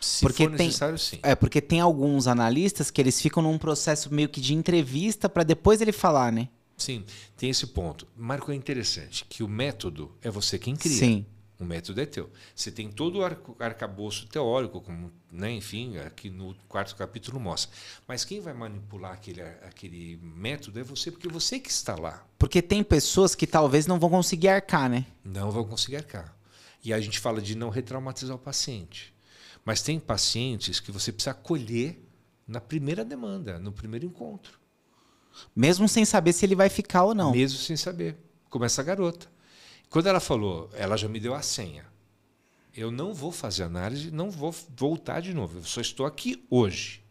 Se porque for necessário, tem, sim. É, porque tem alguns analistas que eles ficam num processo meio que de entrevista para depois ele falar, né? Sim, tem esse ponto. Marco, é interessante que o método é você quem cria. Sim. O método é teu. Você tem todo o arcabouço teórico, como, né, enfim, aqui no quarto capítulo mostra. Mas quem vai manipular aquele, aquele método é você, porque você que está lá. Porque tem pessoas que talvez não vão conseguir arcar, né? Não vão conseguir arcar. E a gente fala de não retraumatizar o paciente. Mas tem pacientes que você precisa acolher na primeira demanda, no primeiro encontro. Mesmo sem saber se ele vai ficar ou não. Mesmo sem saber. Como essa garota. Quando ela falou, ela já me deu a senha. Eu não vou fazer análise, não vou voltar de novo. Eu só estou aqui hoje.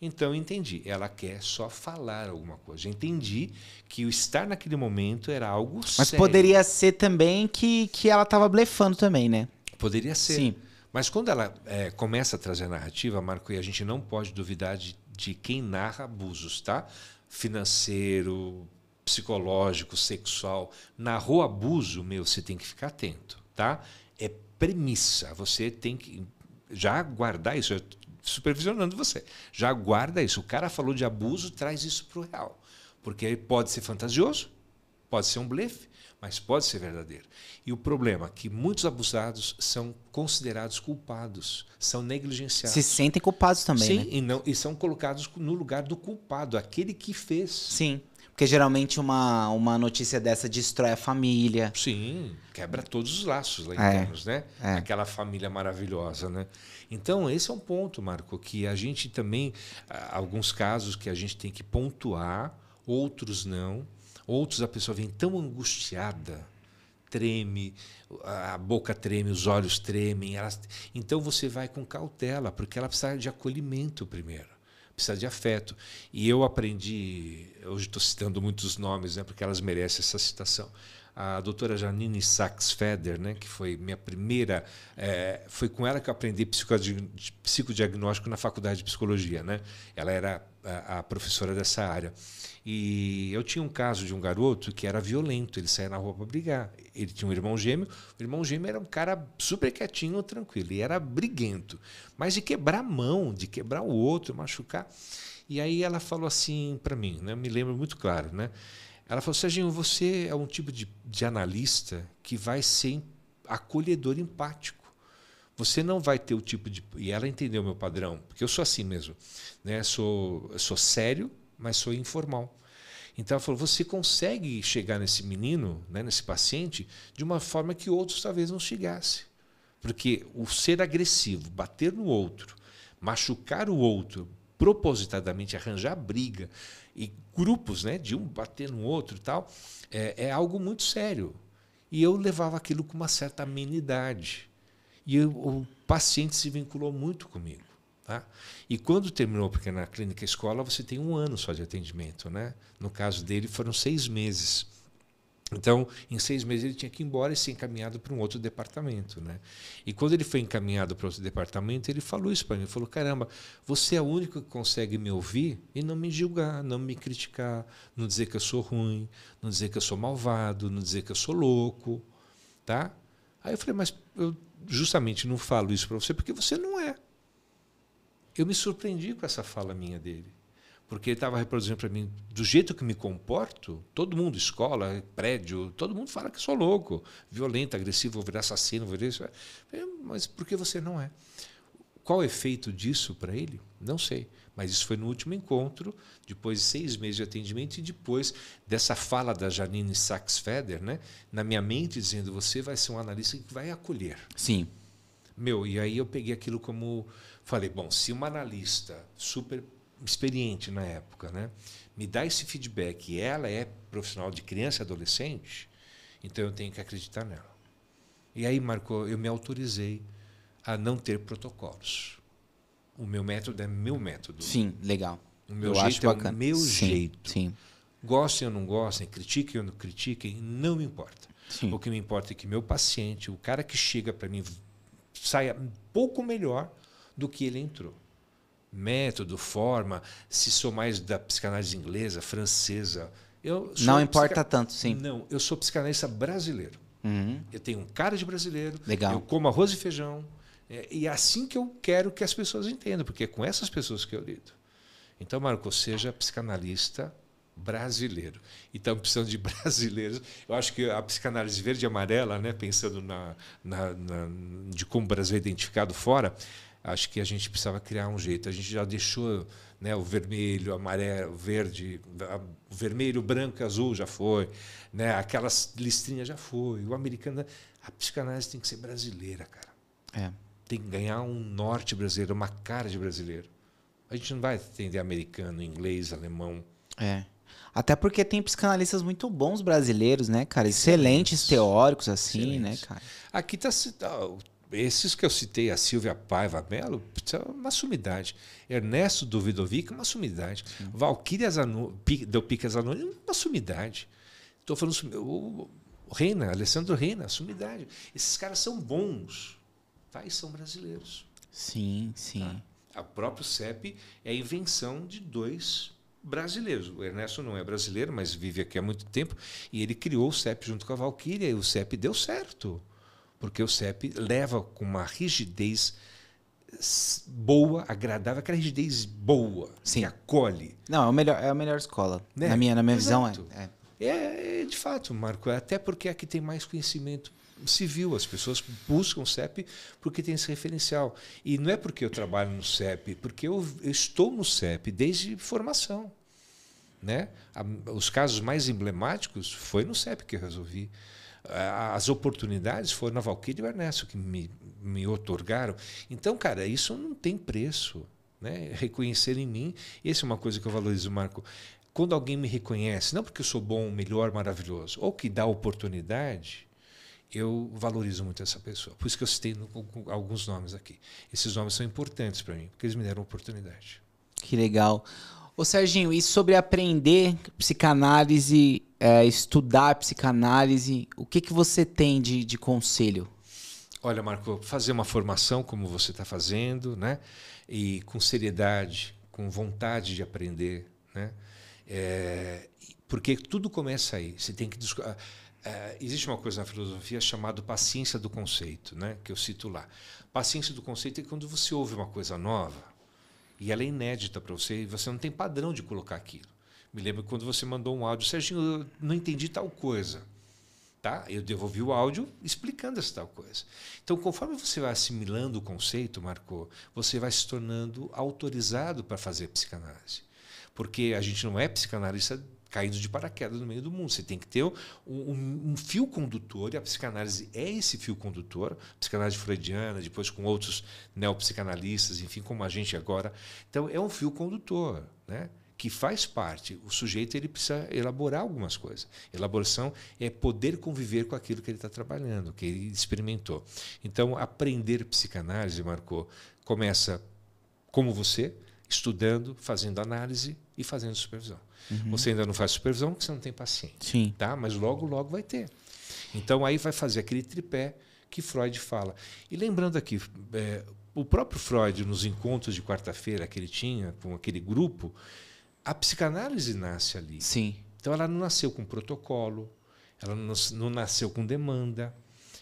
Então entendi, ela quer só falar alguma coisa. Entendi que o estar naquele momento era algo Mas sério. poderia ser também que, que ela estava blefando também, né? Poderia ser. Sim. Mas quando ela é, começa a trazer a narrativa, Marco, e a gente não pode duvidar de, de quem narra abusos, tá? Financeiro, psicológico, sexual, narrou abuso, meu, você tem que ficar atento, tá? É premissa, você tem que já guardar isso, eu supervisionando você, já guarda isso. O cara falou de abuso, traz isso para o real, porque pode ser fantasioso, pode ser um blefe, mas pode ser verdadeiro. E o problema é que muitos abusados são considerados culpados, são negligenciados. Se sentem culpados também, Sim, né? e, não, e são colocados no lugar do culpado, aquele que fez. Sim. Porque geralmente uma, uma notícia dessa destrói a família. Sim, quebra todos os laços lá é, internos, né? É. Aquela família maravilhosa, né? Então, esse é um ponto, Marco, que a gente também. Alguns casos que a gente tem que pontuar, outros não. Outros a pessoa vem tão angustiada, treme, a boca treme, os olhos tremem. ela, Então, você vai com cautela, porque ela precisa de acolhimento primeiro precisa de afeto. E eu aprendi, hoje estou citando muitos nomes, né, porque elas merecem essa citação. A doutora Janine Sachs-Feder, né, que foi minha primeira. É, foi com ela que eu aprendi psicodiagnóstico na faculdade de psicologia. Né? Ela era a, professora dessa área. E eu tinha um caso de um garoto que era violento, ele saía na rua para brigar. Ele tinha um irmão gêmeo, o irmão gêmeo era um cara super quietinho, tranquilo, e era briguento, mas de quebrar a mão, de quebrar o outro, machucar. E aí ela falou assim para mim, né? me lembro muito claro, né? Ela falou: Serginho, você é um tipo de, de analista que vai ser acolhedor empático. Você não vai ter o tipo de. E ela entendeu meu padrão, porque eu sou assim mesmo. Né? Sou, sou sério, mas sou informal. Então ela falou: você consegue chegar nesse menino, né, nesse paciente, de uma forma que outros talvez não chegasse. Porque o ser agressivo, bater no outro, machucar o outro, propositadamente arranjar briga e grupos né, de um bater no outro e tal, é, é algo muito sério. E eu levava aquilo com uma certa amenidade. E o paciente se vinculou muito comigo. Tá? E quando terminou, porque na clínica escola você tem um ano só de atendimento, né? No caso dele foram seis meses. Então, em seis meses ele tinha que ir embora e ser encaminhado para um outro departamento, né? E quando ele foi encaminhado para outro departamento, ele falou isso para mim, ele falou: "Caramba, você é o único que consegue me ouvir e não me julgar, não me criticar, não dizer que eu sou ruim, não dizer que eu sou malvado, não dizer que eu sou louco", tá? Aí eu falei: "Mas eu justamente não falo isso para você porque você não é. Eu me surpreendi com essa fala minha dele. Porque ele estava reproduzindo para mim, do jeito que me comporto, todo mundo, escola, prédio, todo mundo fala que sou louco, violento, agressivo, vou virar assassino, vou virar isso. É, mas por que você não é? Qual o efeito disso para ele? Não sei. Mas isso foi no último encontro, depois de seis meses de atendimento e depois dessa fala da Janine Sachs-Feder, né? na minha mente, dizendo: você vai ser um analista que vai acolher. Sim. Meu, e aí eu peguei aquilo como. Falei: bom, se uma analista super experiente na época, né? me dá esse feedback e ela é profissional de criança e adolescente, então eu tenho que acreditar nela. E aí, Marco, eu me autorizei a não ter protocolos o meu método é meu método. Sim, legal. O meu eu jeito acho é bacana. o meu sim, jeito. Sim. Gostem ou não gostem, critiquem ou não critiquem, não me importa. Sim. O que me importa é que meu paciente, o cara que chega para mim, saia um pouco melhor do que ele entrou. Método, forma, se sou mais da psicanálise inglesa, francesa. Eu não importa tanto, sim. Não, eu sou psicanalista brasileiro. Uhum. Eu tenho um cara de brasileiro, Legal. eu como arroz e feijão, é, e é assim que eu quero que as pessoas entendam, porque é com essas pessoas que eu lido. Então, Marco, seja psicanalista brasileiro. então estamos precisando de brasileiros. Eu acho que a psicanálise verde e amarela, né, pensando na, na, na, de como o Brasil é identificado fora, acho que a gente precisava criar um jeito. A gente já deixou né, o vermelho, amarelo, verde, o vermelho, branco, azul já foi, né, aquelas listrinhas já foi. O americano, a psicanálise tem que ser brasileira, cara. É tem que ganhar um norte brasileiro, uma cara de brasileiro. A gente não vai atender americano, inglês, alemão. É. Até porque tem psicanalistas muito bons brasileiros, né, cara? Excelentes, Excelentes teóricos, assim, né, Excelentes. né, cara? Aqui tá, tá. Esses que eu citei, a Silvia Paiva Mello, é uma sumidade. Ernesto Duvidovic, uma sumidade. Sim. Valquíria Del Pique Zanoni, uma sumidade. Estou falando. O Reina, Alessandro Reina, sumidade. Esses caras são bons tá? E são brasileiros. Sim, sim. Tá? O próprio CEP é a invenção de dois brasileiros. O Ernesto não é brasileiro, mas vive aqui há muito tempo, e ele criou o CEP junto com a Valkyria, e o CEP deu certo, porque o CEP leva com uma rigidez boa, agradável, aquela rigidez boa, Sim. que acolhe. Não, é, o melhor, é a melhor escola. Né? Na minha, na minha visão, é, é. é. É, de fato, Marco, até porque é aqui tem mais conhecimento civil. As pessoas buscam o CEP porque tem esse referencial. E não é porque eu trabalho no CEP, porque eu, estou no CEP desde formação. Né? os casos mais emblemáticos foi no CEP que eu resolvi. as oportunidades foram na Valquíria e o Ernesto que me, me otorgaram. Então, cara, isso não tem preço. Né? Reconhecer em mim, isso é uma coisa que eu valorizo, Marco quando alguém me reconhece, não porque eu sou bom, melhor, maravilhoso, ou que dá oportunidade, eu valorizo muito essa pessoa. Por isso que eu citei alguns nomes aqui. Esses nomes são importantes para mim, porque eles me deram oportunidade. Que legal. Ô Serginho, e sobre aprender psicanálise, é, estudar psicanálise, o que, que você tem de, de conselho? Olha, Marco, fazer uma formação como você está fazendo, né? E com seriedade, com vontade de aprender, né? É, porque tudo começa aí. Você tem que ah, é, existe uma coisa na filosofia chamada paciência do conceito, né? que eu cito lá. Paciência do conceito é quando você ouve uma coisa nova e ela é inédita para você e você não tem padrão de colocar aquilo. Me lembro quando você mandou um áudio, Serginho, eu não entendi tal coisa. Tá? Eu devolvi o áudio explicando essa tal coisa. Então, conforme você vai assimilando o conceito, Marco, você vai se tornando autorizado para fazer psicanálise. Porque a gente não é psicanalista caído de paraquedas no meio do mundo. Você tem que ter um, um, um fio condutor, e a psicanálise é esse fio condutor, psicanálise freudiana, depois com outros neopsicanalistas, enfim, como a gente agora. Então, é um fio condutor, né? que faz parte. O sujeito ele precisa elaborar algumas coisas. Elaboração é poder conviver com aquilo que ele está trabalhando, que ele experimentou. Então, aprender psicanálise, Marcou, começa como você, estudando, fazendo análise e fazendo supervisão. Uhum. Você ainda não faz supervisão porque você não tem paciente. Sim. Tá? Mas logo, logo vai ter. Então aí vai fazer aquele tripé que Freud fala. E lembrando aqui, é, o próprio Freud, nos encontros de quarta-feira que ele tinha com aquele grupo, a psicanálise nasce ali. Sim. Então ela não nasceu com protocolo, ela não nasceu com demanda,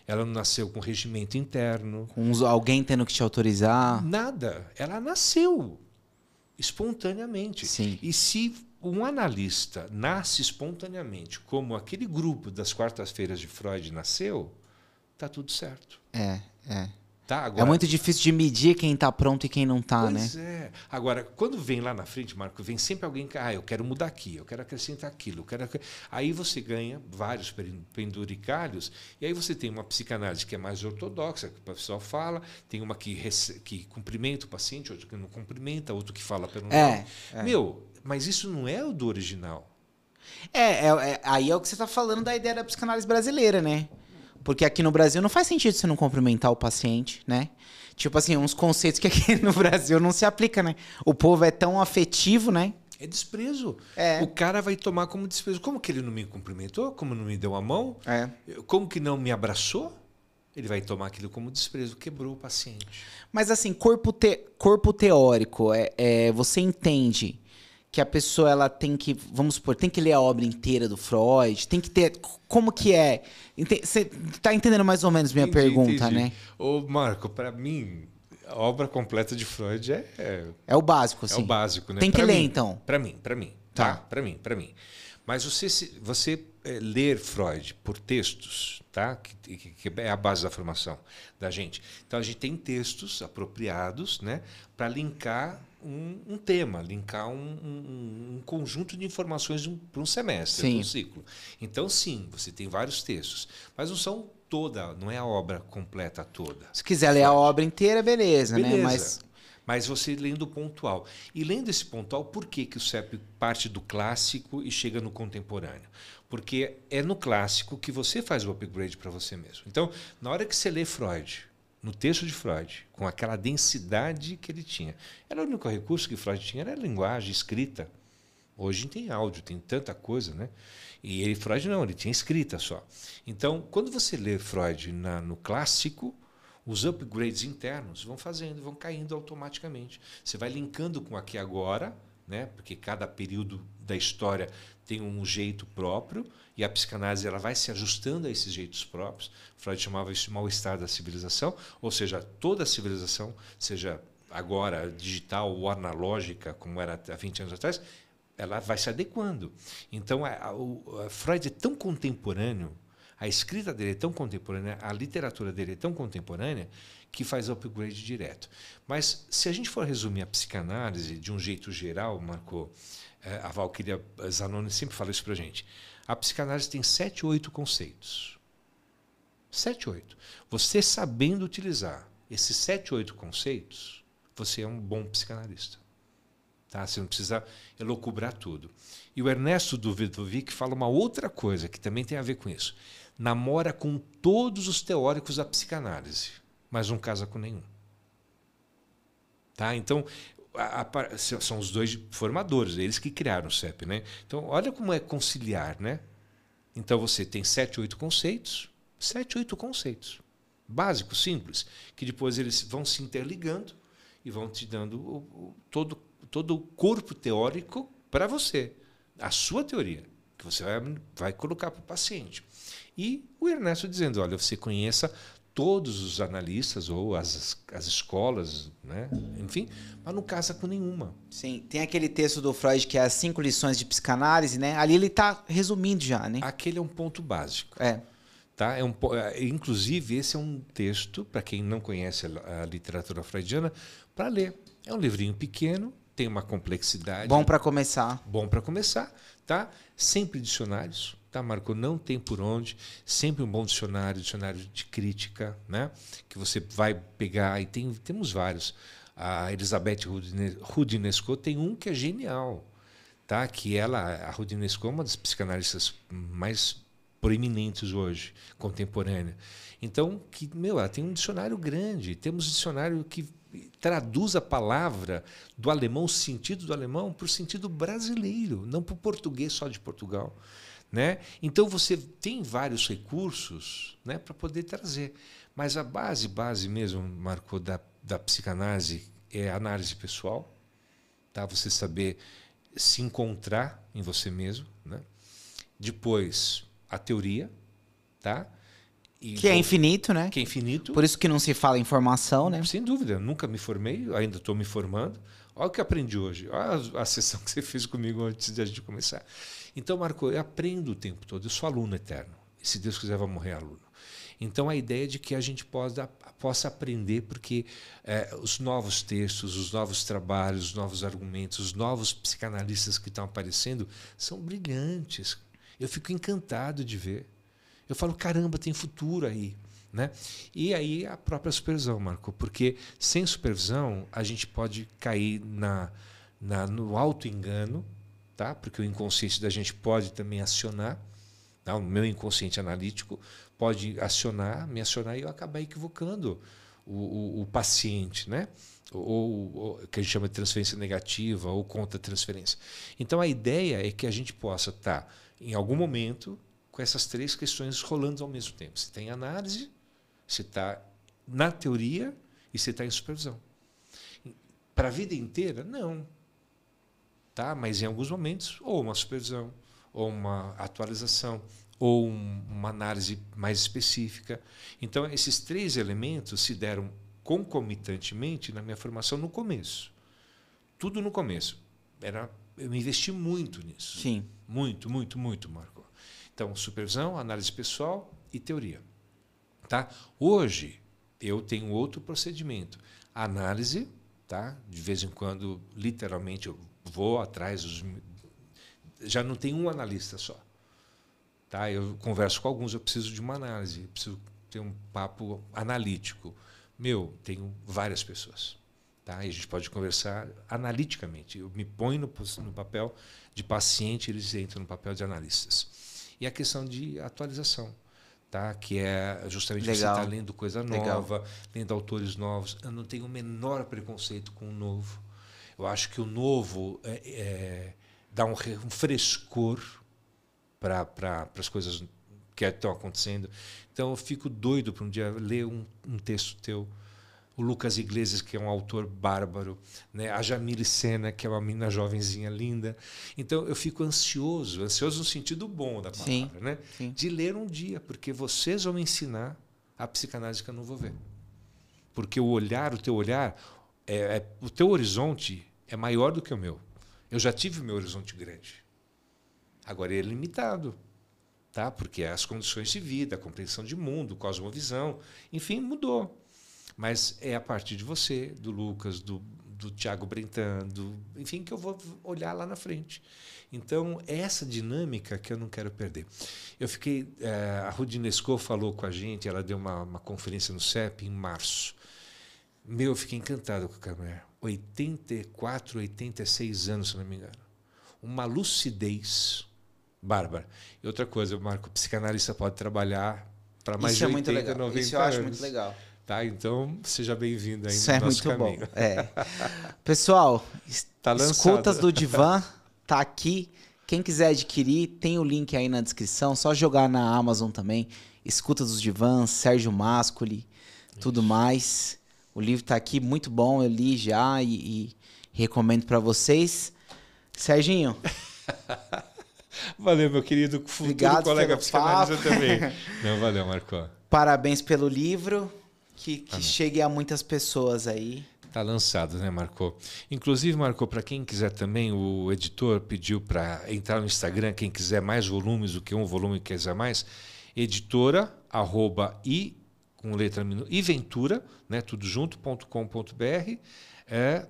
ela não nasceu com regimento interno. Com alguém tendo que te autorizar? Nada. Ela nasceu espontaneamente. Sim. E se um analista nasce espontaneamente, como aquele grupo das quartas-feiras de Freud nasceu, tá tudo certo. É, é. Tá, agora... É muito difícil de medir quem está pronto e quem não está, né? Pois é. Agora, quando vem lá na frente, Marco, vem sempre alguém que, ah, eu quero mudar aqui, eu quero acrescentar aquilo, eu quero... Aí você ganha vários penduricalhos, e aí você tem uma psicanálise que é mais ortodoxa, que o pessoal fala, tem uma que, rece... que cumprimenta o paciente, outra que não cumprimenta, outro que fala pelo é, nome. É. Meu, mas isso não é o do original. É, é, é, aí é o que você está falando da ideia da psicanálise brasileira, né? Porque aqui no Brasil não faz sentido você não cumprimentar o paciente, né? Tipo assim, uns conceitos que aqui no Brasil não se aplica, né? O povo é tão afetivo, né? É desprezo. É. O cara vai tomar como desprezo. Como que ele não me cumprimentou? Como não me deu a mão? É. Como que não me abraçou? Ele vai tomar aquilo como desprezo. Quebrou o paciente. Mas assim, corpo, te... corpo teórico, é, é, você entende que a pessoa ela tem que, vamos supor, tem que ler a obra inteira do Freud, tem que ter. Como que é? Você tá entendendo mais ou menos minha entendi, pergunta, entendi. né? Ô, Marco, para mim, a obra completa de Freud é. É, é o básico, assim. É o assim. básico, né? Tem que pra ler, mim, então. Para mim, para mim. Tá. tá para mim, para mim. Mas você, você é, ler Freud por textos, tá? Que, que, que, é a base da formação da gente. Então a gente tem textos apropriados, né, para linkar um, um tema, linkar um, um, um, conjunto de informações de para um semestre, para um ciclo. Então, sim, você tem vários textos, mas não são toda, não é a obra completa toda. Se quiser ler a obra inteira, beleza, né? beleza. né? Mas mas você lendo pontual. E lendo esse pontual, por que, que o CEP parte do clássico e chega no contemporâneo? Porque é no clássico que você faz o upgrade para você mesmo. Então, na hora que você lê Freud, no texto de Freud, com aquela densidade que ele tinha. Era o único recurso que Freud tinha, era a linguagem escrita. Hoje tem áudio, tem tanta coisa, né? E ele, Freud não, ele tinha escrita só. Então, quando você lê Freud na, no clássico, os upgrades internos vão fazendo, vão caindo automaticamente. Você vai linkando com aqui agora, né? Porque cada período da história tem um jeito próprio e a psicanálise ela vai se ajustando a esses jeitos próprios. Freud chamava isso de mal-estar da civilização, ou seja, toda a civilização, seja agora digital ou analógica, como era há 20 anos atrás, ela vai se adequando. Então, a, a, a Freud é tão contemporâneo, a escrita dele é tão contemporânea, a literatura dele é tão contemporânea, que faz upgrade direto. Mas, se a gente for resumir a psicanálise de um jeito geral, Marco, é, a Valkyria Zanoni sempre fala isso para gente. A psicanálise tem sete, oito conceitos. Sete, oito. Você sabendo utilizar esses sete, oito conceitos, você é um bom psicanalista. Tá? Você não precisa elocubrar tudo. E o Ernesto Duvidovic fala uma outra coisa que também tem a ver com isso. Namora com todos os teóricos da psicanálise, mas não casa com nenhum. Tá? Então, a, a, são os dois formadores, eles que criaram o CEP, né? Então, olha como é conciliar, né? Então você tem sete, oito conceitos, sete, oito conceitos básicos, simples, que depois eles vão se interligando e vão te dando o, o, todo todo o corpo teórico para você, a sua teoria que você vai, vai colocar para o paciente. E o Ernesto dizendo, olha, você conheça todos os analistas ou as, as escolas, né? enfim, mas não casa com nenhuma. Sim, tem aquele texto do Freud que é as cinco lições de psicanálise, né? Ali ele está resumindo já, né? Aquele é um ponto básico. É. Tá? É um, é, inclusive, esse é um texto, para quem não conhece a, a literatura freudiana, para ler. É um livrinho pequeno, tem uma complexidade. Bom para começar. Bom para começar, tá? Sempre dicionários tá, Marco? Não tem por onde. Sempre um bom dicionário, dicionário de crítica, né? Que você vai pegar. E tem, temos vários. A Elizabeth Rudinesco tem um que é genial, tá? Que ela, a Rudinesco é uma das psicanalistas mais proeminentes hoje, contemporânea. Então, que, meu, ela tem um dicionário grande. Temos um dicionário que traduz a palavra do alemão, o sentido do alemão, para o sentido brasileiro, não para o português só de Portugal. Né? Então você tem vários recursos né, para poder trazer. Mas a base, base mesmo, Marco, da, da psicanálise é análise pessoal. Tá? Você saber se encontrar em você mesmo. Né? Depois, a teoria. Tá? E que é vou, é infinito, né? Que é infinito. Por isso que não se fala em formação, né? Sem dúvida. Nunca me formei, ainda estou me formando. Olha o que aprendi hoje. Olha a, a sessão que você fez comigo antes de a gente começar. Então, Marco, eu aprendo o tempo todo, eu sou aluno eterno. E se Deus quiser, vai morrer aluno. Então, a ideia é de que a gente possa, possa aprender, porque é, os novos textos, os novos trabalhos, os novos argumentos, os novos psicanalistas que estão aparecendo são brilhantes. Eu fico encantado de ver. Eu falo, caramba, tem futuro aí. Né? E aí a própria supervisão, Marco, porque sem supervisão a gente pode cair na, na no alto engano tá? porque o inconsciente da gente pode também acionar, tá? o meu inconsciente analítico pode acionar, me acionar e eu acabar equivocando o, o, o paciente, né? Ou, ou, que a gente chama de transferência negativa ou contra-transferência. Então a ideia é que a gente possa estar, tá, em algum momento, com essas três questões rolando ao mesmo tempo. Você tem análise, você está na teoria e você está em supervisão. Para a vida inteira, não tá? mas em alguns momentos, ou uma supervisão, ou uma atualização, ou um, uma análise mais específica. Então, esses três elementos se deram concomitantemente na minha formação no começo. Tudo no começo. Era, eu investi muito nisso. Sim. Muito, muito, muito, Marco. Então, supervisão, análise pessoal e teoria. Tá? Hoje, eu tenho outro procedimento. Análise, tá? de vez em quando, literalmente, eu vou atrás dos. Já não tem um analista só. Tá? Eu converso com alguns, eu preciso de uma análise, preciso ter um papo analítico. Meu, tenho várias pessoas. Tá? E a gente pode conversar analiticamente. Eu me ponho no, no papel de paciente, eles entram no papel de analistas. E a questão de atualização tá? que é justamente Legal. você tá estar lendo coisa nova, Legal. lendo autores novos. Eu não tenho o menor preconceito com o novo. Eu acho que o novo é, é, dá um, um frescor para pra, as coisas que estão é, acontecendo. Então eu fico doido para um dia ler um, um, texto teu. O Lucas Iglesias, que é um autor bárbaro, né? a Jamile Sena, que é uma menina jovenzinha linda. Então eu fico ansioso, ansioso no sentido bom da palavra, sim, né? Sim. De ler um dia, porque vocês vão me ensinar a psicanálise que eu não vou ver. Porque o olhar, o teu olhar, é, é o teu horizonte é maior do que o meu. Eu já tive o meu horizonte grande. Agora ele é limitado, tá? Porque as condições de vida, a compreensão de mundo, cosmovisão, enfim, mudou. Mas é a partir de você, do Lucas, do, do Tiago Brentando, enfim, que eu vou olhar lá na frente. Então, é essa dinâmica que eu não quero perder. Eu fiquei. É, a Rudinesco falou com a gente, ela deu uma, uma conferência no CEP em março. Meu, eu fiquei encantado com a Camer. 84, 86 anos, se não me engano. Uma lucidez bárbara. E outra coisa, Marco, o psicanalista pode trabalhar para mais Isso de 80, é muito legal. 90 Isso eu anos. acho muito legal. Tá, então seja bem-vindo aí Isso no é nosso muito caminho. Bom. É. Pessoal, tá escutas do Divan tá aqui. Quem quiser adquirir, tem o link aí na descrição, só jogar na Amazon também. Escutas dos Divans, Sérgio Máscoli, tudo mais. O livro está aqui, muito bom, eu li já e, e recomendo para vocês. Serginho. valeu, meu querido futuro Obrigado colega psicanalista também. Não, valeu, Marco. Parabéns pelo livro, que, que chegue a muitas pessoas aí. Tá lançado, né, Marco? Inclusive, Marco, para quem quiser também, o editor pediu para entrar no Instagram, quem quiser mais volumes do que um volume, quiser mais, editora, arroba, i, com letra e Ventura, né, tudo junto.com.br é,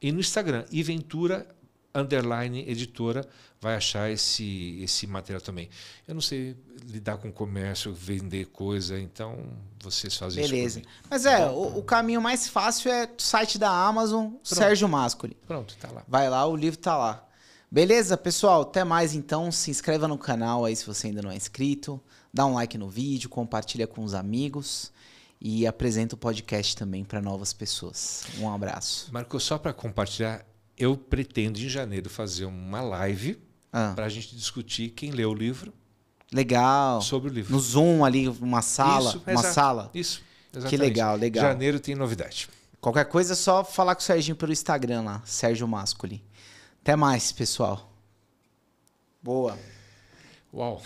e no Instagram, Iventura underline editora vai achar esse esse material também. Eu não sei lidar com comércio, vender coisa, então vocês fazem Beleza. isso. Beleza. Mas é, tá o, o, caminho mais fácil é o site da Amazon, Pronto. Sérgio Mascoli. Pronto, tá lá. Vai lá, o livro tá lá. Beleza, pessoal? Até mais então. Se inscreva no canal aí se você ainda não é inscrito dá um like no vídeo, compartilha com os amigos e apresenta o podcast também para novas pessoas. Um abraço. Marco, só para compartilhar, eu pretendo em janeiro fazer uma live ah. para a gente discutir quem leu o livro. Legal. Sobre o livro. No Zoom ali, uma sala. Isso, uma exato. sala. Isso. Exatamente. Que legal, legal. Janeiro tem novidade. Qualquer coisa é só falar com o Serginho pelo Instagram lá, Sérgio Mascoli. Até mais, pessoal. Boa. Uau.